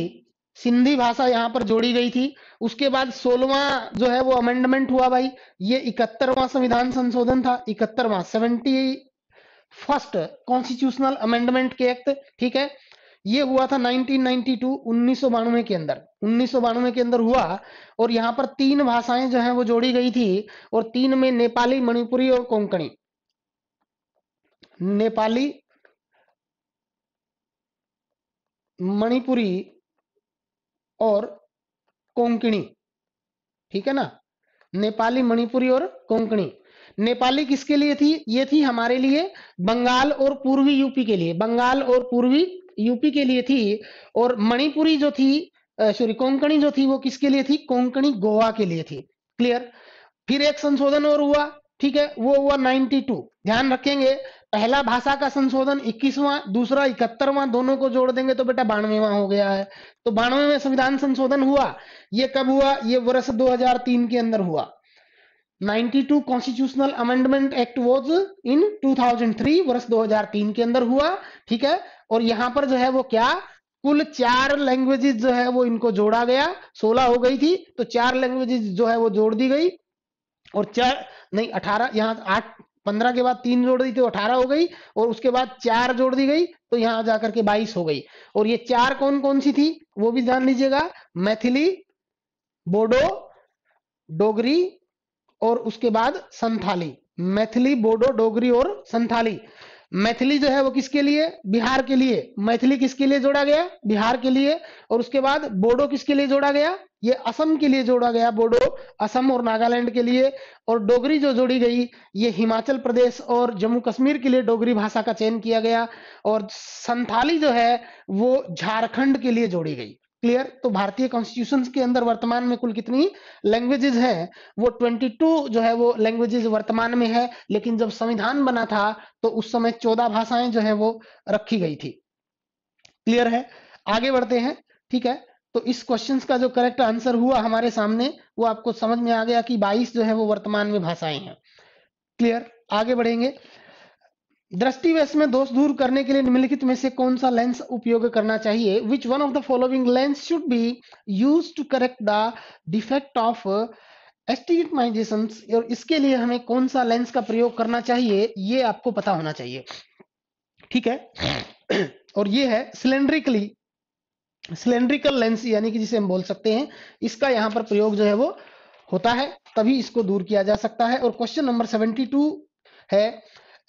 सिंधी भाषा यहाँ पर जोड़ी गई थी उसके बाद सोलवा जो है वो अमेंडमेंट हुआ भाई ये इकहत्तरवा संविधान संशोधन था इकहत्तरवा सेवेंटी फर्स्ट कॉन्स्टिट्यूशनल अमेंडमेंट के एक्ट ठीक है ये हुआ था 1992 उन्नीस के अंदर उन्नीस के अंदर हुआ और यहाँ पर तीन भाषाएं जो है वो जोड़ी गई थी और तीन में नेपाली मणिपुरी और कोंकणी नेपाली मणिपुरी और कोंकणी ठीक है ना नेपाली मणिपुरी और कोंकणी नेपाली किसके लिए थी ये थी हमारे लिए बंगाल और पूर्वी यूपी के लिए बंगाल और पूर्वी यूपी के लिए थी और मणिपुरी जो थी सॉरी कोंकणी जो थी वो किसके लिए थी कोंकणी गोवा के लिए थी क्लियर फिर एक संशोधन और हुआ ठीक है वो हुआ 92 ध्यान रखेंगे पहला भाषा का संशोधन इक्कीसवां दूसरा इकहत्तरवां दोनों को जोड़ देंगे तो बेटा बानवेवा हो गया है तो बानवे में संविधान संशोधन हुआ ये कब हुआ ये वर्ष 2003 के अंदर हुआ 92 constitutional amendment act was in 2003 वर्ष 2003 के अंदर हुआ ठीक है और यहां पर जो है वो क्या कुल चार लैंग्वेजेस जो है वो इनको जोड़ा गया सोलह हो गई थी तो चार लैंग्वेजेस जो है वो जोड़ दी गई और चार नहीं अठारह यहां आठ पंद्रह के बाद तीन जोड़ दी तो अठारह हो गई और उसके बाद चार जोड़ दी गई तो यहां जाकर के बाईस हो गई और ये चार कौन कौन सी थी वो भी जान लीजिएगा मैथिली बोडो डोगरी और उसके बाद संथाली मैथिली बोडो डोगरी और संथाली मैथिली जो है वो किसके लिए बिहार के लिए मैथिली किसके लिए जोड़ा गया बिहार के लिए और उसके बाद बोडो किसके लिए जोड़ा गया ये असम के लिए जोड़ा गया बोडो असम और नागालैंड के लिए और डोगरी जो जोड़ी गई ये हिमाचल प्रदेश और जम्मू कश्मीर के लिए डोगरी भाषा का चयन किया गया और संथाली जो है वो झारखंड के लिए जोड़ी गई क्लियर तो भारतीय कॉन्स्टिट्यूशन के अंदर वर्तमान में कुल कितनी लैंग्वेजेस हैं वो 22 जो है वो लैंग्वेजेस वर्तमान में है लेकिन जब संविधान बना था तो उस समय 14 भाषाएं जो है वो रखी गई थी क्लियर है आगे बढ़ते हैं ठीक है तो इस क्वेश्चन का जो करेक्ट आंसर हुआ हमारे सामने वो आपको समझ में आ गया कि 22 जो है वो वर्तमान में भाषाएं हैं क्लियर आगे बढ़ेंगे दृष्टिवेश में दोष दूर करने के लिए निम्नलिखित में से कौन सा लेंस उपयोग करना चाहिए which one of the following lens should be use to correct the defect of astigmatisation और इसके लिए हमें कौन सा लेंस का प्रयोग करना चाहिए ये आपको पता होना चाहिए ठीक है और ये है सिलेंड्रिकली सिलेंड्रिकल लेंस यानी कि जिसे हम बोल सकते हैं इसका यहाँ पर प्रयोग जो है वो होता है तभी इसको दूर किया जा सकता है और क्वेश्चन नंबर सेवेंटी टू है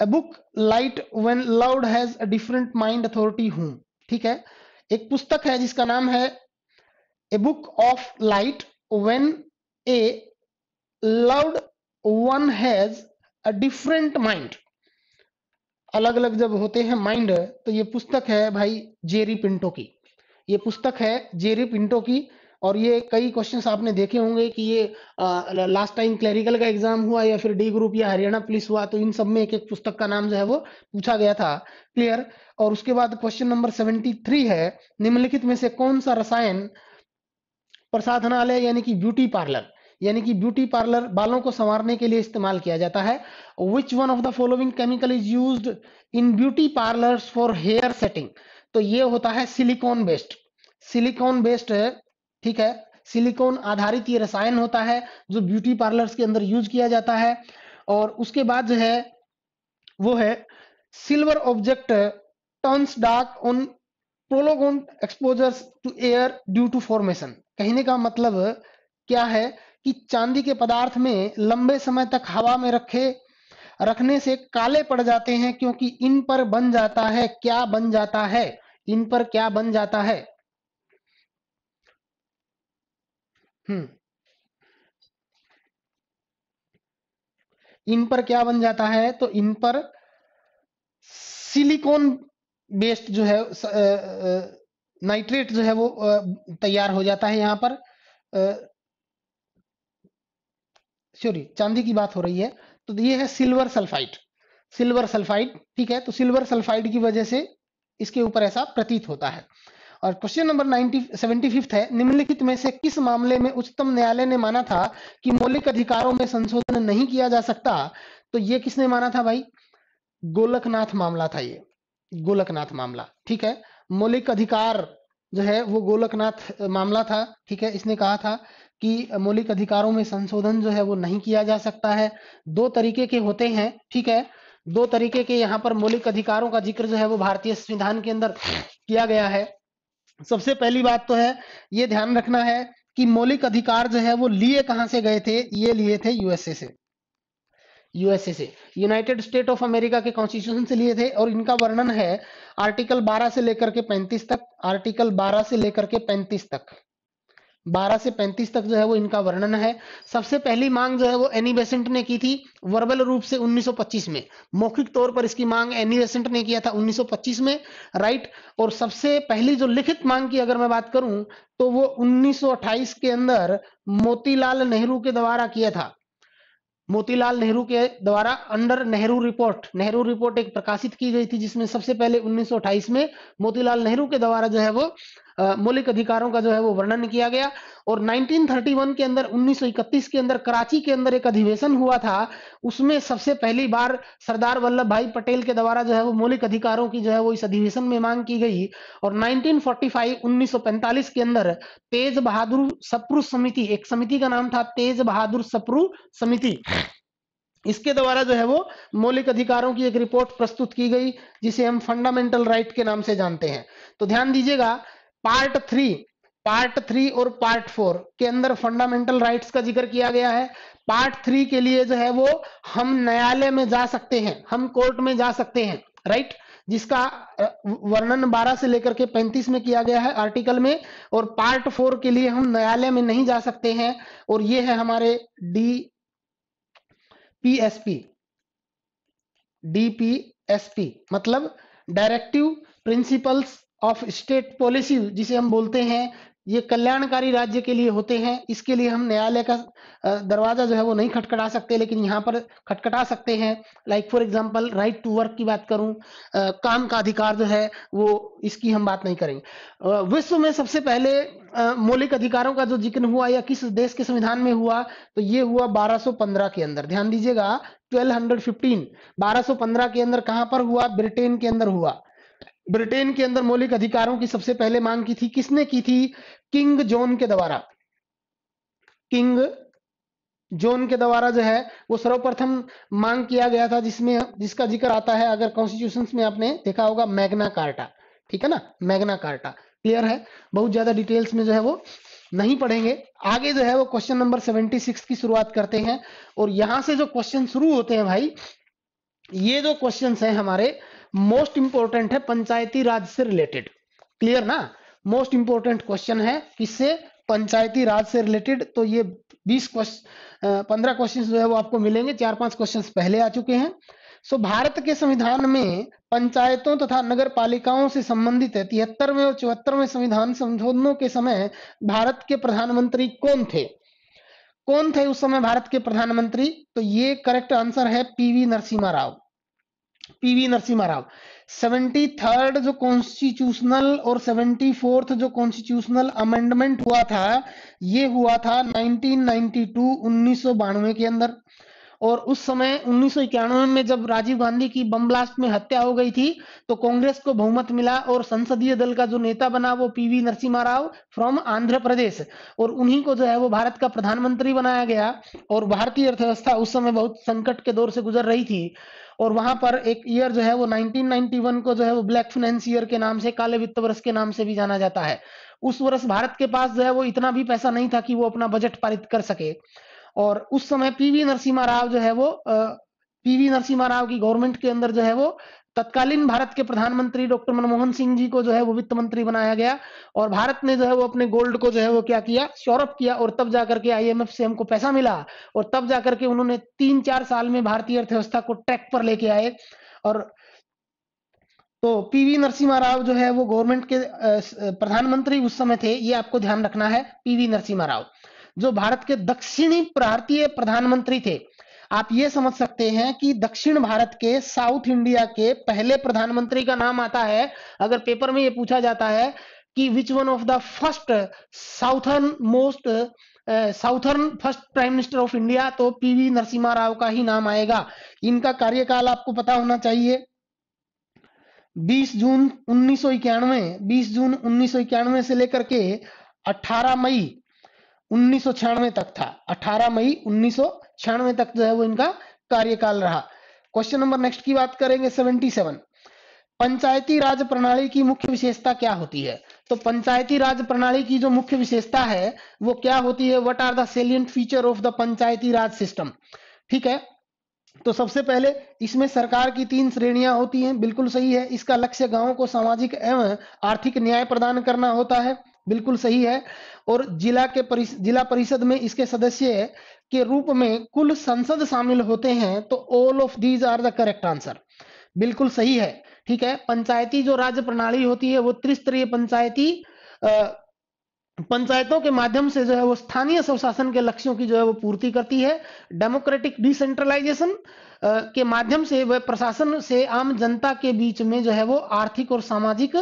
a book light when loud has different mind authority हूं ठीक है एक पुस्तक है जिसका नाम है a book of light when a loud one has a different mind अलग अलग जब होते हैं माइंड तो ये पुस्तक है भाई जेरी पिंटो की ये पुस्तक है जेरी पिंटो की और ये कई क्वेश्चंस आपने देखे होंगे कि ये आ, लास्ट टाइम क्लेरिकल का एग्जाम हुआ या फिर डी ग्रुप या हरियाणा पुलिस हुआ तो इन सब में एक एक पुस्तक का नाम जो है वो पूछा गया था क्लियर और उसके बाद क्वेश्चन नंबर सेवेंटी थ्री है निम्नलिखित में से कौन सा रसायन प्रसाधनालय यानी कि ब्यूटी पार्लर यानी कि ब्यूटी पार्लर बालों को संवारने के लिए इस्तेमाल किया जाता है which one of the following chemical is use in beauty parlour for hair setting तो ये होता है सिलिकॉन बेस्ड सिलिकॉन बेस्ड ठीक है सिलिकॉन आधारित ये रसायन होता है जो ब्यूटी पार्लर्स के अंदर यूज किया जाता है और उसके बाद जो है वो है silver object turns dark on प्रोलोगोन exposure to air due to formation कहने का मतलब क्या है कि चांदी के पदार्थ में लंबे समय तक हवा में रखे रखने से काले पड़ जाते हैं क्योंकि इन पर बन जाता है क्या बन जाता है इन पर क्या बन जाता है हम्म इन पर क्या बन जाता है तो इन पर सिलिकॉन बेस्ड जो है नाइट्रेट जो है वो तैयार हो जाता है यहां पर सॉरी चांदी की बात हो रही है तो ये है सिल्वर सल्फाइड सिल्वर सल्फाइड ठीक है तो सिल्वर सल्फाइड की वजह से इसके ऊपर ऐसा प्रतीत होता है और क्वेश्चन नंबर है निम्नलिखित में से किस मामले में उच्चतम न्यायालय ने माना था कि मौलिक अधिकारों में संशोधन नहीं किया जा सकता तो ये किसने माना था भाई गोलकनाथ मामला था ये गोलकनाथ मामला ठीक है मौलिक अधिकार जो है वो गोलकनाथ मामला था ठीक है इसने कहा था कि मौलिक अधिकारों में संशोधन जो है वो नहीं किया जा सकता है दो तरीके के होते हैं ठीक है दो तरीके के यहाँ पर मौलिक अधिकारों का जिक्र जो है वो भारतीय संविधान के अंदर किया गया है सबसे पहली बात तो है ये ध्यान रखना है कि मौलिक अधिकार जो है वो लिए कहां से गए थे ये लिए थे यूएसए से यूएसए से यूनाइटेड स्टेट ऑफ अमेरिका के कॉन्स्टिट्यूशन से लिए थे और इनका वर्णन है आर्टिकल 12 से लेकर के 35 तक आर्टिकल 12 से लेकर के 35 तक 12 से 35 तक जो है वो इनका वर्णन है सबसे पहली मांग जो है वो एनी बेसेंट ने की थी वर्बल रूप से 1925 में मौखिक तौर पर इसकी मांग एनी बेसेंट ने किया था 1925 में राइट और सबसे पहली जो लिखित मांग की अगर मैं बात करूं तो वो 1928 के अंदर मोतीलाल नेहरू के द्वारा किया था मोतीलाल नेहरू के द्वारा under Nehru report Nehru report एक प्रकाशित की गई थी जिसमें सबसे पहले 1928 में मोतीलाल नेहरू के द्वारा जो है वो मौलिक अधिकारों का जो है वो वर्णन किया गया और 1931 के अंदर 1931 के अंदर कराची के अंदर एक अधिवेशन हुआ था उसमें सबसे पहली बार सरदार वल्लभ भाई पटेल के द्वारा जो है वो मौलिक अधिकारों की जो है वो इस अधिवेशन में मांग की गई और 1945 1945 के अंदर तेज बहादुर सप्रू समिति एक समिति का नाम था तेज बहादुर सप्रू समिति इसके द्वारा जो है वो मौलिक अधिकारों की एक रिपोर्ट प्रस्तुत की गई जिसे हम फंडामेंटल राइट के नाम से जानते हैं तो ध्यान दीजिएगा पार्ट थ्री पार्ट थ्री और पार्ट फोर के अंदर फंडामेंटल राइट्स का जिक्र किया गया है पार्ट थ्री के लिए जो है वो हम न्यायालय में जा सकते हैं हम कोर्ट में जा सकते हैं राइट जिसका वर्णन 12 से लेकर के 35 में किया गया है आर्टिकल में और पार्ट फोर के लिए हम न्यायालय में नहीं जा सकते हैं और ये है हमारे D P S P D P S P मतलब directive principles of state policy जिसे हम बोलते हैं ये कल्याणकारी राज्य के लिए होते हैं इसके लिए हम न्यायालय का दरवाजा जो है वो नहीं खटखटा सकते लेकिन यहाँ पर खटखटा सकते हैं like for example right to work की बात आ, काम का अधिकार जो है वो इसकी हम बात नहीं करेंगे विश्व में सबसे पहले मौलिक अधिकारों का जो जिक्र हुआ या किस देश के संविधान में हुआ तो ये हुआ बारह के अंदर ध्यान दीजिएगा ट्वेल्व हंड्रेड के अंदर कहाँ पर हुआ ब्रिटेन के अंदर हुआ ब्रिटेन के अंदर मौलिक अधिकारों की सबसे पहले मांग की थी किसने की थी किंग जॉन के द्वारा किंग जोन के द्वारा जो है वो सर्वप्रथम मांग किया गया था जिसमें जिसका जिक्र आता है अगर कॉन्स्टिट्यूशन में आपने देखा होगा मैग्ना कार्टा ठीक है ना मैग्ना कार्टा क्लियर है बहुत ज्यादा डिटेल्स में जो है वो नहीं पढ़ेंगे आगे जो है वो क्वेश्चन नंबर सेवेंटी सिक्स की शुरुआत करते हैं और यहां से जो क्वेश्चन शुरू होते हैं भाई ये जो क्वेश्चन है हमारे मोस्ट इंपॉर्टेंट है पंचायती राज से रिलेटेड क्लियर ना मोस्ट इंपॉर्टेंट क्वेश्चन है किससे पंचायती राज से रिलेटेड तो ये बीस क्वेश्चन पंद्रह क्वेश्चन जो है वो आपको मिलेंगे चार पांच क्वेश्चन पहले आ चुके हैं सो भारत के संविधान में पंचायतों तथा नगर पालिकाओं से संबंधित है तिहत्तरवें और चौहत्तरवें संविधान संशोधनों के समय भारत के प्रधानमंत्री कौन थे कौन थे उस समय भारत के प्रधानमंत्री तो ये करेक्ट आंसर है PV Narasimha Rao PV Narasimha Rao seventy third जो कॉन्स्टिट्यूशनल और सेवेंटी फोर्थ जो कॉन्स्टिट्यूशनल अमेंडमेंट हुआ था ये हुआ था 1992 उन्नीस के अंदर और उस समय उन्नीस में जब राजीव गांधी की बम ब्लास्ट में हत्या हो गई थी तो कांग्रेस को बहुमत मिला और संसदीय दल का जो नेता बना वो पीवी नरसिम्हा राव फ्रॉम आंध्र प्रदेश और उन्हीं को जो है वो भारत का प्रधानमंत्री बनाया गया और भारतीय अर्थव्यवस्था उस समय बहुत संकट के दौर से गुजर रही थी और वहां पर एक ईयर जो है वो 1991 को जो है वो ब्लैक फाइनेंस ईयर के नाम से काले वित्त वर्ष के नाम से भी जाना जाता है उस वर्ष भारत के पास जो है वो इतना भी पैसा नहीं था कि वो अपना बजट पारित कर सके और उस समय पीवी नरसिम्हा राव जो है वो पीवी नरसिम्हा राव की गवर्नमेंट के अंदर जो है वो तत्कालीन भारत के प्रधानमंत्री डॉक्टर मनमोहन सिंह जी को जो है वो वित्त मंत्री बनाया गया और भारत ने जो है वो अपने गोल्ड को जो है वो क्या किया सौरभ किया और तब जाकर के आईएमएफ से हमको पैसा मिला और तब जाकर के उन्होंने तीन चार साल में भारतीय अर्थव्यवस्था को ट्रैक पर लेके आए और तो पीवी नरसिम्हा राव जो है वो गवर्नमेंट के प्रधानमंत्री उस समय थे ये आपको ध्यान रखना है पीवी नरसिम्हा राव जो भारत के दक्षिणी भारतीय प्रधानमंत्री थे आप ये समझ सकते हैं कि दक्षिण भारत के साउथ इंडिया के पहले प्रधानमंत्री का नाम आता है अगर पेपर में ये पूछा जाता है कि which one of the first southern most southern first prime minister of India तो पीवी नरसिम्हा राव का ही नाम आएगा इनका कार्यकाल आपको पता होना चाहिए 20 जून उन्नीस 20 जून उन्नीस से लेकर के 18 मई उन्नीस तक था 18 मई उन्नीस तक जो है वो इनका कार्यकाल रहा क्वेश्चन नंबर नेक्स्ट की बात करेंगे 77 पंचायती राज प्रणाली की मुख्य विशेषता क्या होती है तो पंचायती राज प्रणाली की जो मुख्य विशेषता है वो क्या होती है what are the salient feature of the Panchayati Raj system ठीक है तो सबसे पहले इसमें सरकार की तीन श्रेणियां होती हैं बिल्कुल सही है इसका लक्ष्य गांवों को सामाजिक एवं आर्थिक न्याय प्रदान करना होता है बिल्कुल सही है और जिला के परिस, जिला परिषद में इसके सदस्य के रूप में कुल संसद शामिल होते हैं तो all of these are the correct answer बिल्कुल सही है ठीक है पंचायती जो राज्य प्रणाली होती है वो त्रिस्तरीय पंचायती पंचायतों के माध्यम से जो है वो स्थानीय स्वशासन के लक्ष्यों की जो है वो पूर्ति करती है डेमोक्रेटिक डिसेंट्रलाइजेशन के माध्यम से वह प्रशासन से आम जनता के बीच में जो है वो आर्थिक और सामाजिक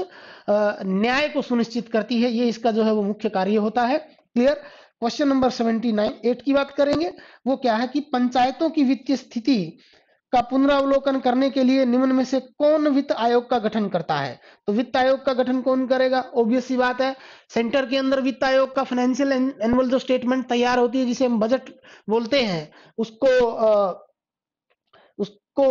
न्याय को सुनिश्चित करती है ये इसका जो है वो मुख्य कार्य होता है clear question number seventy nine eight की बात करेंगे वो क्या है कि पंचायतों की वित्तीय स्थिति का पुनरावलोकन करने के लिए निम्न में से कौन वित्त आयोग का गठन करता है तो वित्त आयोग का गठन कौन करेगा ऑब्वियस सी बात है सेंटर के अंदर वित्त आयोग का फाइनेंशियल एनुअल जो स्टेटमेंट तैयार होती है जिसे हम बजट बोलते हैं उसको को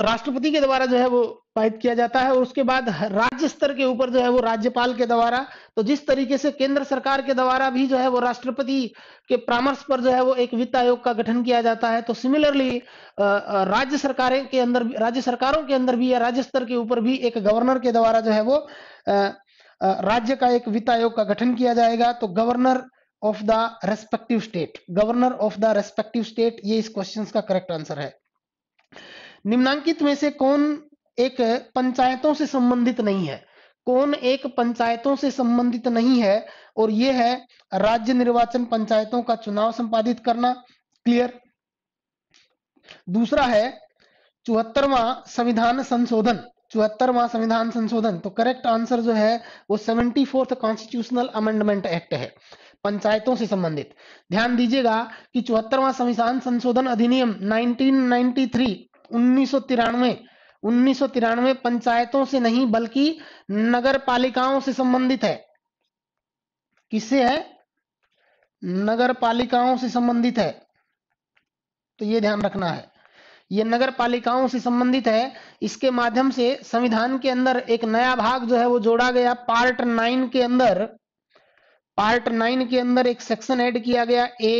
राष्ट्रपति के द्वारा जो है वो पारित किया जाता है और उसके बाद राज्य स्तर के ऊपर जो है वो राज्यपाल के द्वारा तो जिस तरीके से केंद्र सरकार के द्वारा भी जो है वो राष्ट्रपति के परामर्श पर जो है वो एक वित्त आयोग का गठन किया जाता है तो सिमिलरली राज्य सरकारें के अंदर राज्य सरकारों के अंदर भी या राज्य स्तर के ऊपर भी एक गवर्नर के द्वारा जो है वो राज्य का एक वित्त आयोग का गठन किया जाएगा तो governor of the respective state governor of the respective state ये इस क्वेश्चन का करेक्ट आंसर है निम्नांकित में से कौन एक पंचायतों से संबंधित नहीं है कौन एक पंचायतों से संबंधित नहीं है और यह है राज्य निर्वाचन पंचायतों का चुनाव संपादित करना क्लियर दूसरा है चौहत्तरवा संविधान संशोधन चौहत्तरवा संविधान संशोधन तो करेक्ट आंसर जो है वो seventy fourth constitutional amendment act है पंचायतों से संबंधित ध्यान दीजिएगा कि चौहत्तरवा संविधान संशोधन अधिनियम 1993 उन्नीस सौ तिरानवे पंचायतों से नहीं बल्कि नगर पालिकाओं से संबंधित है किससे है नगर पालिकाओं से संबंधित है तो ये ध्यान रखना है ये नगर पालिकाओं से संबंधित है इसके माध्यम से संविधान के अंदर एक नया भाग जो है वो जोड़ा गया पार्ट नाइन के अंदर पार्ट नाइन के अंदर एक सेक्शन ऐड किया गया ए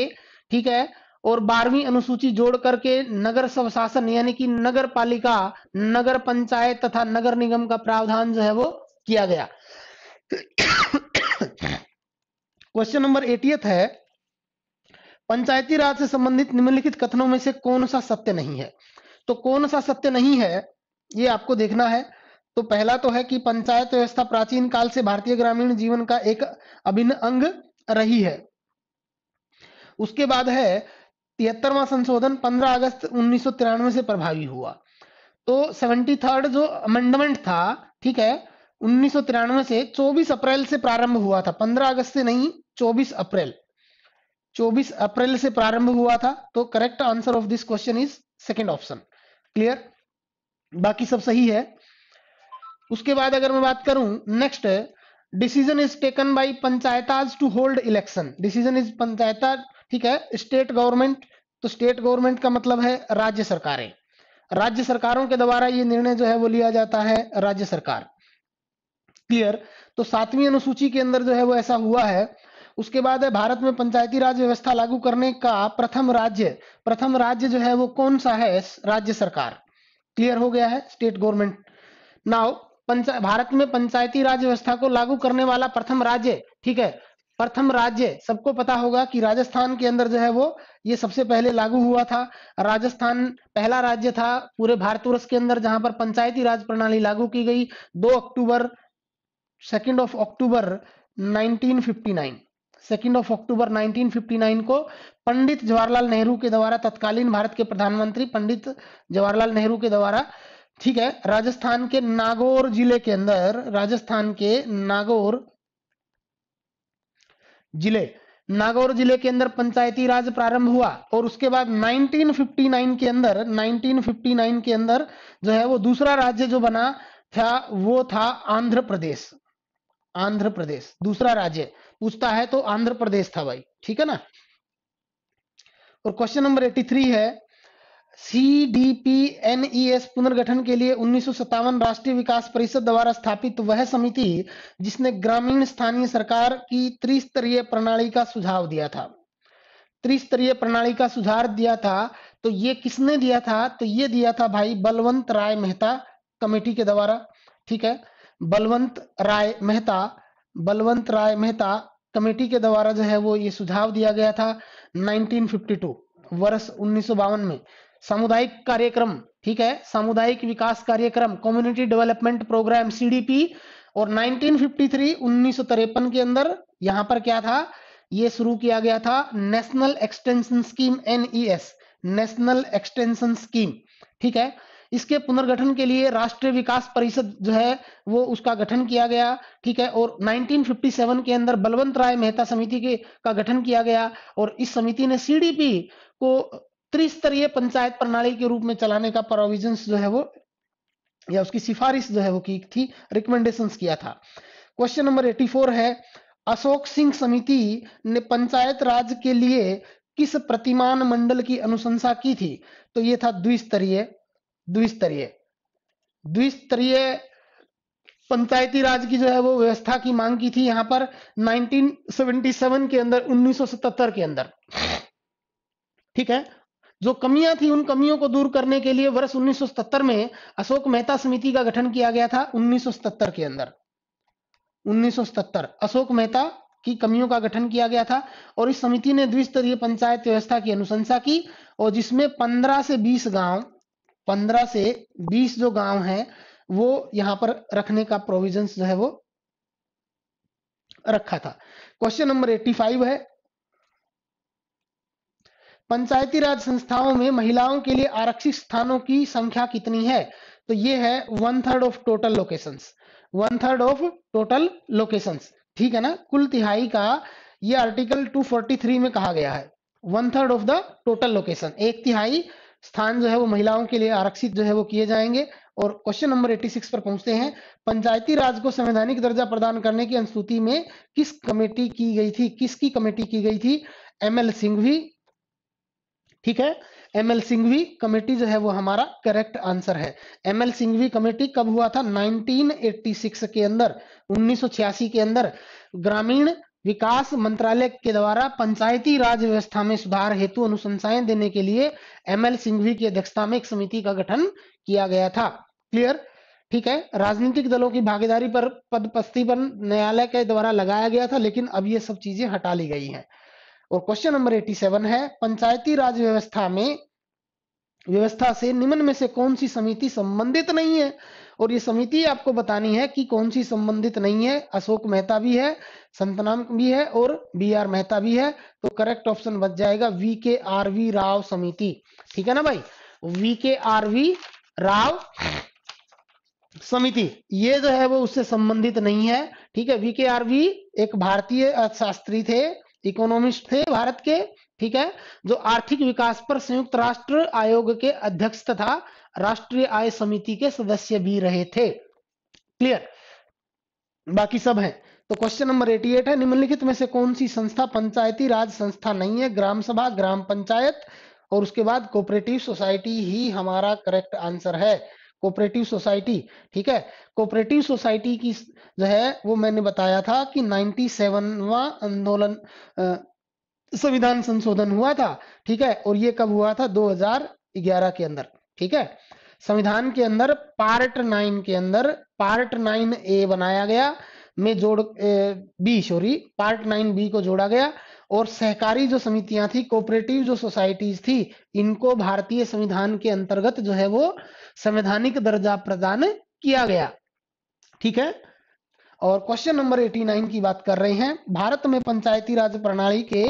ठीक है और बारहवीं अनुसूची जोड़ करके नगर स्वशासन यानी कि नगर पालिका नगर पंचायत तथा नगर निगम का प्रावधान जो है वो किया गया क्वेश्चन नंबर एटीएथ है पंचायती राज से संबंधित निम्नलिखित कथनों में से कौन सा सत्य नहीं है तो कौन सा सत्य नहीं है ये आपको देखना है तो पहला तो है कि पंचायत व्यवस्था प्राचीन काल से भारतीय ग्रामीण जीवन का एक अभिन्न अंग रही है उसके बाद है तिहत्तरवा संशोधन 15 अगस्त उन्नीस से प्रभावी हुआ तो सेवेंटी थर्ड जो अमेंडमेंट था ठीक है उन्नीस से 24 अप्रैल से प्रारंभ हुआ था 15 अगस्त से नहीं 24 अप्रैल 24 अप्रैल से प्रारंभ हुआ था तो correct answer of this question is second option clear बाकी सब सही है उसके बाद अगर मैं बात करूं next decision is taken by panchayats to hold election decision is पंचायता ठीक है स्टेट गवर्नमेंट तो स्टेट गवर्नमेंट का मतलब है राज्य सरकारें राज्य सरकारों के द्वारा ये निर्णय जो है वो लिया जाता है राज्य सरकार क्लियर तो सातवीं अनुसूची के अंदर जो है वो ऐसा हुआ है उसके बाद है भारत में पंचायती राज व्यवस्था लागू करने का प्रथम राज्य प्रथम राज्य जो है वो कौन सा है राज्य सरकार क्लियर हो गया है state government now panchayat Bharat में पंचायती राज व्यवस्था को लागू करने वाला प्रथम राज्य ठीक है प्रथम राज्य सबको पता होगा कि राजस्थान के अंदर जो है वो ये सबसे पहले लागू हुआ था राजस्थान पहला राज्य था पूरे भारतवर्ष के अंदर जहां पर पंचायती राज प्रणाली लागू की गई 2 अक्टूबर second of October 1959 second of October 1959 को पंडित जवाहरलाल नेहरू के द्वारा तत्कालीन भारत के प्रधानमंत्री पंडित जवाहरलाल नेहरू के द्वारा ठीक है राजस्थान के नागौर जिले के अंदर राजस्थान के नागौर जिले नागौर जिले के अंदर पंचायती राज प्रारंभ हुआ और उसके बाद 1959 के अंदर 1959 के अंदर जो है वो दूसरा राज्य जो बना था वो था आंध्र प्रदेश आंध्र प्रदेश दूसरा राज्य पूछता है तो आंध्र प्रदेश था भाई ठीक है ना और क्वेश्चन नंबर 83 है सीडीपीएनईएस e पुनर्गठन के लिए उन्नीस राष्ट्रीय विकास परिषद द्वारा स्थापित वह समिति जिसने ग्रामीण स्थानीय सरकार की त्रिस्तरीय प्रणाली का सुझाव दिया था त्रिस्तरीय प्रणाली का सुझाव दिया था तो ये किसने दिया था तो ये दिया था भाई बलवंत राय मेहता कमेटी के द्वारा ठीक है बलवंत राय मेहता बलवंत राय मेहता कमेटी के द्वारा जो है वो ये सुझाव दिया गया था 1952 वर्ष उन्नीस में सामुदायिक कार्यक्रम ठीक है सामुदायिक विकास कार्यक्रम कम्युनिटी डेवलपमेंट प्रोग्राम सीडीपी और 1953 उन्नीस के अंदर यहां पर क्या था ये शुरू किया गया था national extension scheme NES national extension scheme ठीक है इसके पुनर्गठन के लिए राष्ट्रीय विकास परिषद जो है वो उसका गठन किया गया ठीक है और 1957 के अंदर बलवंत राय मेहता समिति के का गठन किया गया और इस समिति ने सीडीपी को त्रिस्तरीय पंचायत प्रणाली के रूप में चलाने का प्रोविजन जो है वो या उसकी सिफारिश जो है वो की थी रिकमेंडेशन किया था क्वेश्चन नंबर 84 है अशोक सिंह समिति ने पंचायत राज के लिए किस प्रतिमान मंडल की अनुशंसा की थी तो ये था द्विस्तरीय द्विस्तरीय द्विस्तरीय पंचायती राज की जो है वो व्यवस्था की मांग की थी यहाँ पर 1977 के अंदर 1977 के अंदर ठीक है जो कमियां थी उन कमियों को दूर करने के लिए वर्ष 1977 में अशोक मेहता समिति का गठन किया गया था 1977 के अंदर 1977 अशोक मेहता की कमियों का गठन किया गया था और इस समिति ने द्विस्तरीय पंचायत व्यवस्था की अनुशंसा की और जिसमें 15 से 20 गांव 15 से 20 जो गांव हैं वो यहां पर रखने का प्रोविजन जो है वो रखा था क्वेश्चन नंबर 85 है पंचायती राज संस्थाओं में महिलाओं के लिए आरक्षित स्थानों की संख्या कितनी है तो ये है one third of total location one third of total location ठीक है ना कुल तिहाई का ये आर्टिकल 243 में कहा गया है one third of the total location एक तिहाई स्थान जो है वो महिलाओं के लिए आरक्षित जो है वो किए जाएंगे और क्वेश्चन नंबर 86 पर पहुंचते हैं पंचायती राज को संवैधानिक दर्जा प्रदान करने की अनुसूची में किस कमेटी की गई थी किसकी कमेटी की गई थी एम एल सिंघवी ठीक है एम एल सिंघवी कमेटी जो है वो हमारा करेक्ट आंसर है एम एल सिंघवी कमेटी कब हुआ था 1986 के अंदर 1986 के अंदर ग्रामीण विकास मंत्रालय के द्वारा पंचायती राज व्यवस्था में सुधार हेतु अनुशंसाएं देने के लिए एम एल सिंघवी की अध्यक्षता में एक समिति का गठन किया गया था क्लियर ठीक है राजनीतिक दलों की भागीदारी पर पद पर न्यायालय के द्वारा लगाया गया था लेकिन अब ये सब चीजें हटा ली गई हैं और क्वेश्चन नंबर 87 है पंचायती राज व्यवस्था में व्यवस्था से निम्न में से कौन सी समिति संबंधित नहीं है और ये समिति आपको बतानी है कि कौन सी संबंधित नहीं है अशोक मेहता भी है संतनाम भी है और बी आर मेहता भी है तो करेक्ट ऑप्शन बच जाएगा वी के आर वी राव समिति ठीक है ना भाई वी के आर वी राव समिति ये जो है वो उससे संबंधित नहीं है ठीक है वी के आर वी एक भारतीय अर्थशास्त्री थे इकोनॉमिस्ट थे भारत के ठीक है जो आर्थिक विकास पर संयुक्त राष्ट्र आयोग के अध्यक्ष तथा राष्ट्रीय आय समिति के सदस्य भी रहे थे क्लियर बाकी सब है तो क्वेश्चन नंबर 88 है निम्नलिखित में से कौन सी संस्था पंचायती राज संस्था नहीं है ग्राम सभा ग्राम पंचायत और उसके बाद कोऑपरेटिव सोसाइटी ही हमारा करेक्ट आंसर है कोऑपरेटिव सोसाइटी ठीक है कोऑपरेटिव सोसाइटी की जो है वो मैंने बताया था कि 97वां आंदोलन संविधान संशोधन हुआ था ठीक है और ये कब हुआ था 2011 के अंदर ठीक है संविधान के अंदर पार्ट नाइन के अंदर पार्ट नाइन ए बनाया गया में जोड़ B sorry part nine B को जोड़ा गया और सहकारी जो समितियां थी कोऑपरेटिव जो सोसाइटीज थी इनको भारतीय संविधान के अंतर्गत जो है वो संवैधानिक दर्जा प्रदान किया गया ठीक है और क्वेश्चन नंबर 89 की बात कर रहे हैं भारत में पंचायती राज प्रणाली के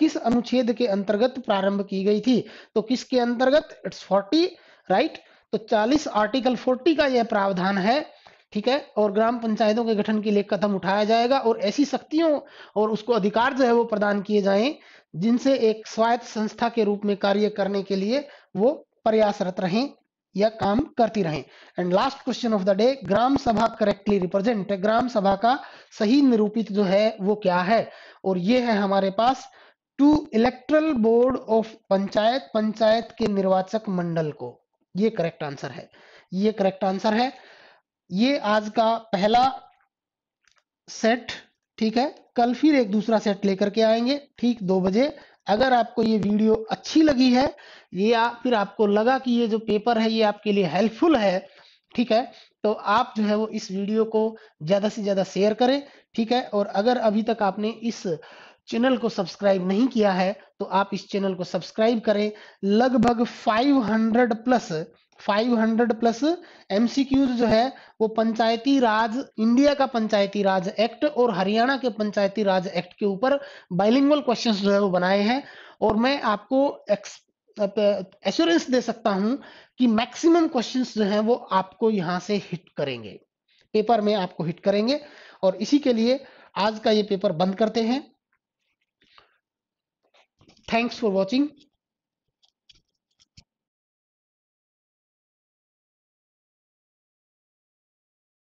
किस अनुच्छेद के अंतर्गत प्रारंभ की गई थी तो किसके अंतर्गत इट्स फोर्टी राइट तो 40 आर्टिकल 40 का यह प्रावधान है ठीक है और ग्राम पंचायतों के गठन के लिए कदम उठाया जाएगा और ऐसी शक्तियों और उसको अधिकार जो है वो प्रदान किए जाए जिनसे एक स्वायत्त संस्था के रूप में कार्य करने के लिए वो प्रयासरत रहें यह काम करती रहें and last question of the day Gram Sabha correctly represent ग्राम सभा का सही निरूपित जो है वो क्या है और ये है हमारे पास two electoral board of panchayat panchayat के निर्वाचक मंडल को ये करेक्ट आंसर है ये करेक्ट आंसर है ये आज का पहला सेट ठीक है कल फिर एक दूसरा सेट लेकर के आएंगे ठीक दो बजे अगर आपको ये वीडियो अच्छी लगी है ये आ, फिर आपको लगा कि ये जो पेपर है ये आपके लिए हेल्पफुल है ठीक है तो आप जो है वो इस वीडियो को ज़्यादा से ज़्यादा शेयर करें ठीक है और अगर अभी तक आपने इस चैनल को सब्सक्राइब नहीं किया है तो आप इस चैनल को सब्सक्राइब करें लगभग 500 प्लस 500 प्लस एमसीक्यूज जो है वो पंचायती राज इंडिया का पंचायती राज एक्ट और हरियाणा के पंचायती राज एक्ट के ऊपर बाइलिंगुअल क्वेश्चंस जो है वो बनाए हैं और मैं आपको एश्योरेंस दे सकता हूं कि मैक्सिमम क्वेश्चंस जो है वो आपको यहां से हिट करेंगे पेपर में आपको हिट करेंगे और इसी के लिए आज का ये पेपर बंद करते हैं थैंक्स फॉर वॉचिंग